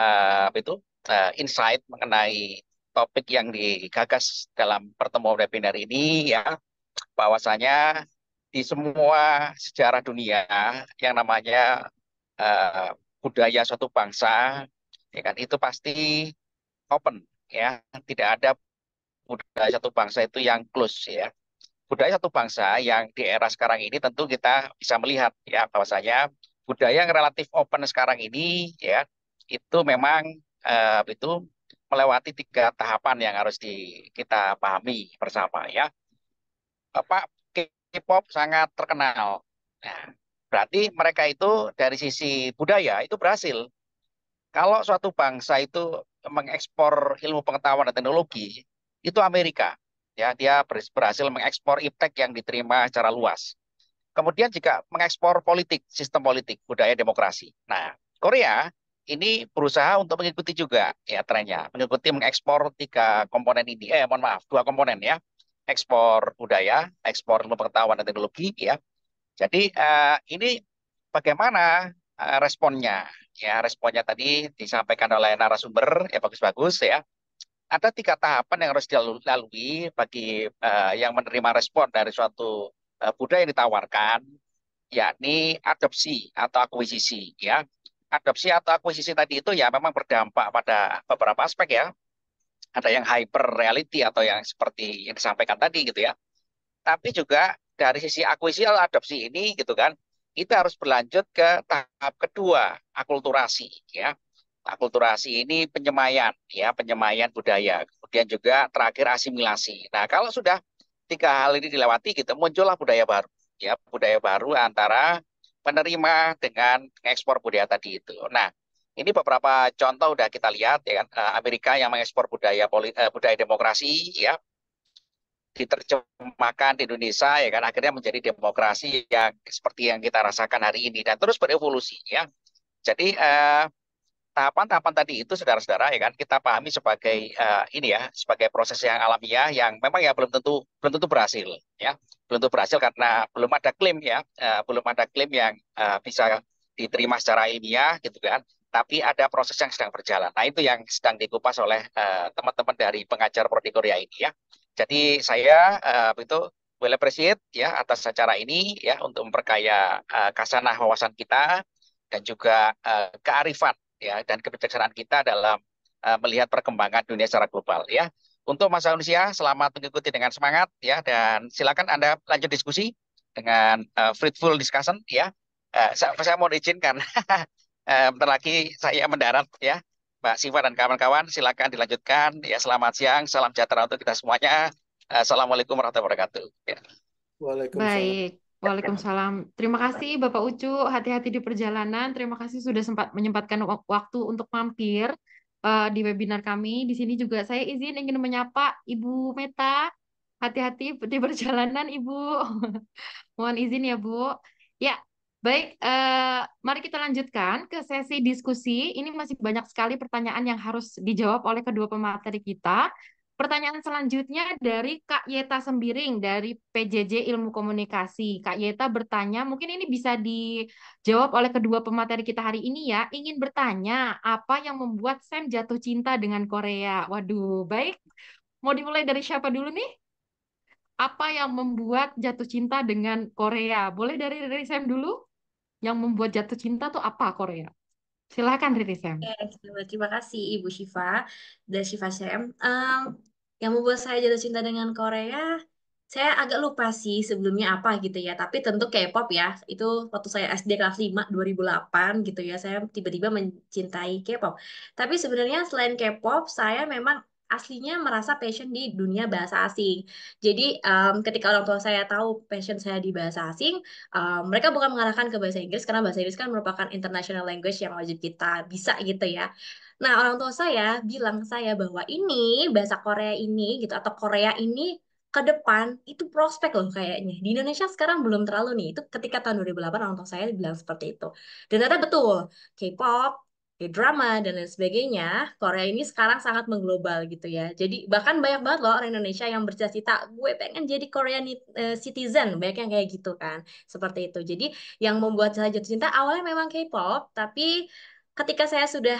eh, apa itu eh, insight mengenai topik yang digagas dalam pertemuan webinar ini ya bahwasanya di semua sejarah dunia yang namanya uh, budaya suatu bangsa ya kan itu pasti open ya tidak ada budaya satu bangsa itu yang close ya budaya satu bangsa yang di era sekarang ini tentu kita bisa melihat ya bahwasanya budaya yang relatif open sekarang ini ya itu memang eh, itu melewati tiga tahapan yang harus di, kita pahami bersama ya Pak K-pop sangat terkenal nah, Berarti mereka itu dari sisi budaya itu berhasil. Kalau suatu bangsa itu mengekspor ilmu pengetahuan dan teknologi, itu Amerika. Ya, dia berhasil mengekspor iptek yang diterima secara luas. Kemudian jika mengekspor politik, sistem politik, budaya demokrasi. Nah, Korea ini berusaha untuk mengikuti juga ya trennya, mengikuti mengekspor tiga komponen ini. Eh, mohon maaf, dua komponen ya. Ekspor budaya, ekspor ilmu pengetahuan dan teknologi ya, jadi uh, ini bagaimana uh, responnya? Ya, responnya tadi disampaikan oleh narasumber ya bagus-bagus ya. Ada tiga tahapan yang harus dilalui bagi uh, yang menerima respon dari suatu uh, budaya yang ditawarkan, yakni adopsi atau akuisisi ya. Adopsi atau akuisisi tadi itu ya memang berdampak pada beberapa aspek ya. Ada yang hyper reality atau yang seperti yang disampaikan tadi gitu ya tapi juga dari sisi akuisisi adopsi ini gitu kan kita harus berlanjut ke tahap kedua akulturasi ya akulturasi ini penyemaian ya penyemaian budaya kemudian juga terakhir asimilasi nah kalau sudah tiga hal ini dilewati gitu muncullah budaya baru ya budaya baru antara penerima dengan ekspor budaya tadi itu nah ini beberapa contoh udah kita lihat ya kan eh, Amerika yang mengekspor budaya eh, budaya demokrasi ya diterjemahkan di Indonesia ya kan akhirnya menjadi demokrasi yang seperti yang kita rasakan hari ini dan terus berevolusi ya. Jadi tahapan eh, tahapan-tahapan tadi itu saudara-saudara ya kan kita pahami sebagai eh, ini ya sebagai proses yang alamiah yang memang ya belum tentu belum tentu berhasil ya belum tentu berhasil karena belum ada klaim ya eh, belum ada klaim yang eh, bisa diterima secara ilmiah gitu kan tapi ada proses yang sedang berjalan nah itu yang sedang dikupas oleh teman eh, teman-teman dari pengajar prodi Korea ini ya jadi saya uh, eh, begitu well appreciate ya atas acara ini ya untuk memperkaya uh, eh, kasanah wawasan kita dan juga uh, kearifan ya dan kebijaksanaan kita dalam uh, melihat perkembangan dunia secara global ya. Untuk masa ya, Indonesia, selamat mengikuti dengan semangat ya dan silakan Anda lanjut diskusi dengan uh, fruitful discussion ya. Uh, saya, saya mohon izin karena uh, bentar lagi saya mendarat ya. Mbak Siva dan kawan-kawan silakan dilanjutkan. Ya selamat siang, salam sejahtera untuk kita semuanya. Assalamualaikum warahmatullahi wabarakatuh. Ya. Waalaikumsalam. Baik. Waalaikumsalam. Terima kasih Bapak Ucu, hati-hati di perjalanan. Terima kasih sudah sempat menyempatkan waktu untuk mampir uh, di webinar kami. Di sini juga saya izin ingin menyapa Ibu Meta. Hati-hati di perjalanan Ibu. Mohon izin ya Bu. Ya, Baik, eh, mari kita lanjutkan ke sesi diskusi. Ini masih banyak sekali pertanyaan yang harus dijawab oleh kedua pemateri kita. Pertanyaan selanjutnya dari Kak Yeta Sembiring dari PJJ Ilmu Komunikasi. Kak Yeta bertanya, mungkin ini bisa dijawab oleh kedua pemateri kita hari ini ya. Ingin bertanya, apa yang membuat Sam jatuh cinta dengan Korea? Waduh, baik. Mau dimulai dari siapa dulu nih? Apa yang membuat jatuh cinta dengan Korea? Boleh dari, dari Sam dulu? yang membuat jatuh cinta tuh apa Korea? Silahkan Riri Sam. Eh terima kasih Ibu Shiva dan Shiva Sam. Um, yang membuat saya jatuh cinta dengan Korea, saya agak lupa sih sebelumnya apa gitu ya. Tapi tentu K-pop ya. Itu waktu saya SD kelas 5 2008 gitu ya. Saya tiba-tiba mencintai K-pop. Tapi sebenarnya selain K-pop, saya memang aslinya merasa passion di dunia bahasa asing. Jadi um, ketika orang tua saya tahu passion saya di bahasa asing, um, mereka bukan mengarahkan ke bahasa Inggris karena bahasa Inggris kan merupakan international language yang wajib kita bisa gitu ya. Nah orang tua saya bilang saya bahwa ini bahasa Korea ini gitu atau Korea ini ke depan itu prospek loh kayaknya. Di Indonesia sekarang belum terlalu nih. Itu ketika tahun 2008 orang tua saya bilang seperti itu. Dan ternyata betul, K-pop drama dan lain sebagainya, Korea ini sekarang sangat mengglobal gitu ya. Jadi bahkan banyak banget loh orang Indonesia yang bercita-cita, gue pengen jadi Korean eh, citizen, banyak yang kayak gitu kan, seperti itu. Jadi yang membuat saya jatuh cinta awalnya memang K-pop, tapi ketika saya sudah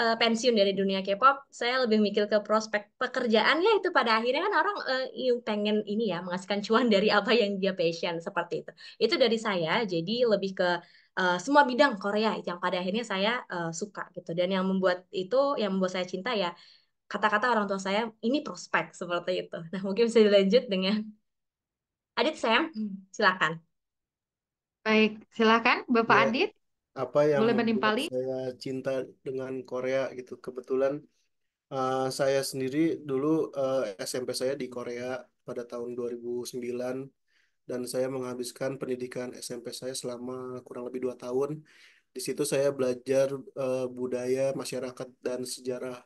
uh, pensiun dari dunia K-pop, saya lebih mikir ke prospek pekerjaannya itu pada akhirnya kan orang uh, pengen ini ya menghasilkan cuan dari apa yang dia passion seperti itu. Itu dari saya, jadi lebih ke uh, semua bidang Korea yang pada akhirnya saya uh, suka gitu dan yang membuat itu yang membuat saya cinta ya kata-kata orang tua saya ini prospek seperti itu. Nah mungkin bisa dilanjut dengan Adit Sam, hmm. silakan. Baik, silakan Bapak ya, Adit. Apa yang boleh menimpali? Saya cinta dengan Korea gitu kebetulan uh, saya sendiri dulu uh, SMP saya di Korea pada tahun 2009 dan saya menghabiskan pendidikan SMP saya selama kurang lebih dua tahun. Di situ saya belajar uh, budaya masyarakat dan sejarah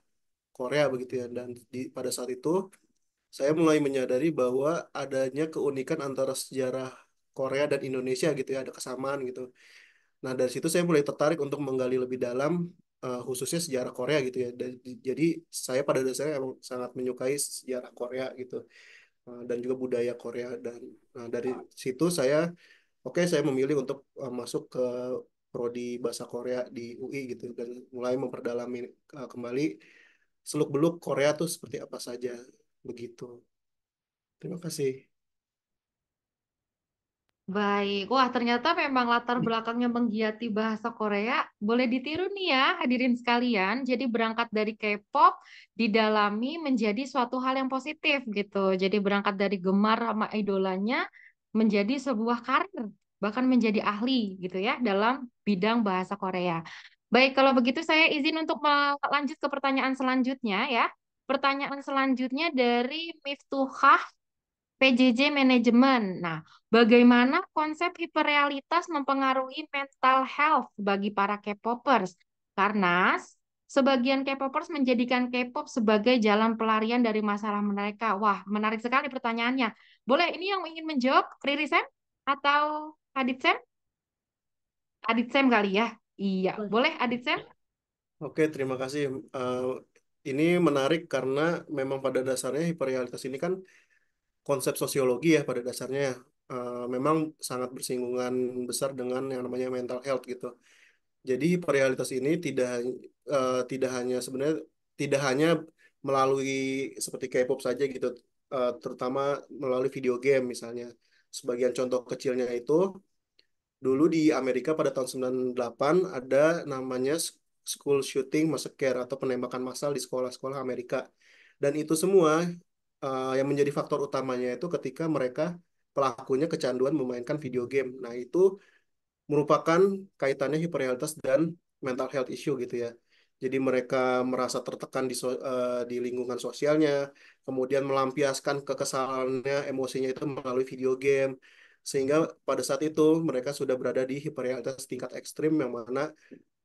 Korea begitu ya. Dan di, pada saat itu saya mulai menyadari bahwa adanya keunikan antara sejarah Korea dan Indonesia gitu ya, ada kesamaan gitu. Nah dari situ saya mulai tertarik untuk menggali lebih dalam uh, khususnya sejarah Korea gitu ya. Dan, jadi saya pada dasarnya emang sangat menyukai sejarah Korea gitu Eh, dan juga budaya Korea dan nah, dari situ saya oke okay, saya memilih untuk eh, masuk ke prodi bahasa Korea di UI gitu dan mulai memperdalami uh, kembali seluk-beluk Korea tuh seperti apa saja begitu. Terima kasih. Baik, wah ternyata memang latar hmm. belakangnya menggiati bahasa Korea boleh ditiru nih ya hadirin sekalian. Jadi berangkat dari K-pop didalami menjadi suatu hal yang positif gitu. Jadi berangkat dari gemar sama idolanya menjadi sebuah karir, bahkan menjadi ahli gitu ya dalam bidang bahasa Korea. Baik, kalau begitu saya izin untuk melanjut ke pertanyaan selanjutnya ya. Pertanyaan selanjutnya dari Miftuhah PJJ manajemen. Nah, bagaimana konsep hiperrealitas mempengaruhi mental health bagi para K-popers? Karena sebagian K-popers menjadikan K-pop sebagai jalan pelarian dari masalah mereka. Wah, menarik sekali pertanyaannya. Boleh ini yang ingin menjawab, Riri Sam atau Adit Sam? Adit Sam kali ya. Iya, boleh Adit Sam? Iya. Oke, terima kasih. Uh, ini menarik karena memang pada dasarnya hiperrealitas ini kan konsep sosiologi ya pada dasarnya uh, memang sangat bersinggungan besar dengan yang namanya mental health gitu. Jadi realitas ini tidak uh, tidak hanya sebenarnya tidak hanya melalui seperti K-pop saja gitu, uh, terutama melalui video game misalnya. Sebagian contoh kecilnya itu dulu di Amerika pada tahun 98 ada namanya school shooting massacre atau penembakan massal di sekolah-sekolah Amerika. Dan itu semua uh, yang menjadi faktor utamanya itu ketika mereka pelakunya kecanduan memainkan video game. Nah, itu merupakan kaitannya hiperrealitas dan mental health issue gitu ya. Jadi mereka merasa tertekan di so, uh, di lingkungan sosialnya, kemudian melampiaskan kekesalannya, emosinya itu melalui video game. Sehingga pada saat itu mereka sudah berada di hiperrealitas tingkat ekstrim yang mana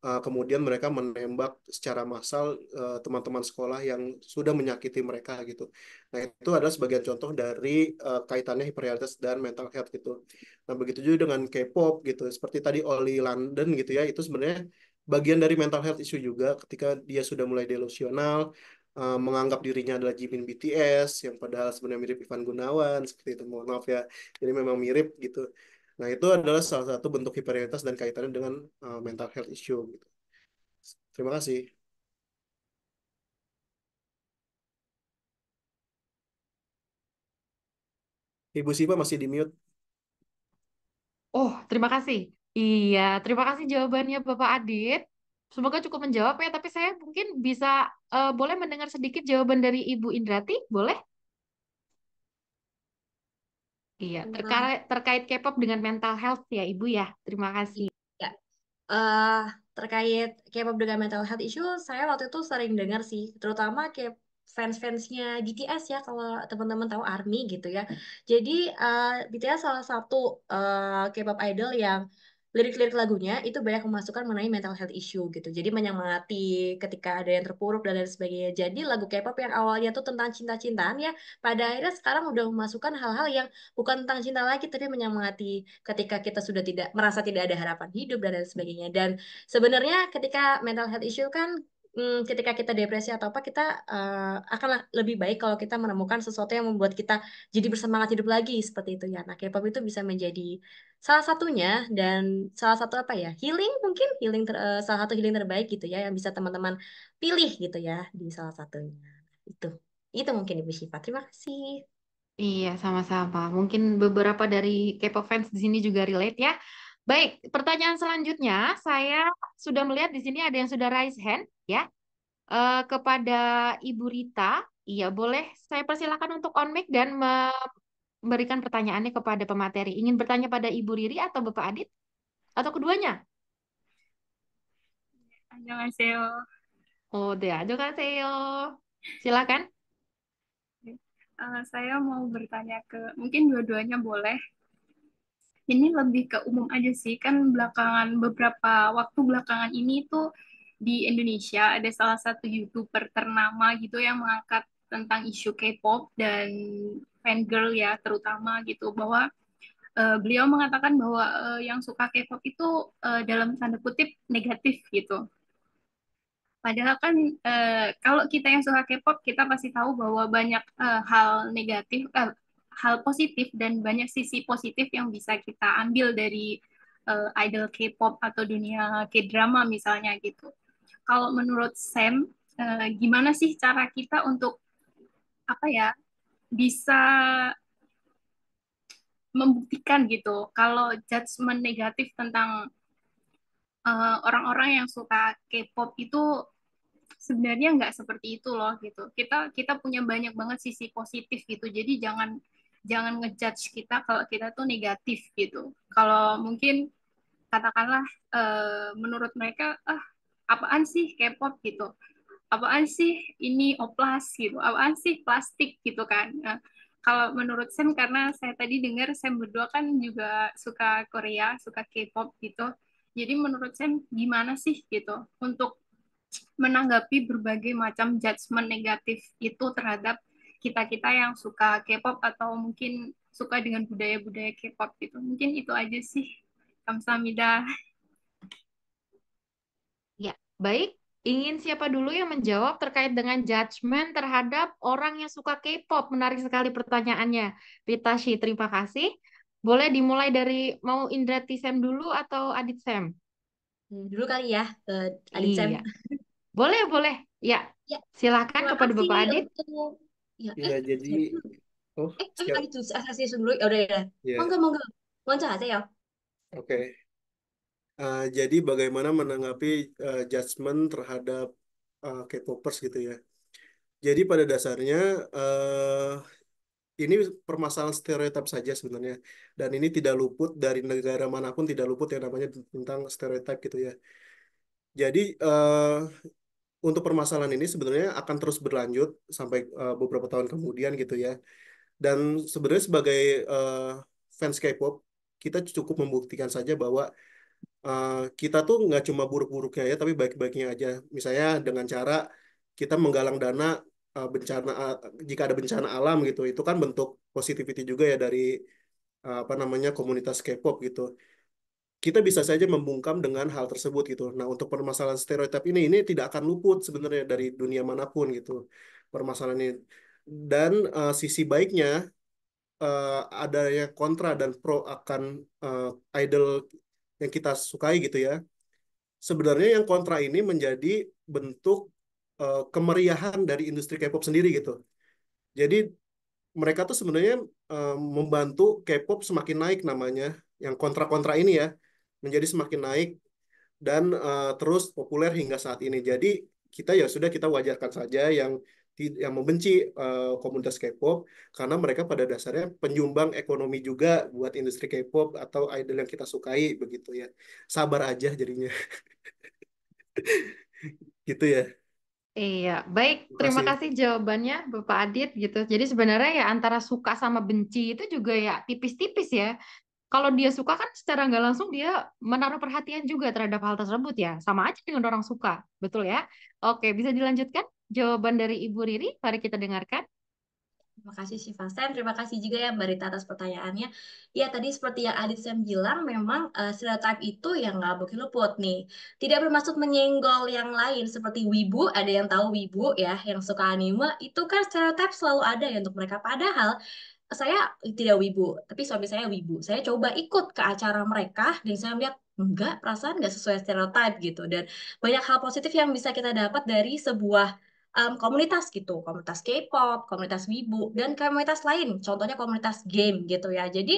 uh, kemudian mereka menembak secara massal eh, teman-teman uh, sekolah yang sudah menyakiti mereka gitu. Nah itu adalah sebagian contoh dari uh, kaitannya hiperrealitas dan mental health gitu. Nah begitu juga dengan K-pop gitu, seperti tadi Oli London gitu ya, itu sebenarnya bagian dari mental health issue juga ketika dia sudah mulai delusional, menganggap dirinya adalah Jimin BTS yang padahal sebenarnya mirip Ivan Gunawan seperti itu mohon maaf ya jadi memang mirip gitu Nah, itu adalah salah satu bentuk hiperrealitas dan kaitannya dengan uh, mental health issue gitu. Terima kasih. Ibu Siva masih di mute. Oh, terima kasih. Iya, terima kasih jawabannya Bapak Adit. Semoga cukup menjawab ya, tapi saya mungkin bisa uh, boleh mendengar sedikit jawaban dari Ibu Indrati, boleh? Iya, iya, terkait terkait K-pop dengan mental health ya, Ibu ya. Terima kasih. Ya. Uh, terkait K-pop dengan mental health issue, saya waktu itu sering dengar sih, terutama K fans-fansnya BTS ya kalau teman-teman tahu ARMY gitu ya. Hmm. Jadi uh, eh, BTS salah satu uh, K-pop idol yang lirik-lirik lagunya itu banyak memasukkan mengenai mental health issue gitu. Jadi menyemangati ketika ada yang terpuruk dan lain sebagainya. Jadi lagu K-pop yang awalnya tuh tentang cinta-cintaan ya, pada akhirnya sekarang udah memasukkan hal-hal yang bukan tentang cinta lagi, tapi menyemangati ketika kita sudah tidak merasa tidak ada harapan hidup dan lain sebagainya. Dan sebenarnya ketika mental health issue kan hmm, ketika kita depresi atau apa kita uh, akan lebih baik kalau kita menemukan sesuatu yang membuat kita jadi bersemangat hidup lagi seperti itu ya. Nah, K-pop itu bisa menjadi salah satunya dan salah satu apa ya healing mungkin healing ter, uh, salah satu healing terbaik gitu ya yang bisa teman-teman pilih gitu ya di salah satunya itu itu mungkin Ibu Syifa terima kasih. Iya, sama-sama. Mungkin beberapa dari K-pop fans di sini juga relate ya. Baik, pertanyaan selanjutnya saya sudah melihat di sini ada yang sudah raise hand ya. Eh, kepada Ibu Rita, iya boleh saya persilakan untuk on mic dan memberikan pertanyaannya kepada pemateri. Ingin bertanya pada Ibu Riri atau Bapak Adit atau keduanya? Annyeonghaseyo. Oh, deh, annyeonghaseyo. Silakan. Uh, saya mau bertanya ke mungkin dua-duanya boleh ini lebih ke umum aja sih kan belakangan beberapa waktu belakangan ini tuh di Indonesia ada salah satu youtuber ternama gitu yang mengangkat tentang isu K-pop dan fan girl ya terutama gitu bahwa uh, beliau mengatakan bahwa uh, yang suka K-pop itu uh, dalam tanda kutip negatif gitu. Padahal kan uh, kalau kita yang suka K-pop, kita pasti tahu bahwa banyak uh, hal negatif, uh, hal positif dan banyak sisi positif yang bisa kita ambil dari uh, idol K-pop atau dunia K-drama misalnya gitu. Kalau menurut Sam, uh, gimana sih cara kita untuk apa ya bisa membuktikan gitu kalau judgement negatif tentang eh, orang-orang uh, yang suka K-pop itu sebenarnya nggak seperti itu loh gitu. Kita kita punya banyak banget sisi positif gitu. Jadi jangan jangan ngejudge kita kalau kita tuh negatif gitu. Kalau mungkin katakanlah e, menurut mereka ah apaan sih K-pop gitu. Apaan sih ini oplas gitu. Apaan sih plastik gitu kan. Nah, kalau menurut Sam karena saya tadi dengar Sam berdua kan juga suka Korea, suka K-pop gitu. Jadi menurut Sam gimana sih gitu untuk menanggapi berbagai macam judgement negatif itu terhadap kita-kita yang suka K-pop atau mungkin suka dengan budaya-budaya K-pop gitu. Mungkin itu aja sih. Kamsahamnida. Ya, baik. Ingin siapa dulu yang menjawab terkait dengan judgement terhadap orang yang suka K-pop? Menarik sekali pertanyaannya. Pitashi, terima kasih. Boleh dimulai dari mau Indra Tisem dulu atau Adit Sem hmm, Dulu kali ya, ke Adit iya. Boleh, boleh. Ya, ya. silahkan kepada Bapak Adit. Untuk Ya, ya, jadi oh, eh, siap. itu assassination dulu. Ya udah ya. Iya. monggo Monggo, monggo. aja ya. Oke. Okay. Uh, eh, jadi bagaimana menanggapi uh, judgement terhadap uh, K-popers gitu ya. Jadi pada dasarnya uh, ini permasalahan stereotip saja sebenarnya dan ini tidak luput dari negara manapun tidak luput yang namanya tentang stereotip gitu ya. Jadi uh, untuk permasalahan ini sebenarnya akan terus berlanjut sampai uh, beberapa tahun kemudian gitu ya. Dan sebenarnya sebagai uh, fans K-pop, kita cukup membuktikan saja bahwa uh, kita tuh nggak cuma buruk-buruknya ya, tapi baik-baiknya aja. Misalnya dengan cara kita menggalang dana uh, bencana uh, jika ada bencana alam gitu, itu kan bentuk positivity juga ya dari uh, apa namanya komunitas K-pop gitu kita bisa saja membungkam dengan hal tersebut gitu. Nah, untuk permasalahan stereotip ini ini tidak akan luput sebenarnya dari dunia manapun gitu. Permasalahan ini dan uh, sisi baiknya uh, yang kontra dan pro akan uh, idol yang kita sukai gitu ya. Sebenarnya yang kontra ini menjadi bentuk uh, kemeriahan dari industri K-pop sendiri gitu. Jadi mereka tuh sebenarnya uh, membantu K-pop semakin naik namanya yang kontra-kontra ini ya menjadi semakin naik dan uh, terus populer hingga saat ini. Jadi kita ya sudah kita wajarkan saja yang yang membenci uh, komunitas K-pop karena mereka pada dasarnya penyumbang ekonomi juga buat industri K-pop atau idol yang kita sukai begitu ya. Sabar aja jadinya. gitu ya. Iya, baik. Terima kasih. kasih jawabannya Bapak Adit gitu. Jadi sebenarnya ya antara suka sama benci itu juga ya tipis-tipis ya kalau dia suka kan secara nggak langsung dia menaruh perhatian juga terhadap hal tersebut ya. Sama aja dengan orang suka, betul ya? Oke, bisa dilanjutkan jawaban dari Ibu Riri. Mari kita dengarkan. Terima kasih Syifa Sam, terima kasih juga ya Mbak Rita atas pertanyaannya. Ya tadi seperti yang Adit Sam bilang, memang uh, stereotype itu yang nggak boleh luput nih. Tidak bermaksud menyenggol yang lain seperti wibu, ada yang tahu wibu ya, yang suka anime, itu kan stereotype selalu ada ya untuk mereka. Padahal saya tidak wibu, tapi suami saya wibu. Saya coba ikut ke acara mereka dan saya melihat enggak perasaan enggak sesuai stereotip gitu dan banyak hal positif yang bisa kita dapat dari sebuah um, komunitas gitu, komunitas K-pop, komunitas wibu dan komunitas lain. Contohnya komunitas game gitu ya. Jadi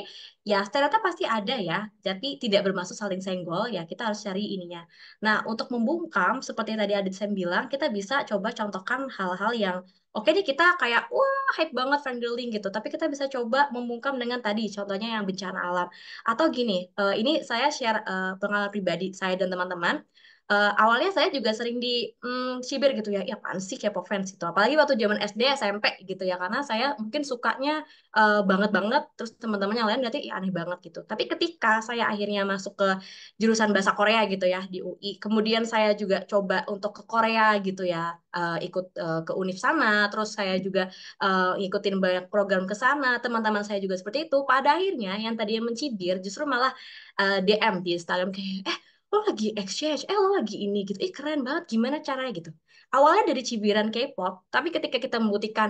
ya stereotype pasti ada ya, tapi tidak bermaksud saling senggol ya. Kita harus cari ininya. Nah, untuk membungkam seperti tadi Adit Sam bilang, kita bisa coba contohkan hal-hal yang Oke nih kita kayak wah hype banget friendly gitu, tapi kita bisa coba membungkam dengan tadi contohnya yang bencana alam. Atau gini, uh, ini saya share uh, pengalaman pribadi saya dan teman-teman uh, awalnya saya juga sering di mm, cibir gitu ya, ya apaan sih K-pop fans itu. Apalagi waktu zaman SD, SMP gitu ya, karena saya mungkin sukanya uh, eh, banget-banget, terus teman-teman yang lain berarti ya aneh banget gitu. Tapi ketika saya akhirnya masuk ke jurusan bahasa Korea gitu ya di UI, kemudian saya juga coba untuk ke Korea gitu ya, uh, ikut uh, ke univ sana, terus saya juga uh, ikutin banyak program ke sana, teman-teman saya juga seperti itu. Pada akhirnya yang tadinya mencibir justru malah uh, DM di Instagram kayak eh lo lagi exchange, eh lo lagi ini gitu, ih keren banget, gimana caranya gitu. Awalnya dari cibiran K-pop, tapi ketika kita membuktikan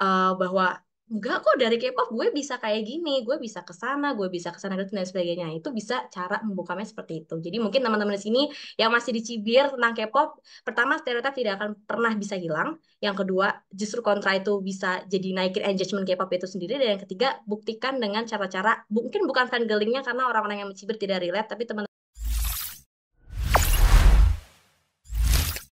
uh, bahwa enggak kok dari K-pop gue bisa kayak gini, gue bisa ke sana, gue bisa ke sana dan sebagainya. Itu bisa cara membukanya seperti itu. Jadi mungkin teman-teman di sini yang masih dicibir tentang K-pop, pertama stereotip tidak akan pernah bisa hilang, yang kedua justru kontra itu bisa jadi naikin engagement K-pop itu sendiri dan yang ketiga buktikan dengan cara-cara mungkin bukan fan girlingnya karena orang-orang yang mencibir tidak relate tapi teman